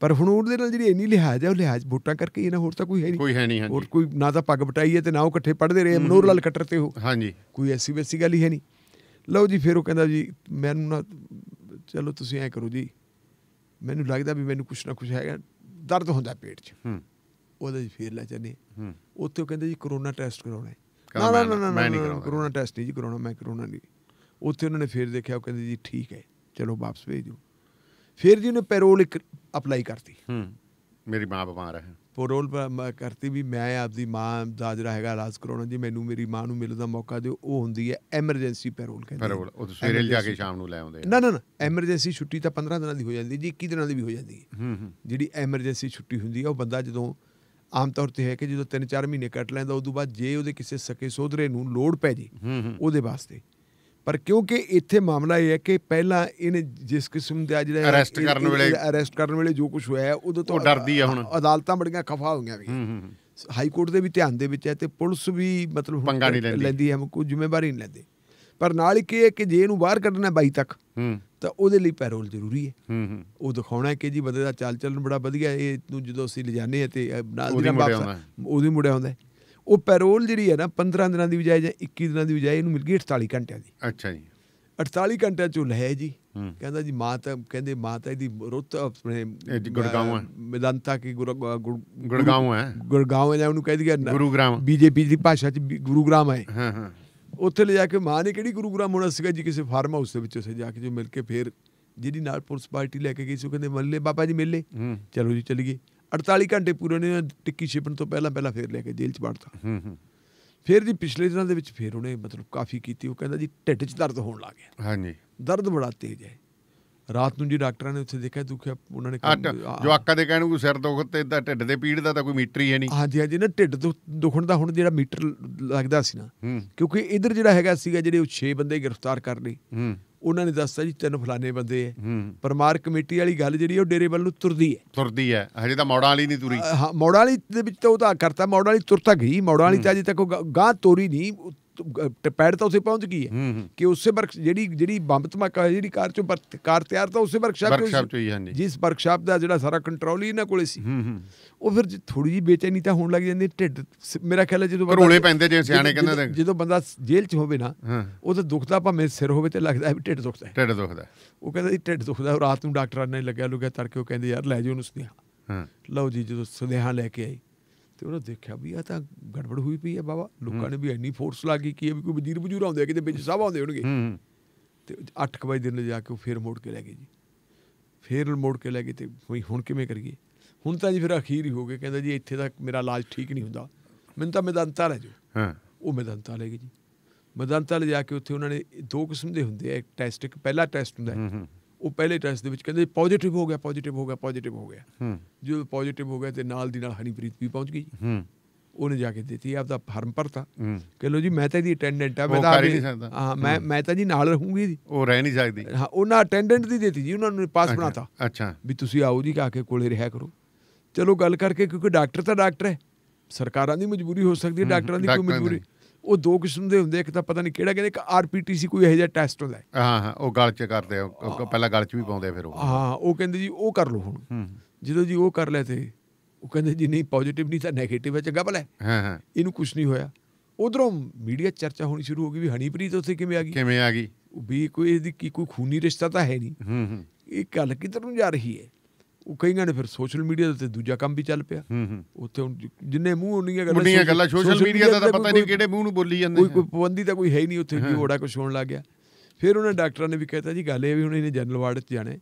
ਪਰ ਹੁਣ ਉਹਦੇ ਨਾਲ ਜਿਹੜੀ ਇੰਨੀ ਲਿਹਾਜ਼ ਹੈ ਉਹ ਲਿਹਾਜ਼ ਵੋਟਾਂ ਕਰਕੇ ਇਹਨਾਂ ਹੋਰ ਤਾਂ ਕੋਈ ਹੈ ਨਹੀਂ ਕੋਈ ਹੈ ਨਹੀਂ ਹਾਂਜੀ ਹੋਰ ਕੋਈ ਨਾ ਤਾਂ ਪੱਗ ਬਟਾਈ ਹੈ ਤੇ ਨਾ ਉਹ ਇਕੱਠੇ ਪੜਦੇ ਰਹੇ ਮਨੋਰ ਲਾਲ ਖੱਟਰ ਤੇ ਉਹ ਹਾਂਜੀ ਕੋਈ ਐਸੀ ਵੈਸੀ ਗੱਲ ਹੀ ਹੈ ਨਹੀਂ ਲਓ ਜੀ ਫਿਰ ਉਹ ਕਹਿੰਦਾ ਜੀ ਮੈਨੂੰ ਨਾ ਚਲੋ ਤੁਸੀਂ ਐ ਕਰੋ ਜੀ ਮੈਨੂੰ ਲੱਗਦਾ ਵੀ ਮੈਨੂੰ ਕੁਛ ਨਾ ਕੁਛ ਹੈਗਾ ਦਰਦ ਹੁੰਦਾ ਪੇਟ 'ਚ ਹੂੰ ਉਹਦਾ ਜੀ ਫੇਰ ਲੈ ਚੱਲੇ ਹੂੰ ਉੱਥੇ ਉਹ ਕਹਿੰਦੇ ਜੀ ਕਰੋਨਾ ਟੈਸਟ ਕਰਾਉਣਾ ਹੈ ਨਾ ਨਾ ਨਾ ਮੈਂ ਨਹੀਂ ਕਰਾਉਣਾ ਕਰੋਨਾ ਟੈਸਟ ਨਹੀਂ ਜੀ ਕਰਾਉਣਾ ਮੈਂ ਕਰੋਨਾ ਨਹੀਂ ਉੱਥੇ ਉਹਨਾਂ ਨੇ ਫੇਰ ਦੇਖਿਆ ਉਹ ਕਹਿੰਦੇ ਜੀ ਠੀਕ ਹੈ ਚਲੋ ਵਾਪਸ ਭੇਜ ਦਿਓ ਫਿਰ ਜੀ ਉਹਨੇ ਪੈਰੋਲ ਇੱਕ ਅਪਲਾਈ ਕਰਤੀ ਹੂੰ ਮੇਰੀ ਮਾਂ ਬਿਮਾਰ ਹੈ ਪੈਰੋਲ ਕਰਤੀ ਵੀ ਮੈਂ ਆਪਦੀ ਮਾਂ ਦਾਜਰਾ ਹੈਗਾ ਇਲਾਜ ਕਰਾਉਣਾ ਜੀ ਮੈਨੂੰ ਮੇਰੀ ਮਾਂ ਨੂੰ ਮਿਲਦਾ ਮੌਕਾ ਦਿਓ ਉਹ ਹੁੰਦੀ ਹੈ ਐਮਰਜੈਂਸੀ ਪੈਰੋਲ ਕਹਿੰਦੇ ਪੈਰੋਲ ਉਹ ਸਵੇਰੇ ਜਾ ਕੇ ਸ਼ਾਮ ਨੂੰ ਲੈ ਆਉਂਦੇ ਨਾ ਨਾ ਨਾ ਐਮਰਜੈਂਸੀ ਛੁੱਟੀ ਤਾਂ 15 ਦਿਨਾਂ ਦੀ ਹੋ ਜਾਂਦੀ ਜੀ 21 ਦਿਨਾਂ ਦੀ ਵੀ ਹੋ ਜਾਂਦੀ ਹੈ ਜਿਹੜੀ ਐਮਰਜੈਂਸੀ ਛੁੱਟੀ ਹੁੰਦੀ ਹੈ ਉਹ ਬੰਦਾ ਜਦੋਂ ਆਮ ਤੌਰ ਤੇ ਹੈ ਕਿ ਜਦੋਂ 3-4 ਮਹੀਨੇ ਕੱਟ ਲੈਂਦਾ ਉਸ ਤੋਂ ਬਾਅਦ ਜੇ ਉਹਦੇ ਕਿਸੇ ਸਕੇ ਸੋਧਰੇ ਨੂੰ ਲੋੜ ਪੈ ਜੇ ਉਹਦੇ ਵਾਸਤੇ ਪਰ ਕਿਉਂਕਿ ਇੱਥੇ ਮਾਮਲਾ ਇਹ ਹੈ ਕਿ ਪਹਿਲਾਂ ਇਹ ਜਿਸ ਕਿਸਮ ਦੇ ਜਿਹੜੇ ਅਰੈਸਟ ਕਰਨ ਵੇਲੇ ਅਰੈਸਟ ਕਰਨ ਵੇਲੇ ਜੋ ਕੁਝ ਹੋਇਆ ਉਹਦੇ ਤੋਂ ਡਰਦੀ ਆ ਹੁਣ ਅਦਾਲਤਾਂ ਬੜੀਆਂ ਖਫਾ ਹੋਈਆਂ ਵੀ ਹਾਈ ਕੋਰਟ ਦੇ ਵੀ ਧਿਆਨ ਦੇ ਵਿੱਚ ਹੈ ਤੇ ਪੁਲਿਸ ਵੀ ਮਤਲਬ ਪੰਗਾ ਨਹੀਂ ਲੈਂਦੀ ਹੈ ਕੋਈ ਜ਼ਿੰਮੇਵਾਰੀ ਨਹੀਂ ਲੈਂਦੇ ਪਰ ਨਾਲ ਹੀ ਕੀ ਹੈ ਕਿ ਜੇ ਇਹਨੂੰ ਬਾਹਰ ਕੱਢਣਾ ਬਾਈ ਤੱਕ ਤਾਂ ਉਹਦੇ ਲਈ ਪੈਰੋਲ ਜ਼ਰੂਰੀ ਹੈ ਉਹ ਦਿਖਾਉਣਾ ਹੈ ਕਿ ਜੀ ਬੰਦੇ ਦਾ ਚਾਲ ਚੱਲਣ ਬੜਾ ਵਧੀਆ ਇਹ ਨੂੰ ਜਦੋਂ ਅਸੀਂ ਲਿਜਾਣੇ ਤੇ ਨਾਲ ਦੀ ਵਾਪਸ ਉਹਦੇ ਮੁੜਿਆ ਹੁੰਦਾ ਉਹ ਪੈਰੋਲ ਜਿਹੜੀ ਹੈ ਨਾ 15 ਦਿਨਾਂ ਦੀ ਬਜਾਏ ਜਾਂ 21 ਦਿਨਾਂ ਦੀ ਬਜਾਏ ਇਹਨੂੰ ਮਿਲ ਗਈ 48 ਘੰਟਿਆਂ ਦੀ ਅੱਛਾ ਜੀ 48 ਘੰਟਿਆਂ ਚੋਂ ਲੈ ਜੀ ਕਹਿੰਦਾ ਜੀ ਮਾਤਾ ਕਹਿੰਦੇ ਮਾਤਾ ਦੀ ਰੁੱਤ ਆਪਣੇ ਗੁਰਗਾਉਂ ਹੈ ਕੀ ਗੁਰਗਾਉਂ ਹੈ ਗੁਰਗਾਉਂ ਹੈ ਉਹਨੂੰ ਕਹਿ ਦਿਆ ਗੁਰੂਗ੍ਰਾਮ ਬੀਜੇਪੀ ਦੀ ਭਾਸ਼ਾ ਚ ਗੁਰੂਗ੍ਰਾਮ ਹੈ ਹਾਂ ਹਾਂ ਉੱਥੇ ਲੈ ਜਾ ਕੇ ਮਾਂ ਨੇ ਕਿਹੜੀ ਗੁਰੂਗ੍ਰਾਮ ਹੋਣਾ ਸੀਗਾ ਜੀ ਕਿਸੇ ਫਾਰਮ ਹਾਊਸ ਦੇ ਵਿੱਚ ਉਸੇ ਜਾ ਕੇ ਜੋ ਮਿਲ ਕੇ ਫੇਰ ਜਿਹਦੀ ਨਾਲ ਪੁਲਿਸ ਪਾਰਟੀ ਲੈ ਕੇ ਗਈ ਸੀ ਉਹ ਕਹਿੰਦੇ ਮੱਲੇ ਬਾਬਾ ਜੀ ਮਿਲੇ ਚਲੋ ਜੀ ਚਲੀਏ 48 ਘੰਟੇ ਪੂਰੇ ਨੇ ਟਿੱਕੀ ਛਿਪਣ ਤੋਂ ਪਹਿਲਾਂ ਪਹਿਲਾਂ ਫੇਰ ਲੈ ਕੇ ਜੇਲ੍ਹ 'ਚ ਵੜਤਾ ਹੂੰ ਹੂੰ ਫੇਰ ਜੀ ਪਿਛਲੇ ਦਿਨਾਂ ਦੇ ਵਿੱਚ ਫੇਰ ਉਹਨੇ ਮਤਲਬ ਕਾਫੀ ਕੀਤੀ ਉਹ ਕਹਿੰਦਾ ਜੀ ਢਿੱਡ 'ਚ ਦਰਦ ਹੋਣ ਲੱਗ ਗਿਆ ਹਾਂਜੀ ਦਰਦ ਬੜਾ ਤੇਜ਼ ਹੈ ਰਾਤ ਨੂੰ ਜੀ ਡਾਕਟਰਾਂ ਨੇ ਉੱਥੇ ਦੇਖਿਆ ਦੁਖਿਆ ਉਹਨਾਂ ਨੇ ਜੋ ਆਕਾ ਦੇ ਕਹਿਣ ਨੂੰ ਸਿਰ ਦੁਖ ਤੇ ਇਦਾਂ ਢਿੱਡ ਦੇ ਪੀੜ ਦਾ ਤਾਂ ਕੋਈ ਮੀਟਰ ਹੀ ਹੈ ਨਹੀਂ ਹਾਂਜੀ ਹਾਂਜੀ ਨਾ ਢਿੱਡ ਦੁਖਣ ਦਾ ਹੁਣ ਜਿਹੜਾ ਮੀਟਰ ਲੱਗਦਾ ਸੀ ਨਾ ਕਿਉਂਕਿ ਇਧਰ ਜਿਹੜਾ ਹੈਗਾ ਸੀਗਾ ਜਿਹੜੇ ਉਹ 6 ਬੰਦੇ ਗ੍ਰਿਫਤਾਰ ਕਰ ਲਏ ਉਹਨਾਂ ਨੇ ਦੱਸਿਆ ਜੀ ਤਿੰਨ ਫਲਾਣੇ ਬੰਦੇ ਐ ਪਰਮਾਰ ਕਮੇਟੀ ਵਾਲੀ ਗੱਲ ਜਿਹੜੀ ਉਹ ਡੇਰੇ ਵੱਲ ਨੂੰ ਤੁਰਦੀ ਐ ਤੁਰਦੀ ਐ ਹਜੇ ਤਾਂ ਮੌੜਾਂ ਵਾਲੀ ਨਹੀਂ ਤੁਰੀ ਹਾਂ ਮੌੜਾਂ ਵਾਲੀ ਦੇ ਵਿੱਚ ਤਾਂ ਉਹ ਤਾਂ ਕਰਤਾ ਮੌੜਾਂ ਵਾਲੀ ਤੁਰਤਾ ਗਈ ਮੌੜਾਂ ਵਾਲੀ ਤਾਂ ਅਜੇ ਤੱਕ ਗਾਂ ਤੋਰੀ ਨਹੀਂ ਤਾਂ ਉਸੇ ਪਹੁੰਚ ਗਈ ਹੈ ਕਿ ਉਸੇ ਵਰਕ ਜਿਹੜੀ ਜਿਹੜੀ ਬੰਬ ਧਮਾਕਾ ਜਿਹੜੀ ਕਾਰ ਚੋਂ ਕਾਰ ਤਿਆਰ ਤਾਂ ਉਸੇ ਵਰਕਸ਼ਾਪ ਚੋਂ ਹੀ ਜਿਸ ਵਰਕਸ਼ਾਪ ਦਾ ਜਿਹੜਾ ਸਾਰਾ ਕੰਟਰੋਲ ਹੀ ਇਹਨਾਂ ਕੋਲੇ ਸੀ ਉਹ ਫਿਰ ਥੋੜੀ ਜੀ ਬੇਚੈਨੀ ਤਾਂ ਹੋਣ ਲੱਗ ਜਾਂਦੀ ਢਿੱਡ ਮੇਰਾ ਖਿਆਲ ਹੈ ਜਦੋਂ ਰੋਲੇ ਪੈਂਦੇ ਜੇ ਸਿਆਣੇ ਕਹਿੰਦੇ ਜਦੋਂ ਬੰਦਾ ਜੇਲ੍ਹ 'ਚ ਹੋਵੇ ਨਾ ਉਹ ਤਾਂ ਦੁਖਦਾ ਭਾਵੇਂ ਸਿਰ ਹੋਵੇ ਤੇ ਲੱਗਦਾ ਵੀ ਢਿੱਡ ਦੁਖਦਾ ਢਿੱਡ ਦੁਖਦਾ ਉਹ ਕਹਿੰਦਾ ਢਿੱਡ ਦੁਖਦਾ ਰਾਤ ਨੂੰ ਡਾਕਟਰਾਂ ਨੇ ਲੱਗਿਆ ਲੁਗਿਆ ਤੜਕੇ ਉਹ ਕਹਿੰਦੇ ਯਾਰ ਲੈ ਜਾਓ ਉਹਨੂੰ ਹਾਂ ਲਓ ਜੀ ਜਦੋਂ ਸੁਦੇਹਾ ਲੈ ਕੇ ਆਈ ਤੇ ਉਹਨਾਂ ਦੇਖਿਆ ਵੀ ਆ ਤਾਂ ਗੜਬੜ ਹੋਈ ਪਈ ਹੈ ਬਾਬਾ ਲੋਕਾਂ ਨੇ ਵੀ ਇੰਨੀ ਫੋਰਸ ਲਾ ਕਿ ਕੀ ਵੀ ਕੋਈ ਵਜ਼ੀਰ ਵਜੂਰ ਆਉਂਦੇ ਕਿਤੇ ਵਿੱਚ ਸਭ ਆਉਂਦੇ ਹੋਣਗੇ ਤੇ 8 ਵਜੇ ਦਿਨ ਜਾ ਕੇ ਉਹ ਫੇਰ ਮੋੜ ਕੇ ਲੈ ਗਏ ਜੀ ਫੇਰ ਮੋੜ ਕੇ ਲੈ ਗਏ ਤੇ ਕੋਈ ਹੁਣ ਕਿਵੇਂ ਕਰੀਏ ਹੁਣ ਤਾਂ ਜੀ ਫਿਰ ਅਖੀਰ ਹੀ ਹੋ ਗਏ ਕਹਿੰਦਾ ਜੀ ਇੱਥੇ ਤੱਕ ਮੇਰਾ ਇਲਾਜ ਠੀਕ ਨਹੀਂ ਹੁੰਦਾ ਮੈਨੂੰ ਤਾਂ ਮੈਦਾਨਤਾ ਲੈ ਜੋ ਹਾਂ ਉਹ ਮੈਦਾਨਤਾ ਲੈ ਗਏ ਜੀ ਮੈਦਾਨਤਾ ਲੈ ਜਾ ਕੇ ਉੱਥੇ ਉਹਨਾਂ ਨੇ ਦੋ ਕਿਸਮ ਦੇ ਹੁੰਦੇ ਆ ਇੱਕ ਟੈਸਟ ਇੱਕ ਪਹਿਲਾ ਟੈਸਟ ਹੁੰਦਾ ਹੈ ਉਹ ਪਹਿਲੇ ਟੈਸਟ ਦੇ ਵਿੱਚ ਕਹਿੰਦੇ ਪੋਜ਼ਿਟਿਵ ਹੋ ਗਿਆ ਪੋਜ਼ਿਟਿਵ ਹੋ ਗਿਆ ਪੋਜ਼ਿਟਿਵ ਹੋ ਗਿਆ ਹੂੰ ਜਦੋਂ ਪੋਜ਼ਿਟਿਵ ਹੋ ਗਿਆ ਤੇ ਨਾਲ ਦੀ ਨਾਲ ਹਨੀਪ੍ਰੀਤ ਵੀ ਪਹੁੰਚ ਗਈ ਹੂੰ ਉਹਨੇ ਜਾ ਕੇ ਦਿੱਤੀ ਆਪ ਦਾ ਫਾਰਮ ਭਰਤਾ ਕਿ ਲੋ ਜੀ ਮੈਂ ਤਾਂ ਇਹਦੀ ਅਟੈਂਡੈਂਟ ਆ ਮੈਂ ਤਾਂ ਹਾਂ ਮੈਂ ਮੈਂ ਤਾਂ ਜੀ ਨਾਲ ਰਹੂੰਗੀ ਜੀ ਉਹ ਰਹਿ ਨਹੀਂ ਸਕਦੀ ਹਾਂ ਉਹਨਾਂ ਅਟੈਂਡੈਂਟ ਦੀ ਦਿੱਤੀ ਜੀ ਉਹਨਾਂ ਨੂੰ ਪਾਸ ਬਣਾਤਾ ਅੱਛਾ ਵੀ ਤੁਸੀਂ ਆਓ ਜੀ ਕਾ ਕੇ ਕੋਲੇ ਰਿਹਾ ਕਰੋ ਚਲੋ ਗੱਲ ਕਰਕੇ ਕਿਉਂਕਿ ਡਾਕਟਰ ਤਾਂ ਡਾਕਟਰ ਹੈ ਸਰਕਾਰਾਂ ਦੀ ਮਜਬੂਰੀ ਹੋ ਸਕਦੀ ਹੈ ਡਾਕਟਰਾਂ ਦੀ ਕੋਈ ਮਜਬੂਰੀ ਉਹ ਦੋ ਕਿਸਮ ਦੇ ਹੁੰਦੇ ਇੱਕ ਤਾਂ ਪਤਾ ਨਹੀਂ ਕਿਹੜਾ ਕਹਿੰਦੇ ਇੱਕ ਆਰਪੀਟੀਸੀ ਕੋਈ ਇਹੋ ਜਿਹਾ ਟੈਸਟ ਹੁੰਦਾ ਹਾਂ ਹਾਂ ਉਹ ਗਲ ਚ ਕਰਦੇ ਆ ਪਹਿਲਾਂ ਗਲ ਚ ਵੀ ਪਾਉਂਦੇ ਫਿਰ ਉਹ ਹਾਂ ਉਹ ਕਹਿੰਦੇ ਜੀ ਉਹ ਕਰ ਲਓ ਹੁਣ ਜਦੋਂ ਜੀ ਉਹ ਕਰ ਲਿਆ ਤੇ ਉਹ ਕਹਿੰਦੇ ਜੀ ਨਹੀਂ ਪੋਜ਼ਿਟਿਵ ਨਹੀਂ ਤਾਂ 네ਗੇਟਿਵ ਹੈ ਚੰਗਾ ਭਲਾ ਹਾਂ ਹਾਂ ਇਹਨੂੰ ਕੁਝ ਨਹੀਂ ਹੋਇਆ ਉਧਰੋਂ ਮੀਡੀਆ ਚਰਚਾ ਹੋਣੀ ਸ਼ੁਰੂ ਹੋ ਗਈ ਵੀ ਹਣੀਪ੍ਰੀਤ ਉੱਥੇ ਕਿਵੇਂ ਆ ਗਈ ਕਿਵੇਂ ਆ ਗਈ ਵੀ ਕੋਈ ਇਹਦੀ ਕੀ ਕੋਈ ਖੂਨੀ ਰਿਸ਼ਤਾ ਤਾਂ ਹੈ ਨਹੀਂ ਹੂੰ ਹੂੰ ਇਹ ਗੱਲ ਕਿੱਧਰ ਨੂੰ ਜਾ ਰਹੀ ਹੈ ਉਹ ਕਈਆਂ ਨੇ ਫਿਰ ਸੋਸ਼ਲ ਮੀਡੀਆ ਦੇ ਉੱਤੇ ਦੂਜਾ ਕੰਮ ਵੀ ਚੱਲ ਪਿਆ ਉੱਥੇ ਜਿੰਨੇ ਮੂੰਹ ਉਹਨੀਆਂ ਗੱਲਾਂ ਉਹਨੀਆਂ ਗੱਲਾਂ ਸੋਸ਼ਲ ਮੀਡੀਆ ਦਾ ਤਾਂ ਪਤਾ ਨਹੀਂ ਕਿਹੜੇ ਮੂੰਹ ਨੂੰ ਬੋਲੀ ਜਾਂਦੇ ਕੋਈ ਕੋਈ ਪਾਬੰਦੀ ਤਾਂ ਕੋਈ ਹੈ ਹੀ ਨਹੀਂ ਉੱਥੇ ਕੀ ਹੋੜਾ ਕੁਝ ਹੋਣ ਲੱਗ ਗਿਆ ਫਿਰ ਉਹਨਾਂ ਡਾਕਟਰਾਂ ਨੇ ਵੀ ਕਹਿਤਾ ਜੀ ਗੱਲ ਇਹ ਵੀ ਹੁਣ ਇਹਨੇ ਜਨਰਲ ਵਾਰਡ 'ਚ ਜਾਣਾ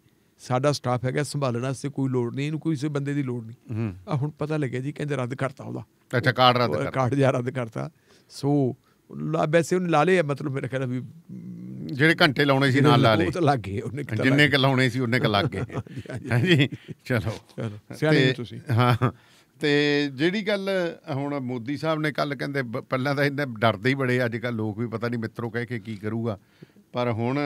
ਸਾਡਾ ਸਟਾਫ ਹੈਗਾ ਸੰਭਾਲਣ ਵਾਸਤੇ ਕੋਈ ਲੋੜ ਨਹੀਂ ਇਹਨੂੰ ਕੋਈ ਕਿਸੇ ਬੰਦੇ ਦੀ ਲੋੜ ਨਹੀਂ ਆ ਹੁਣ ਪਤਾ ਲੱਗਿਆ ਜੀ ਕਹਿੰਦੇ ਰੱਦ ਕਰਤਾ ਉਹਦਾ ਅੱਛਾ ਕਾਰਡ ਰੱਦ ਕਰਤਾ ਕਾਰਡ ਜਾ ਰੱਦ ਕਰਤਾ ਸੋ ਵੈਸੇ ਉਹਨੇ ਲਾ ਲਏ ਮਤਲਬ ਮੇਰੇ ਖਿਆਲ ਵੀ ਜਿਹੜੇ ਘੰਟੇ ਲਾਉਣੇ ਸੀ ਨਾਲ ਲਾ ਲਏ ਉਹ ਤਾਂ ਲੱਗ ਗਏ ਉਹਨੇ ਜਿੰਨੇ ਕ ਲਾਉਣੇ ਸੀ ਉਹਨੇ ਕ ਲੱਗ ਗਏ ਹਾਂਜੀ ਚਲੋ ਸਿਆਣੇ ਤੁਸੀਂ ਹਾਂ ਤੇ ਜਿਹੜੀ ਗੱਲ ਹੁਣ ਮੋਦੀ ਸਾਹਿਬ ਨੇ ਕੱਲ ਕਹਿੰਦੇ ਪਹਿਲਾਂ ਤਾਂ ਇਹਨੇ ਡਰਦੇ ਹੀ ਬੜੇ ਅੱਜ ਕੱਲ ਲੋਕ ਵੀ ਪਤਾ ਨਹੀਂ ਮਿੱਤਰੋ ਕਹਿ ਕੇ ਕੀ ਕਰੂਗਾ ਪਰ ਹੁਣ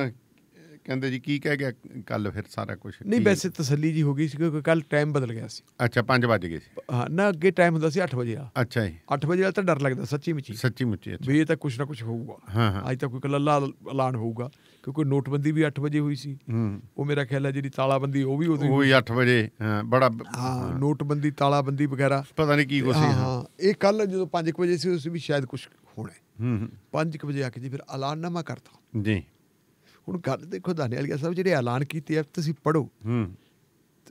ਕਹਿੰਦੇ ਜੀ ਕੀ ਕਹਿ ਗਿਆ ਕੱਲ ਫਿਰ ਸਾਰਾ ਕੁਝ ਨਹੀਂ ਵੈਸੇ ਤਸੱਲੀ ਜੀ ਹੋ ਗਈ ਸੀ ਕਿਉਂਕਿ ਕੱਲ ਟਾਈਮ ਬਦਲ ਗਿਆ ਸੀ ਅੱਛਾ 5 ਵਜੇ ਗਏ ਸੀ ਹਾਂ ਨਾ ਅੱਗੇ ਟਾਈਮ ਹੁੰਦਾ ਸੀ 8 ਵਜੇ ਆ ਅੱਛਾ ਜੀ 8 ਵਜੇ ਵਾਲਾ ਤਾਂ ਡਰ ਲੱਗਦਾ ਸੱਚੀ ਮੁੱਚੀ ਸੱਚੀ ਮੁੱਚੀ ਅੱਛਾ ਵੀ ਇਹ ਤਾਂ ਕੁਝ ਨਾ ਕੁਝ ਹੋਊਗਾ ਹਾਂ ਹਾਂ ਅੱਜ ਤਾਂ ਕੋਈ ਅੱਲਾ ਐਲਾਨ ਹੋਊਗਾ ਕਿਉਂਕਿ ਨੋਟਬੰਦੀ ਵੀ 8 ਵਜੇ ਹੋਈ ਸੀ ਹੂੰ ਉਹ ਮੇਰਾ ਖਿਆਲ ਹੈ ਜਿਹੜੀ ਤਾਲਾਬੰਦੀ ਉਹ ਵੀ ਉਦੋਂ ਉਹ ਹੀ 8 ਵਜੇ ਹਾਂ ਬੜਾ ਹਾਂ ਨੋਟਬੰਦੀ ਤਾਲਾਬੰਦੀ ਵਗੈਰਾ ਪਤਾ ਨਹੀਂ ਕੀ ਸੀ ਹਾਂ ਇਹ ਕੱਲ ਜਦੋਂ 5 ਵਜੇ ਸੀ ਉਸ ਵੀ ਸ਼ਾਇਦ ਕੁਝ ਹੋਣਾ ਹੂੰ 5 ਵਜੇ ਆ ਕੇ ਜੀ ਫਿਰ ਐਲਾਨਨਾਮਾ ਕਰਤਾ ਜੀ ਹੁਣ ਗੱਲ ਦੇਖੋ ਦਾਨੇਲੀਆ ਸਾਹਿਬ ਜਿਹੜੇ ਐਲਾਨ ਕੀਤੇ ਆ ਤੁਸੀਂ ਪੜੋ ਹੂੰ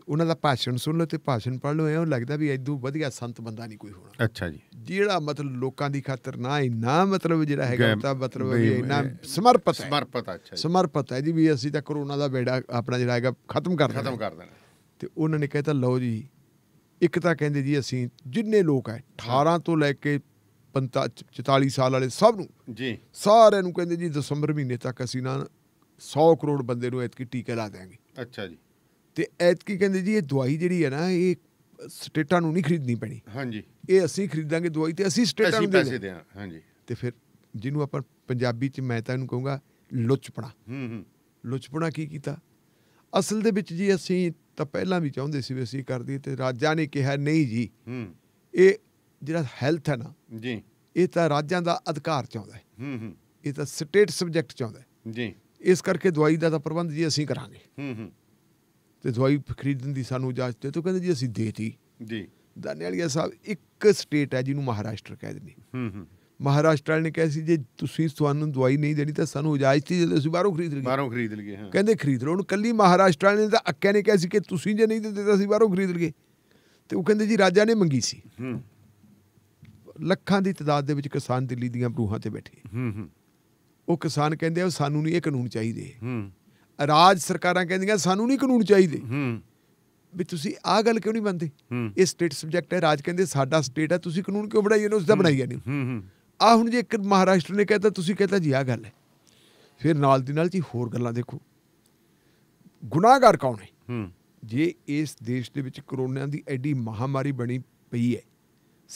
ਉਹਨਾਂ ਦਾ ਭਾਸ਼ਣ ਸੁਣ ਲਓ ਤੇ ਭਾਸ਼ਣ ਪੜ ਲਓ ਐਉਂ ਲੱਗਦਾ ਵੀ ਐਦੋਂ ਵਧੀਆ ਸੰਤ ਬੰਦਾ ਨਹੀਂ ਕੋਈ ਹੋਣਾ ਅੱਛਾ ਜੀ ਜਿਹੜਾ ਮਤਲਬ ਲੋਕਾਂ ਦੀ ਖਾਤਰ ਨਾ ਇੰਨਾ ਮਤਲਬ ਜਿਹੜਾ ਹੈਗਾ ਤਾਂ ਮਤਲਬ ਵੀ ਇੰਨਾ ਹੈ ਸਮਰਪਤ ਅੱਛਾ ਜੀ ਸਮਰਪਤ ਹੈ ਜੀ ਵੀ ਅਸੀਂ ਤਾਂ ਕਰੋਨਾ ਦਾ ਬੇੜਾ ਆਪਣਾ ਜਿਹੜਾ ਹੈਗਾ ਖਤਮ ਕਰ ਦੇਣਾ ਖਤਮ ਕਰ ਦੇਣਾ ਤੇ ਉਹਨਾਂ ਨੇ ਕਹਿਤਾ ਲਓ ਜੀ ਇੱਕ ਤਾਂ ਕਹਿੰਦੇ ਜੀ ਅਸੀਂ ਜਿੰਨੇ ਲੋਕ ਹੈ 18 ਤੋਂ ਲੈ ਕੇ 45 ਸਾਲ ਵਾਲੇ ਸਭ ਨੂੰ ਜੀ ਸਾਰਿਆਂ ਨੂੰ ਕਹਿੰਦੇ ਜੀ ਦਸੰਬਰ ਮਹੀਨੇ ਤੱਕ ਅਸੀਂ ਨਾ 100 ਕਰੋੜ ਬੰਦੇ ਨੂੰ ਐਤਕੀ ਟੀਕੇ ਲਾ ਦੇਾਂਗੇ ਅੱਛਾ ਜੀ ਤੇ ਐਤਕੀ ਕਹਿੰਦੇ ਜੀ ਇਹ ਦਵਾਈ ਜਿਹੜੀ ਹੈ ਨਾ ਇਹ ਸਟੇਟਾਂ ਨੂੰ ਨਹੀਂ ਖਰੀਦਣੀ ਪੈਣੀ ਹਾਂਜੀ ਇਹ ਅਸੀਂ ਖਰੀਦਾਂਗੇ ਦਵਾਈ ਤੇ ਅਸੀਂ ਸਟੇਟਾਂ ਨੂੰ ਪੈਸੇ ਦੇਾਂ ਹਾਂਜੀ ਤੇ ਫਿਰ ਜਿਹਨੂੰ ਆਪਾਂ ਪੰਜਾਬੀ ਚ ਮੈਂ ਤਾਂ ਇਹਨੂੰ ਕਹੂੰਗਾ ਲੁੱਚਪਣਾ ਹੂੰ ਹੂੰ ਲੁੱਚਪਣਾ ਕੀ ਕੀਤਾ ਅਸਲ ਦੇ ਵਿੱਚ ਜੀ ਅਸੀਂ ਤਾਂ ਪਹਿਲਾਂ ਵੀ ਚਾਹੁੰਦੇ ਸੀ ਵੀ ਅਸੀਂ ਕਰ ਦਈਏ ਤੇ ਰਾਜਾਂ ਨੇ ਕਿਹਾ ਨਹੀਂ ਜੀ ਹੂੰ ਇਹ ਜਿਹੜਾ ਹੈਲਥ ਹੈ ਨਾ ਜੀ ਇਹ ਤਾਂ ਰਾਜਾਂ ਦਾ ਅਧਿਕਾਰ ਚਾਹੁੰਦਾ ਹੈ ਹੂੰ ਹੂੰ ਇਹ ਤਾਂ ਸਟੇਟ ਸਬਜੈਕਟ ਚਾਹੁੰਦਾ ਹੈ ਜੀ ਇਸ ਕਰਕੇ ਦਵਾਈ ਦਾ ਤਾਂ ਪ੍ਰਬੰਧ ਜੀ ਅਸੀਂ ਕਰਾਂਗੇ ਹੂੰ ਹੂੰ ਤੇ ਦਵਾਈ ਖਰੀਦਣ ਦੀ ਸਾਨੂੰ ਇਜਾਜ਼ਤ ਤੇ ਤੋ ਕਹਿੰਦੇ ਜੀ ਅਸੀਂ ਦੇਤੀ ਜੀ ਦਾਨੇਵਾਲੀਆ ਸਾਹਿਬ ਇੱਕ ਸਟੇਟ ਹੈ ਜਿਹਨੂੰ ਮਹਾਰਾਸ਼ਟਰ ਕਹਿ ਦਿੰਦੇ ਹੂੰ ਹੂੰ ਮਹਾਰਾਸ਼ਟਰ ਨੇ ਕਿਹਾ ਸੀ ਜੇ ਤੁਸੀਂ ਤੁਹਾਨੂੰ ਦਵਾਈ ਨਹੀਂ ਦੇਣੀ ਤਾਂ ਸਾਨੂੰ ਇਜਾਜ਼ਤ ਹੀ ਦੇ ਦਿਓ ਅਸੀਂ ਬਾਹਰੋਂ ਖਰੀਦ ਲਈਏ ਬਾਹਰੋਂ ਖਰੀਦ ਲਈਏ ਹਾਂ ਕਹਿੰਦੇ ਖਰੀਦ ਲਓ ਹੁਣ ਕੱਲੀ ਮਹਾਰਾਸ਼ਟਰ ਨੇ ਤਾਂ ਅੱਕਿਆ ਨੇ ਕਿਹਾ ਸੀ ਕਿ ਤੁਸੀਂ ਜੇ ਨਹੀਂ ਦਿੰਦੇ ਤਾਂ ਅਸੀਂ ਬਾਹਰੋਂ ਖਰੀਦ ਲਈਏ ਤੇ ਉਹ ਕਹਿੰਦੇ ਜੀ ਰਾਜਾ ਨੇ ਮੰਗੀ ਸੀ ਹੂੰ ਲੱਖਾਂ ਦੀ ਤਦਾਦ ਦੇ ਵਿੱਚ ਕਿਸਾਨ ਦਿੱਲੀ ਦੀਆਂ ਬਰੂਹਾਂ ਤੇ ਬੈਠੇ ਹੂੰ ਹੂੰ ਉਹ ਕਿਸਾਨ ਕਹਿੰਦੇ ਆ ਸਾਨੂੰ ਨਹੀਂ ਇਹ ਕਾਨੂੰਨ ਚਾਹੀਦੇ ਹੂੰ ਰਾਜ ਸਰਕਾਰਾਂ ਕਹਿੰਦੀਆਂ ਸਾਨੂੰ ਨਹੀਂ ਕਾਨੂੰਨ ਚਾਹੀਦੇ ਹੂੰ ਵੀ ਤੁਸੀਂ ਆਹ ਗੱਲ ਕਿਉਂ ਨਹੀਂ ਮੰਨਦੇ ਇਹ ਸਟੇਟ ਸਬਜੈਕਟ ਹੈ ਰਾਜ ਕਹਿੰਦੇ ਸਾਡਾ ਸਟੇਟ ਹੈ ਤੁਸੀਂ ਕਾਨੂੰਨ ਕਿਉਂ ਬਣਾਈ ਜਾਂਦੇ ਉਸ ਦਾ ਬਣਾਈ ਨਹੀਂ ਹੂੰ ਹੂੰ ਆ ਹੁਣ ਜੇ ਇੱਕ ਮਹਾਰਾਸ਼ਟਰ ਨੇ ਕਹਿਤਾ ਤੁਸੀਂ ਕਹਿਤਾ ਜੀ ਆ ਗੱਲ ਹੈ ਫਿਰ ਨਾਲ ਦੀ ਨਾਲ ਜੀ ਹੋਰ ਗੱਲਾਂ ਦੇਖੋ ਗੁਨਾਹਗਰ ਕੌਣ ਹੈ ਹੂੰ ਜੇ ਇਸ ਦੇਸ਼ ਦੇ ਵਿੱਚ ਕਰੋਨਾ ਦੀ ਐਡੀ ਮਹਾਮਾਰੀ ਬਣੀ ਪਈ ਹੈ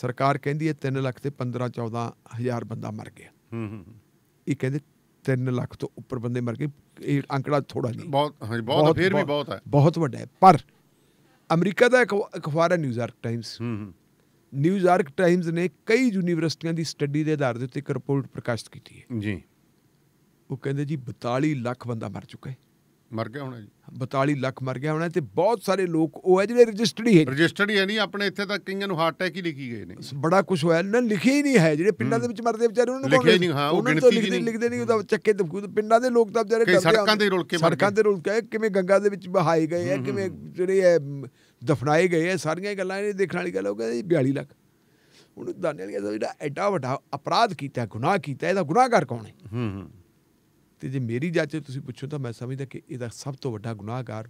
ਸਰਕਾਰ ਕਹਿੰਦੀ ਹੈ 3 ਲੱਖ ਤੇ 15 14 ਹਜ਼ਾਰ ਬੰਦਾ ਮਰ ਗਿਆ ਹੂੰ ਹੂੰ ਇਹ ਕਹਿੰਦੇ 3 ਲੱਖ ਤੋਂ ਉੱਪਰ ਬੰਦੇ ਮਰ ਗਏ ਇਹ ਅੰਕੜਾ ਥੋੜਾ ਨਹੀਂ ਬਹੁਤ ਹਾਂਜੀ ਬਹੁਤ ਫੇਰ ਵੀ ਬਹੁਤ ਹੈ ਬਹੁਤ ਵੱਡਾ ਹੈ ਪਰ ਅਮਰੀਕਾ ਦਾ ਇੱਕ ਅਖਬਾਰ ਹੈ ਨਿਊਯਾਰਕ ਟਾਈਮਸ ਹੂੰ ਨਿਊਯਾਰਕ ਟਾਈਮਸ ਨੇ ਕਈ ਯੂਨੀਵਰਸਿਟੀਆਂ ਦੀ ਸਟੱਡੀ ਦੇ ਆਧਾਰ ਦੇ ਉੱਤੇ ਇੱਕ ਰਿਪੋਰਟ ਪ੍ਰਕਾਸ਼ਿਤ ਕੀਤੀ ਹੈ ਜੀ ਉਹ ਕਹਿੰਦੇ ਜੀ 42 ਲੱਖ ਬੰਦਾ ਮਰ ਚੁੱਕਾ ਹੈ ਮਰ ਗਿਆ ਹੋਣਾ ਜੀ 42 ਲੱਖ ਮਰ ਗਿਆ ਹੋਣਾ ਤੇ ਬਹੁਤ ਸਾਰੇ ਲੋਕ ਉਹ ਹੈ ਜਿਹੜੇ ਰਜਿਸਟਰਡ ਹੀ ਹੈ ਰਜਿਸਟਰਡ ਹੀ ਹੈ ਨਹੀਂ ਆਪਣੇ ਇੱਥੇ ਤਾਂ ਕਈਆਂ ਨੂੰ ਹਾਰਟ ਅਟੈਕ ਹੀ ਲਿਖੀ ਗਏ ਨੇ ਬੜਾ ਕੁਝ ਹੋਇਆ ਨਾ ਲਿਖਿਆ ਹੀ ਨਹੀਂ ਹੈ ਜਿਹੜੇ ਪਿੰਡਾਂ ਦੇ ਵਿੱਚ ਮਰਦੇ ਵਿਚਾਰੇ ਉਹਨਾਂ ਨੂੰ ਲਿਖਿਆ ਨਹੀਂ ਹਾਂ ਉਹ ਗਿਣਤੀ ਨਹੀਂ ਲਿਖਦੇ ਨਹੀਂ ਉਹਦਾ ਚੱਕੇ ਦਫਕੂਦ ਪਿੰਡਾਂ ਦੇ ਲੋਕ ਤਾਂ ਵਿਚਾਰੇ ਆ ਸੜਕਾਂ ਤੇ ਰੁਲ ਕੇ ਸੜਕਾਂ ਤੇ ਰੁਲ ਕੇ ਕਿਵੇਂ ਗੰਗਾ ਦੇ ਵਿੱਚ ਬਹਾਏ ਗਏ ਆ ਕਿਵੇਂ ਜਿਹੜੇ ਹੈ ਦਫਨਾਏ ਗਏ ਆ ਸਾਰੀਆਂ ਗੱਲਾਂ ਇਹ ਦੇਖਣ ਵਾਲੀ ਗੱਲ ਹੋ ਗਈ 42 ਲੱਖ ਉਹਨੂੰ ਦਾਨੇ ਵਾਲੀ ਜਿਹੜਾ ਐਡਾ ਵੱਡਾ ਅਪਰਾਧ ਕੀਤਾ ਗੁਨਾਹ ਕੀਤਾ ਇਹਦਾ ਗੁਨਾਹਗਰ ਕੌਣ ਹੈ ਹੂੰ ਹੂੰ ਤੇ ਜੇ ਮੇਰੀ ਜਾਂਚ ਤੁਸੀਂ ਪੁੱਛੋ ਤਾਂ ਮੈਂ ਸਮਝਦਾ ਕਿ ਇਹਦਾ ਸਭ ਤੋਂ ਵੱਡਾ ਗੁਨਾਹਗਾਰ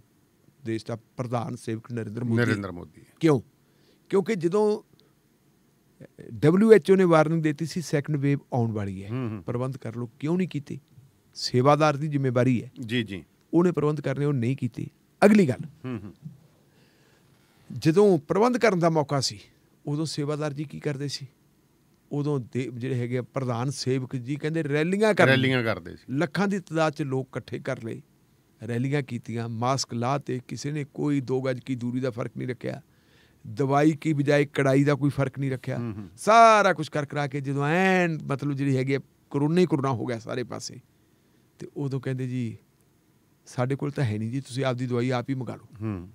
ਦੇਸ਼ ਦਾ ਪ੍ਰਧਾਨ ਸੇਵਕ ਨਰਿੰਦਰ ਮੋਦੀ ਨਰਿੰਦਰ ਮੋਦੀ ਕਿਉਂ ਕਿਉਂਕਿ ਜਦੋਂ WHO ਨੇ ਵਾਰਨਿੰਗ ਦਿੱਤੀ ਸੀ ਸੈਕੰਡ ਵੇਵ ਆਉਣ ਵਾਲੀ ਹੈ ਪ੍ਰਬੰਧ ਕਰ ਲੋ ਕਿਉਂ ਨਹੀਂ ਕੀਤੀ ਸੇਵਾਦਾਰ ਦੀ ਜ਼ਿੰਮੇਵਾਰੀ ਹੈ ਜੀ ਜੀ ਉਹਨੇ ਪ੍ਰਬੰਧ ਕਰਨੇ ਉਹ ਨਹੀਂ ਕੀਤੇ ਅਗਲੀ ਗੱਲ ਜਦੋਂ ਪ੍ਰਬੰਧ ਕਰਨ ਦਾ ਮੌਕਾ ਸੀ ਉਦੋਂ ਸੇਵਾਦਾਰ ਜੀ ਕੀ ਕਰਦੇ ਸੀ ਉਦੋਂ ਦੇ ਜਿਹੜੇ ਹੈਗੇ ਪ੍ਰਧਾਨ ਸੇਵਕ ਜੀ ਕਹਿੰਦੇ ਰੈਲੀਆਂ ਕਰ ਰੈਲੀਆਂ ਕਰਦੇ ਸੀ ਲੱਖਾਂ ਦੀ ਤਦਾਦ 'ਚ ਲੋਕ ਇਕੱਠੇ ਕਰ ਲਏ ਰੈਲੀਆਂ ਕੀਤੀਆਂ ਮਾਸਕ ਲਾ ਤੇ ਕਿਸੇ ਨੇ ਕੋਈ 2 ਗਜ ਦੀ ਦੂਰੀ ਦਾ ਫਰਕ ਨਹੀਂ ਰੱਖਿਆ ਦਵਾਈ ਕੀ ਬਜਾਏ ਕੜਾਈ ਦਾ ਕੋਈ ਫਰਕ ਨਹੀਂ ਰੱਖਿਆ ਸਾਰਾ ਕੁਝ ਕਰ ਕਰਾ ਕੇ ਜਦੋਂ ਐਨ ਮਤਲਬ ਜਿਹੜੀ ਹੈਗੀ ਕਰੋਨਾ ਹੀ ਕਰੋਨਾ ਹੋ ਗਿਆ ਸਾਰੇ ਪਾਸੇ ਤੇ ਉਦੋਂ ਕਹਿੰਦੇ ਜੀ ਸਾਡੇ ਕੋਲ ਤਾਂ ਹੈ ਨਹੀਂ ਜੀ ਤੁਸੀਂ ਆਪਦੀ ਦਵਾਈ ਆਪ ਹੀ ਮੰਗਾ ਲਓ ਹੂੰ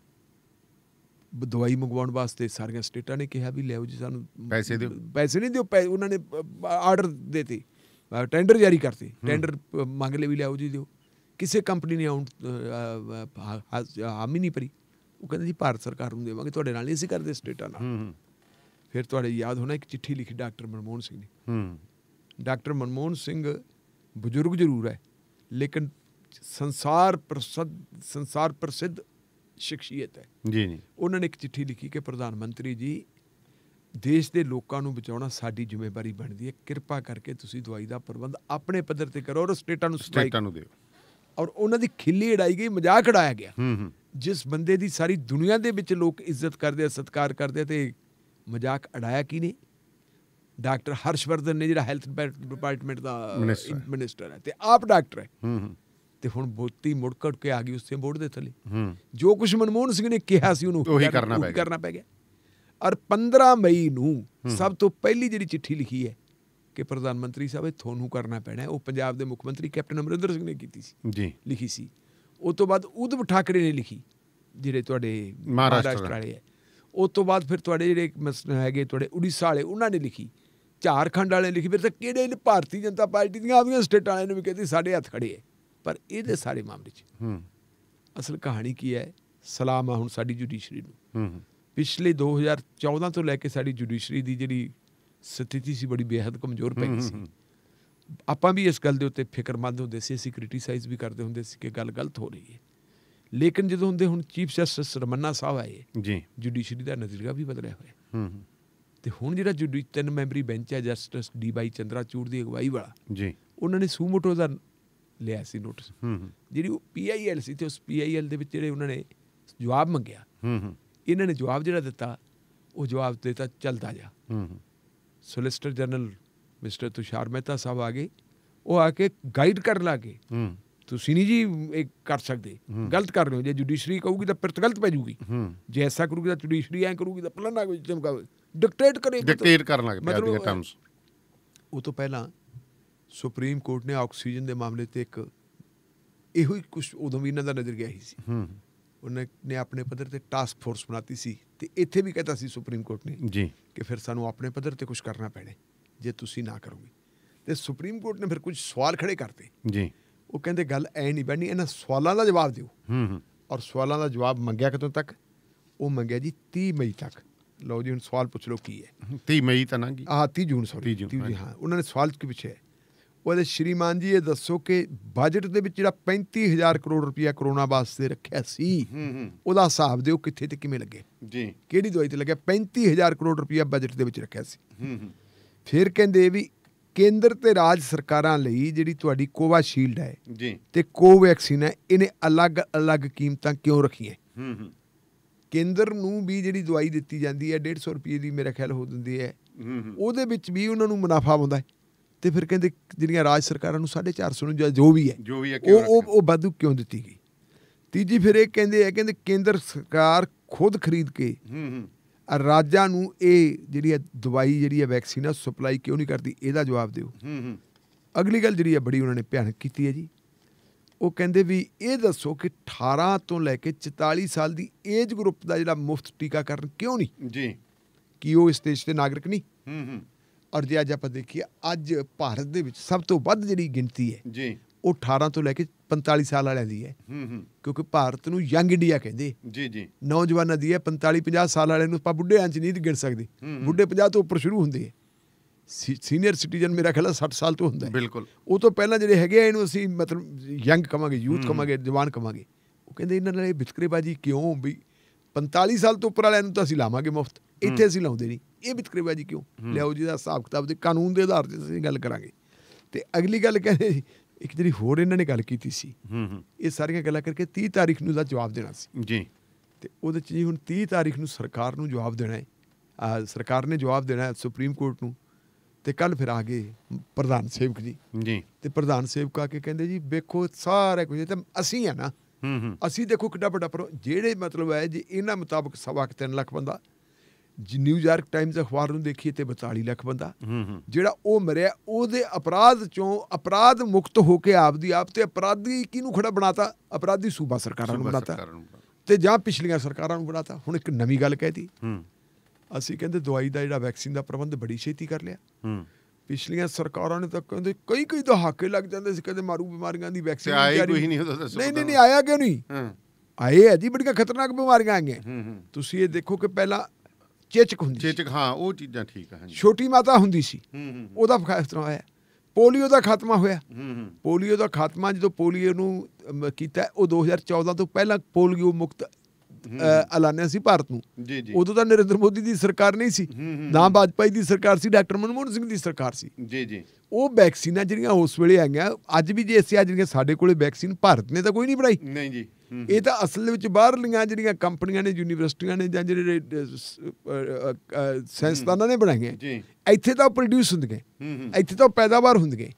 ਦਵਾਈ ਮੰਗਵਾਉਣ ਵਾਸਤੇ ਸਾਰੀਆਂ ਸਟੇਟਾਂ ਨੇ ਕਿਹਾ ਵੀ ਲੈਓ ਜੀ ਸਾਨੂੰ ਪੈਸੇ ਦਿਓ ਪੈਸੇ ਨਹੀਂ ਦਿਓ ਉਹਨਾਂ ਨੇ ਆਰਡਰ ਦੇਤੇ ਟੈਂਡਰ ਜਾਰੀ ਕਰਤੇ ਟੈਂਡਰ ਮੰਗ ਲੈ ਵੀ ਲਿਆਓ ਜੀ ਦਿਓ ਕਿਸੇ ਕੰਪਨੀ ਨੇ ਹਾਮੀ ਨਹੀਂ ਭਰੀ ਉਹ ਕਹਿੰਦੇ ਜੀ ਭਾਰਤ ਸਰਕਾਰ ਨੂੰ ਦੇਵਾਂਗੇ ਤੁਹਾਡੇ ਨਾਲ ਨਹੀਂ ਅਸੀਂ ਕਰਦੇ ਸਟੇਟਾਂ ਨਾਲ ਫਿਰ ਤੁਹਾਡੇ ਯਾਦ ਹੋਣਾ ਇੱਕ ਚਿੱਠੀ ਲਿਖੀ ਡਾਕਟਰ ਮਨਮੋਹਨ ਸਿੰਘ ਨੇ ਹੂੰ ਡਾਕਟਰ ਮਨਮੋਹਨ ਸਿੰਘ ਬਜ਼ੁਰਗ ਜ਼ਰੂਰ ਹੈ ਲੇਕਿਨ ਸੰਸਾਰ ਪ੍ਰਸਿੱਧ ਸੰਸਾਰ ਪ੍ਰਸਿੱਧ ਸ਼ਖਸੀਅਤ ਹੈ ਜੀ ਜੀ ਉਹਨਾਂ ਨੇ ਇੱਕ ਚਿੱਠੀ ਲਿਖੀ ਕਿ ਪ੍ਰਧਾਨ ਮੰਤਰੀ ਜੀ ਦੇਸ਼ ਦੇ ਲੋਕਾਂ ਨੂੰ ਬਚਾਉਣਾ ਸਾਡੀ ਜ਼ਿੰਮੇਵਾਰੀ ਬਣਦੀ ਹੈ ਕਿਰਪਾ ਕਰਕੇ ਤੁਸੀਂ ਦਵਾਈ ਦਾ ਪ੍ਰਬੰਧ ਆਪਣੇ ਪੱਧਰ ਤੇ ਕਰੋ ਔਰ ਸਟੇਟਾਂ ਨੂੰ ਸਟੇਟਾਂ ਨੂੰ ਦਿਓ ਔਰ ਉਹਨਾਂ ਦੀ ਖਿੱਲੀ ਉਡਾਈ ਗਈ ਮਜ਼ਾਕ ਢਾਇਆ ਗਿਆ ਜਿਸ ਬੰਦੇ ਦੀ ਸਾਰੀ ਦੁਨੀਆ ਦੇ ਵਿੱਚ ਲੋਕ ਇੱਜ਼ਤ ਕਰਦੇ ਆ ਸਤਿਕਾਰ ਕਰਦੇ ਤੇ ਮਜ਼ਾਕ ਢਾਇਆ ਕੀ ਨੇ ਡਾਕਟਰ ਹਰਸ਼ਵਰਧਨ ਨੇ ਜਿਹੜਾ ਹੈਲਥ ਡਿਪਾਰਟਮੈਂਟ ਦਾ ਮਿਨਿਸਟਰ ਹੈ ਤੇ ਆਪ ਡਾਕਟਰ ਹੈ ਤੇ ਹੁਣ ਬੋਤੀ ਮੁੜਕੜ ਕੇ ਆ ਗਈ ਉਸੇ ਬੋਰਡ ਦੇ ਥੱਲੇ ਜੋ ਕੁਝ ਮਨਮੋਹਨ ਸਿੰਘ ਨੇ ਕਿਹਾ ਸੀ ਉਹਨੂੰ ਉਹੀ ਕਰਨਾ ਪੈ ਗਿਆ ਔਰ 15 ਮਈ ਨੂੰ ਸਭ ਤੋਂ ਪਹਿਲੀ ਜਿਹੜੀ ਚਿੱਠੀ ਲਿਖੀ ਹੈ ਕਿ ਪ੍ਰਧਾਨ ਮੰਤਰੀ ਸਾਹਿਬ ਇਹ ਤੁਹਾਨੂੰ ਕਰਨਾ ਪੈਣਾ ਉਹ ਪੰਜਾਬ ਦੇ ਮੁੱਖ ਮੰਤਰੀ ਕੈਪਟਨ ਅਮਰਿੰਦਰ ਸਿੰਘ ਨੇ ਕੀਤੀ ਸੀ ਜੀ ਲਿਖੀ ਸੀ ਉਸ ਤੋਂ ਬਾਅਦ ਉਦਵ ਠਾਕਰੇ ਨੇ ਲਿਖੀ ਜਿਹੜੇ ਤੁਹਾਡੇ ਮਹਾਰਾਸ਼ਟਰ ਵਾਲੇ ਹੈ ਉਸ ਤੋਂ ਬਾਅਦ ਫਿਰ ਤੁਹਾਡੇ ਜਿਹੜੇ ਹੈਗੇ ਤੁਹਾਡੇ ਉੜੀਸਾ ਵਾਲੇ ਉਹਨਾਂ ਨੇ ਲਿਖੀ ਝਾਰਖੰਡ ਵਾਲੇ ਲਿਖੀ ਫਿਰ ਤਾਂ ਕਿਹੜੇ ਭਾਰਤੀ ਜਨਤਾ ਪਾਰਟੀ ਦੀਆਂ ਆਪਣੀਆਂ ਸਟੇਟਾਂ ਵਾਲਿਆਂ ਨੇ ਵੀ ਕਹਿੰਦੀ ਸਾਡੇ ਹੱਥ ਖੜੇ ਹੈ ਪਰ ਇਹਦੇ ਸਾਰੇ ਮਾਮਲੇ 'ਚ ਹੂੰ ਅਸਲ ਕਹਾਣੀ ਕੀ ਹੈ ਸਲਾਮ ਆ ਹੁਣ ਸਾਡੀ ਜੁਡੀਸ਼ਰੀ ਨੂੰ ਹੂੰ ਪਿਛਲੇ 2014 ਤੋਂ ਲੈ ਕੇ ਸਾਡੀ ਜੁਡੀਸ਼ਰੀ ਦੀ ਜਿਹੜੀ ਸਥਿਤੀ ਸੀ ਬੜੀ ਬੇहद ਕਮਜ਼ੋਰ ਪਈ ਸੀ ਆਪਾਂ ਵੀ ਇਸ ਗੱਲ ਦੇ ਉੱਤੇ ਫਿਕਰਮੰਦ ਹੁੰਦੇ ਸੀ ਅਸੀਂ ਕ੍ਰਿਟਿਸਾਈਜ਼ ਵੀ ਕਰਦੇ ਹੁੰਦੇ ਸੀ ਕਿ ਗੱਲ ਗਲਤ ਹੋ ਰਹੀ ਹੈ ਲੇਕਿਨ ਜਦੋਂ ਹੁੰਦੇ ਹੁਣ ਚੀਫ ਜਸਟਿਸ ਰਮੰਨਾ ਸਾਹਿਬ ਆਏ ਜੀ ਜੁਡੀਸ਼ਰੀ ਦਾ ਨਜ਼ਰੀਆ ਵੀ ਬਦਲਿਆ ਹੋਇਆ ਹੂੰ ਤੇ ਹੁਣ ਜਿਹੜਾ ਜੁਡੀ ਤਿੰਨ ਮੈਂਬਰੀ ਬੈਂਚ ਹੈ justice D Y Chandrachud ਦੀ ਅਗਵਾਈ ਵਾਲਾ ਜੀ ਉਹਨਾਂ ਨੇ ਸੂਮੋਟੋ ਦਾ ਲਿਆ ਸੀ ਨੋਟਿਸ ਜਿਹੜੀ ਉਹ ਪੀਆਈਐਲ ਸੀ ਤੇ ਉਸ ਪੀਆਈਐਲ ਦੇ ਵਿੱਚ ਜਿਹੜੇ ਉਹਨਾਂ ਨੇ ਜਵਾਬ ਮੰਗਿਆ ਇਹਨਾਂ ਨੇ ਜਵਾਬ ਜਿਹੜਾ ਦਿੱਤਾ ਉਹ ਜਵਾਬ ਦਿੱਤਾ ਚਲਦਾ ਜਾ solicitor general mister Tushar Mehta sahib ਆ ਗਏ ਉਹ ਆ ਕੇ ਗਾਈਡ ਕਰਨ ਲੱਗੇ ਤੁਸੀਂ ਨਹੀਂ ਜੀ ਇਹ ਕਰ ਸਕਦੇ ਗਲਤ ਕਰ ਰਹੇ ਹੋ ਜੇ ਜੁਡੀਸ਼ਰੀ ਕਹੂਗੀ ਤਾਂ ਫਿਰ ਗਲਤ ਪੈ ਜੂਗੀ ਜੇ ਐਸਾ ਕਰੂਗੀ ਤਾਂ ਜੁਡੀਸ਼ਰੀ ਐ ਕਰੂਗੀ ਤਾਂ ਪਲਨ ਆ ਕੋਈ ਚਮਕਾ ਡਿਕਟੇਟ ਕਰੇ ਡਿਕਟੇਟ ਕਰਨ ਲੱਗ ਪਿਆ ਟਰਮਸ ਉਹ ਤੋਂ ਪਹਿਲਾਂ ਸੁਪਰੀਮ ਕੋਰਟ ਨੇ ਆਕਸੀਜਨ ਦੇ ਮਾਮਲੇ ਤੇ ਇੱਕ ਇਹੋ ਹੀ ਕੁਝ ਉਦੋਂ ਵੀ ਇਹਨਾਂ ਦਾ ਨਜ਼ਰ ਗਿਆ ਹੀ ਸੀ ਹੂੰ ਉਹਨੇ ਨੇ ਆਪਣੇ ਪੱਧਰ ਤੇ ਟਾਸਕ ਫੋਰਸ ਬਣਾਤੀ ਸੀ ਤੇ ਇੱਥੇ ਵੀ ਕਹਤਾ ਸੀ ਸੁਪਰੀਮ ਕੋਰਟ ਨੇ ਜੀ ਕਿ ਫਿਰ ਸਾਨੂੰ ਆਪਣੇ ਪੱਧਰ ਤੇ ਕੁਝ ਕਰਨਾ ਪੈਣਾ ਜੇ ਤੁਸੀਂ ਨਾ ਕਰੋਗੇ ਤੇ ਸੁਪਰੀਮ ਕੋਰਟ ਨੇ ਫਿਰ ਕੁਝ ਸਵਾਲ ਖੜੇ ਕਰਤੇ ਜੀ ਉਹ ਕਹਿੰਦੇ ਗੱਲ ਐ ਨਹੀਂ ਬਣੀ ਇਹਨਾਂ ਸਵਾਲਾਂ ਦਾ ਜਵਾਬ ਦਿਓ ਹੂੰ ਹੂੰ ਔਰ ਸਵਾਲਾਂ ਦਾ ਜਵਾਬ ਮੰਗਿਆ ਕਿਤੋਂ ਤੱਕ ਉਹ ਮੰਗਿਆ ਜੀ 30 ਮਈ ਤੱਕ ਲਓ ਜੀ ਹੁਣ ਸਵਾਲ ਪੁੱਛ ਲਓ ਕੀ ਹੈ 30 ਮਈ ਤਾਂ ਨਾ ਗਈ ਹਾਂ 30 ਜੂਨ ਸੌਰੀ 30 ਜੂਨ ਹਾਂ ਉਹਨਾਂ ਨੇ ਸਵਾਲ ਕਿ ਪਿੱਛੇ ਉਹਦੇ ਸ਼੍ਰੀਮਾਨ ਜੀ ਇਹ ਦੱਸੋ ਕਿ ਬਜਟ ਦੇ ਵਿੱਚ ਜਿਹੜਾ 35000 ਕਰੋੜ ਰੁਪਇਆ ਕਰੋਨਾ ਵਾਸਤੇ ਰੱਖਿਆ ਸੀ ਉਹਦਾ ਹਿਸਾਬ ਦਿਓ ਕਿੱਥੇ ਤੇ ਕਿਵੇਂ ਲੱਗੇ ਜੀ ਕਿਹੜੀ ਦਵਾਈ ਤੇ ਲੱਗਿਆ 35000 ਕਰੋੜ ਰੁਪਇਆ ਬਜਟ ਦੇ ਵਿੱਚ ਰੱਖਿਆ ਸੀ ਫਿਰ ਕਹਿੰਦੇ ਵੀ ਕੇਂਦਰ ਤੇ ਰਾਜ ਸਰਕਾਰਾਂ ਲਈ ਜਿਹੜੀ ਤੁਹਾਡੀ ਕੋਵਾ ਸ਼ੀਲਡ ਹੈ ਜੀ ਤੇ ਕੋਵੈਕਸਿਨ ਹੈ ਇਹਨੇ ਅਲੱਗ-ਅਲੱਗ ਕੀਮਤਾਂ ਕਿਉਂ ਰੱਖੀਆਂ ਹੂੰ ਹੂੰ ਕੇਂਦਰ ਨੂੰ ਵੀ ਜਿਹੜੀ ਦਵਾਈ ਦਿੱਤੀ ਜਾਂਦੀ ਹੈ 150 ਰੁਪਏ ਦੀ ਮੇਰੇ ਖਿਆਲ ਹੋ ਦਿੰਦੀ ਹੈ ਹੂੰ ਹੂੰ ਉਹਦੇ ਵਿੱਚ ਵੀ ਉਹਨਾਂ ਨੂੰ ਮੁਨਾਫਾ ਆਉਂਦਾ ਹੈ ਤੇ ਫਿਰ ਕਹਿੰਦੇ ਜਿਹੜੀਆਂ ਰਾਜ ਸਰਕਾਰਾਂ ਨੂੰ 450 ਨੂੰ ਜਾਂ ਜੋ ਵੀ ਹੈ ਜੋ ਵੀ ਹੈ ਉਹ ਉਹ ਵਾਧੂ ਕਿਉਂ ਦਿੱਤੀ ਗਈ ਤੀਜੀ ਫਿਰ ਇਹ ਕਹਿੰਦੇ ਆ ਕਹਿੰਦੇ ਕੇਂਦਰ ਸਰਕਾਰ ਖੁਦ ਖਰੀਦ ਕੇ ਹੂੰ ਹੂੰ ਰਾਜਾਂ ਨੂੰ ਇਹ ਜਿਹੜੀ ਦਵਾਈ ਜਿਹੜੀ ਹੈ ਵੈਕਸੀਨ ਆ ਸਪਲਾਈ ਕਿਉਂ ਨਹੀਂ ਕਰਦੀ ਇਹਦਾ ਜਵਾਬ ਦਿਓ ਹੂੰ ਹੂੰ ਅਗਲੀ ਗੱਲ ਜਿਹੜੀ ਹੈ ਬੜੀ ਉਹਨਾਂ ਨੇ ਭਿਆਨਕ ਕੀਤੀ ਹੈ ਜੀ ਉਹ ਕਹਿੰਦੇ ਵੀ ਇਹ ਦੱਸੋ ਕਿ 18 ਤੋਂ ਲੈ ਕੇ 44 ਸਾਲ ਦੀ ਏਜ ਗਰੁੱਪ ਦਾ ਜਿਹੜਾ ਮੁਫਤ ਟੀਕਾਕਰਨ ਕਿਉਂ ਨਹੀਂ ਜੀ ਕੀ ਉਹ ਇਸ ਦੇਸ਼ ਦੇ ਨਾਗਰਿਕ ਨਹੀਂ ਹੂੰ ਹੂੰ ਔਰ ਜੇ ਅੱਜ ਆਪਾਂ ਦੇਖੀਏ ਅੱਜ ਭਾਰਤ ਦੇ ਵਿੱਚ ਸਭ ਤੋਂ ਵੱਧ ਜਿਹੜੀ ਗਿਣਤੀ ਹੈ ਜੀ ਉਹ 18 ਤੋਂ ਲੈ ਕੇ 45 ਸਾਲ ਵਾਲਿਆਂ ਦੀ ਹੈ ਹੂੰ ਹੂੰ ਕਿਉਂਕਿ ਭਾਰਤ ਨੂੰ ਯੰਗ ਇੰਡੀਆ ਕਹਿੰਦੇ ਜੀ ਜੀ ਨੌਜਵਾਨਾਂ ਦੀ ਹੈ 45 50 ਸਾਲ ਵਾਲਿਆਂ ਨੂੰ ਆਪਾਂ ਬੁੱਢੇ ਅੰਚ ਨਹੀਂ ਗਿਣ ਸਕਦੇ ਬੁੱਢੇ 50 ਤੋਂ ਉੱਪਰ ਸ਼ੁਰੂ ਹੁੰਦੇ ਹੈ ਸੀਨੀਅਰ ਸਿਟੀਜ਼ਨ ਮੇਰਾ ਖਿਆਲ 60 ਸਾਲ ਤੋਂ ਹੁੰਦਾ ਹੈ ਬਿਲਕੁਲ ਉਹ ਤੋਂ ਪਹਿਲਾਂ ਜਿਹੜੇ ਹੈਗੇ ਆ ਇਹਨੂੰ ਅਸੀਂ ਮਤਲਬ ਯੰਗ ਕਵਾਂਗੇ ਯੂਥ ਕਵਾਂਗੇ ਜਵਾਨ ਕਵਾਂਗੇ ਉਹ ਕਹਿੰਦੇ ਇਹਨਾਂ ਨਾਲ ਇਹ ਵਿਤਕਰੇਬਾਜੀ ਕਿਉਂ ਵੀ 45 ਸਾਲ ਤੋਂ ਉੱਪਰ ਵਾਲਿਆਂ ਨੂੰ ਤਾਂ ਅਸੀਂ ਲਾਵਾਂਗੇ ਮੁਫਤ ਇੱਥੇ ਅਸੀਂ ਲਾਉਂਦੇ ਨਹੀਂ ਇਹ ਵਿਤਕਰੇਵਾ ਜੀ ਕਿਉਂ ਲਿਆਓ ਜੀ ਦਾ ਹਿਸਾਬ ਕਿਤਾਬ ਦੇ ਕਾਨੂੰਨ ਦੇ ਆਧਾਰ ਤੇ ਅਸੀਂ ਗੱਲ ਕਰਾਂਗੇ ਤੇ ਅਗਲੀ ਗੱਲ ਕਹਿੰਦੇ ਜੀ ਇੱਕ ਜਿਹੜੀ ਹੋਰ ਇਹਨਾਂ ਨੇ ਗੱਲ ਕੀਤੀ ਸੀ ਹੂੰ ਹੂੰ ਇਹ ਸਾਰੀਆਂ ਗੱਲਾਂ ਕਰਕੇ 30 ਤਾਰੀਖ ਨੂੰ ਦਾ ਜਵਾਬ ਦੇਣਾ ਸੀ ਜੀ ਤੇ ਉਹਦੇ ਚ ਜੀ ਹੁਣ 30 ਤਾਰੀਖ ਨੂੰ ਸਰਕਾਰ ਨੂੰ ਜਵਾਬ ਦੇਣਾ ਹੈ ਸਰਕਾਰ ਨੇ ਜਵਾਬ ਦੇਣਾ ਹੈ ਸੁਪਰੀਮ ਕੋਰਟ ਨੂੰ ਤੇ ਕੱਲ ਫਿਰ ਆ ਗਏ ਪ੍ਰਧਾਨ ਸੇਵਕ ਜੀ ਜੀ ਤੇ ਪ੍ਰਧਾਨ ਸੇਵਕ ਆ ਕੇ ਕਹਿੰਦੇ ਜੀ ਵੇਖੋ ਸਾਰਾ ਕੁਝ ਤੇ ਅਸੀਂ ਆ ਨਾ ਹੂੰ ਹੂੰ ਅਸੀਂ ਦੇਖੋ ਕਿੱਡਾ ਵੱਡਾ ਪਰ ਜਿਹੜੇ ਮਤਲਬ ਹੈ ਜੀ ਇਹਨਾਂ ਮੁਤਾਬਕ ਸਵਾ 3 ਲੱਖ ਬੰਦਾ ਨਿਊਯਾਰਕ ਟਾਈਮਜ਼ ਅਖਬਾਰ ਨੂੰ ਦੇਖੀਏ ਤੇ 42 ਲੱਖ ਬੰਦਾ ਜਿਹੜਾ ਉਹ ਮਰਿਆ ਉਹਦੇ ਅਪਰਾਧ ਚੋਂ ਅਪਰਾਧ ਮੁਕਤ ਹੋ ਕੇ ਆਪਦੀ ਆਪ ਤੇ ਅਪਰਾਧੀ ਕਿਹਨੂੰ ਖੜਾ ਬਣਾਤਾ ਅਪਰਾਧੀ ਸੂਬਾ ਸਰਕਾਰਾਂ ਨੂੰ ਬਣਾਤਾ ਤੇ ਜਾਂ ਪਿਛਲੀਆਂ ਸਰਕਾਰਾਂ ਨੂੰ ਬਣਾਤਾ ਹੁਣ ਇੱਕ ਨਵੀਂ ਗੱਲ ਕਹਿਤੀ ਅਸੀਂ ਕਹਿੰਦੇ ਦਵਾਈ ਦਾ ਜਿਹੜਾ ਵੈਕਸੀਨ ਦਾ ਪ੍ਰਬੰਧ ਬੜੀ ਛੇਤੀ ਕਰ ਲਿਆ ਪਿਛਲੀਆਂ ਸਰਕਾਰਾਂ ਨੇ ਤਾਂ ਕਹਿੰਦੇ ਕਈ ਕਈ ਦਹਾਕੇ ਲੱਗ ਜਾਂਦੇ ਸੀ ਕਦੇ ਮਾਰੂ ਬਿਮਾਰੀਆਂ ਦੀ ਵੈਕਸੀਨ ਆਈ ਕੋਈ ਨਹੀਂ ਹੁੰਦਾ ਨਹੀਂ ਨਹੀਂ ਨਹੀਂ ਆਇਆ ਕਿਉਂ ਨਹੀਂ ਆਏ ਹੈ ਜੀ ਬੜੀਆਂ ਖਤਰਨਾਕ ਬਿਮਾਰੀਆਂ ਆਈਆਂ ਤੁਸੀਂ ਇਹ ਦੇਖੋ ਕਿ ਪਹਿਲਾਂ ਚੇਚਕ ਹੁੰਦੀ ਸੀ ਚੇਚਕ ਹਾਂ ਉਹ ਚੀਜ਼ਾਂ ਠੀਕ ਹੈ ਹਾਂਜੀ ਛੋਟੀ ਮਾਤਾ ਹੁੰਦੀ ਸੀ ਉਹਦਾ ਤਰ੍ਹਾਂ ਹੋਇਆ ਪੋਲੀਓ ਦਾ ਖਾਤਮਾ ਹੋਇਆ ਪੋਲੀਓ ਦਾ ਖਾਤਮਾ ਜਦੋਂ ਪੋਲੀਓ ਨੂੰ ਕੀਤਾ ਉਹ 2014 ਤੋਂ ਪਹਿਲਾਂ ਪੋਲੀਓ ਮੁਕਤ ਐਲਾਨਿਆ ਸੀ ਭਾਰਤ ਨੂੰ ਉਦੋਂ ਤਾਂ ਨਰਿੰਦਰ ਮੋਦੀ ਦੀ ਸਰਕਾਰ ਨਹੀਂ ਸੀ ਨਾ ਬਾਜਪਾਈ ਦੀ ਸਰਕਾਰ ਸੀ ਡਾਕਟਰ ਮਨਮੋਹਨ ਸਿੰਘ ਦੀ ਸਰਕਾਰ ਸੀ ਜੀ ਜੀ ਉਹ ਵੈਕਸੀਨਾਂ ਜਿਹੜੀਆਂ ਉਸ ਵੇਲੇ ਆਈਆਂ ਅੱਜ ਵੀ ਜੇ ਅਸੀਂ ਅੱਜ ਜਿਹੜੀਆਂ ਸਾਡੇ ਕੋਲੇ ਵੈਕਸੀਨ ਭਾਰਤ ਨੇ ਤਾਂ ਕੋਈ ਨਹੀਂ ਬਣਾਈ ਨਹੀਂ ਜੀ ਇਹ ਤਾਂ ਅਸਲ ਵਿੱਚ ਬਾਹਰਲੀਆਂ ਜਿਹੜੀਆਂ ਕੰਪਨੀਆਂ ਨੇ ਯੂਨੀਵਰਸਿਟੀਆਂ ਨੇ ਜਾਂ ਜਿਹੜੇ ਸੰਸਥਾਨਾਂ ਨੇ ਬਣਾਈਆਂ ਜੀ ਇੱਥੇ ਤਾਂ ਪ੍ਰੋਡਿਊਸ ਹੁੰਦੇ ਗਏ ਇੱਥੇ ਤਾਂ ਪੈਦਾਵਾਰ ਹੁੰਦੀਆਂ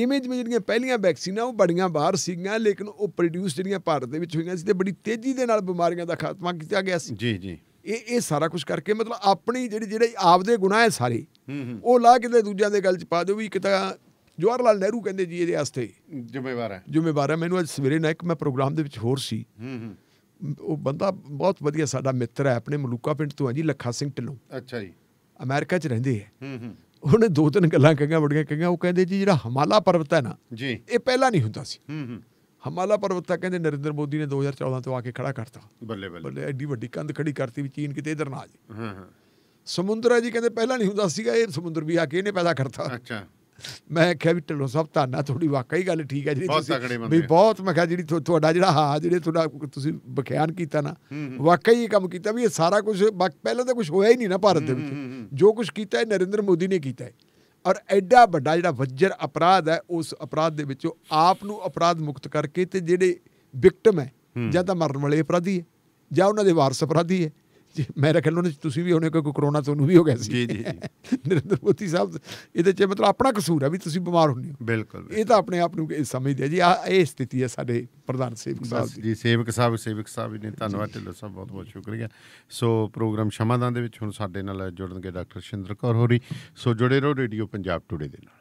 ਇਮੇਜ ਵਿੱਚ ਜਿਹੜੀਆਂ ਪਹਿਲੀਆਂ ਵੈਕਸੀਨਾਂ ਉਹ ਬੜੀਆਂ ਬਾਹਰ ਸੀਗੀਆਂ ਲੇਕਿਨ ਉਹ ਪ੍ਰੋਡਿਊਸ ਜਿਹੜੀਆਂ ਭਾਰਤ ਦੇ ਵਿੱਚ ਹੋਈਆਂ ਸੀ ਤੇ ਬੜੀ ਤੇਜ਼ੀ ਦੇ ਨਾਲ ਬਿਮਾਰੀਆਂ ਦਾ ਖਾਤਮਾ ਕੀਤਾ ਗਿਆ ਸੀ ਜੀ ਜੀ ਇਹ ਇਹ ਸਾਰਾ ਕੁਝ ਕਰਕੇ ਮਤਲਬ ਆਪਣੀ ਜਿਹੜੀ ਜਿਹੜੇ ਆਪਦੇ ਗੁਨਾਹ ਹੈ ਸਾਰੇ ਉਹ ਲਾ ਕੇ ਦੂਜਿਆਂ ਦੇ ਗੱਲ ਚ ਪਾ ਦਿਓ ਵੀ ਇੱਕ ਤਾਂ ਜਵਾਹਰ ਲਾਲ ਨਹਿਰੂ ਕਹਿੰਦੇ ਜੀ ਇਹਦੇ ਵਾਸਤੇ ਜ਼ਿੰਮੇਵਾਰ ਹੈ ਜ਼ਿੰਮੇਵਾਰ ਹੈ ਮੈਨੂੰ ਅੱਜ ਸਵੇਰੇ ਨਾ ਇੱਕ ਮੈਂ ਪ੍ਰੋਗਰਾਮ ਦੇ ਵਿੱਚ ਹੋਰ ਸੀ ਹੂੰ ਹੂੰ ਉਹ ਬੰਦਾ ਬਹੁਤ ਵਧੀਆ ਸਾਡਾ ਮਿੱਤਰ ਹੈ ਆਪਣੇ ਮਲੂਕਾ ਪਿੰਡ ਤੋਂ ਹੈ ਜੀ ਲੱਖਾ ਸਿੰਘ ਢਿੱਲੋਂ ਅੱਛਾ ਜੀ ਅਮਰੀਕਾ 'ਚ ਰਹਿੰਦੇ ਹੈ ਹੂੰ ਹੂੰ ਉਹਨੇ ਦੋ ਤਿੰਨ ਗੱਲਾਂ ਕਹੀਆਂ ਬੜੀਆਂ ਕਹੀਆਂ ਉਹ ਕਹਿੰਦੇ ਜੀ ਜਿਹੜਾ ਹਮਾਲਾ ਪਰਬਤ ਹੈ ਨਾ ਜੀ ਇਹ ਪਹਿਲਾਂ ਨਹੀਂ ਹੁੰਦਾ ਸੀ ਹੂੰ ਹੂੰ ਹਮਾਲਾ ਪਰਬਤ ਤਾਂ ਕਹਿੰਦੇ ਨਰਿੰਦਰ ਮੋਦੀ ਨੇ 2014 ਤੋਂ ਆ ਕੇ ਖੜਾ ਕਰਤਾ ਬੱਲੇ ਬੱਲੇ ਬੱਲੇ ਐਡੀ ਵੱਡੀ ਕੰਧ ਖੜੀ ਕਰਤੀ ਵੀ ਚੀਨ ਕਿਤੇ ਇਧਰ ਨਾ ਆ ਜੇ ਹਾਂ ਹਾਂ ਸਮੁੰਦਰ ਹੈ ਜੀ ਕਹਿੰਦੇ ਪਹਿਲਾਂ ਨਹੀਂ ਹੁੰਦਾ ਸੀਗਾ ਇਹ ਸਮੁੰਦਰ ਵੀ ਆ ਕੇ ਇਹਨੇ ਪੈਦਾ ਕਰਤਾ ਅੱਛਾ ਮੈਂ ਕਿਹਾ ਵੀ ਢਿੱਲੋਂ ਸਾਹਿਬ ਧੰਨਾ ਤੁਹਾਡੀ ਵਾਕਈ ਗੱਲ ਠੀਕ ਹੈ ਜਿਹੜੀ ਤੁਸੀਂ ਵੀ ਬਹੁਤ ਮੈਂ ਕਿਹਾ ਜਿਹੜੀ ਤੁਹਾਡਾ ਜਿਹੜਾ ਹਾ ਜਿਹੜੇ ਤੁਹਾਡਾ ਤੁਸੀਂ ਬਖਿਆਨ ਕੀਤਾ ਨਾ ਵਾਕਈ ਇਹ ਕੰਮ ਕੀਤਾ ਵੀ ਇਹ ਸਾਰਾ ਕੁਝ ਪਹਿਲਾਂ ਤਾਂ ਕੁਝ ਹੋਇਆ ਹੀ ਨਹੀਂ ਨਾ ਭਾਰਤ ਦੇ ਵਿੱਚ ਜੋ ਕੁਝ ਕੀਤਾ ਹੈ ਨਰਿੰਦਰ ਮੋਦੀ ਨੇ ਕੀਤਾ ਹੈ ਔਰ ਐਡਾ ਵੱਡਾ ਜਿਹੜਾ ਵੱਜਰ ਅਪਰਾਧ ਹੈ ਉਸ ਅਪਰਾਧ ਦੇ ਵਿੱਚੋਂ ਆਪ ਨੂੰ ਅਪਰਾਧ ਮੁਕਤ ਕਰਕੇ ਤੇ ਜਿਹੜੇ ਵਿਕਟਮ ਹੈ ਜਾਂ ਤਾਂ ਮਰਨ ਵਾਲੇ ਅਪਰਾਧੀ ਹੈ ਜਾਂ ਉਹਨਾਂ ਦੇ ਵਾਰਸ ਅਪਰਾਧੀ ਹੈ ਮੇਰਾ ਖਿਆਲ ਉਹਨੇ ਤੁਸੀਂ ਵੀ ਹੋਣੇ ਕੋਈ ਕਰੋਨਾ ਤੁਹਾਨੂੰ ਵੀ ਹੋ ਗਿਆ ਸੀ ਜੀ ਜੀ ਨਰਿੰਦਰ ਮੋਦੀ ਸਾਹਿਬ ਇਹਦੇ ਚ ਮਤਲਬ ਆਪਣਾ ਕਸੂਰ ਹੈ ਵੀ ਤੁਸੀਂ ਬਿਮਾਰ ਹੁੰਦੇ ਹੋ ਬਿਲਕੁਲ ਇਹ ਤਾਂ ਆਪਣੇ ਆਪ ਨੂੰ ਸਮਝਦੇ ਆ ਜੀ ਆ ਇਹ ਸਥਿਤੀ ਹੈ ਸਾਡੇ ਪ੍ਰਧਾਨ ਸੇਵਕ ਸਾਹਿਬ ਜੀ ਸੇਵਕ ਸਾਹਿਬ ਸੇਵਕ ਸਾਹਿਬ ਜੀ ਨੇ ਧੰਨਵਾਦ ਢਿੱਲੋ ਸਾਹਿਬ ਬਹੁਤ ਬਹੁਤ ਸ਼ੁਕਰੀਆ ਸੋ ਪ੍ਰੋਗਰਾਮ ਸ਼ਮਾਦਾਨ ਦੇ ਵਿੱਚ ਹੁਣ ਸਾਡੇ ਨਾਲ ਜੁੜਨਗੇ ਡਾਕਟਰ ਸ਼ਿੰਦਰ ਕੌਰ ਹੋਰੀ ਸੋ ਜੁੜੇ ਰਹੋ ਰੇਡੀਓ ਪੰਜਾਬ ਟੁਡੇ ਦੇ ਨਾਲ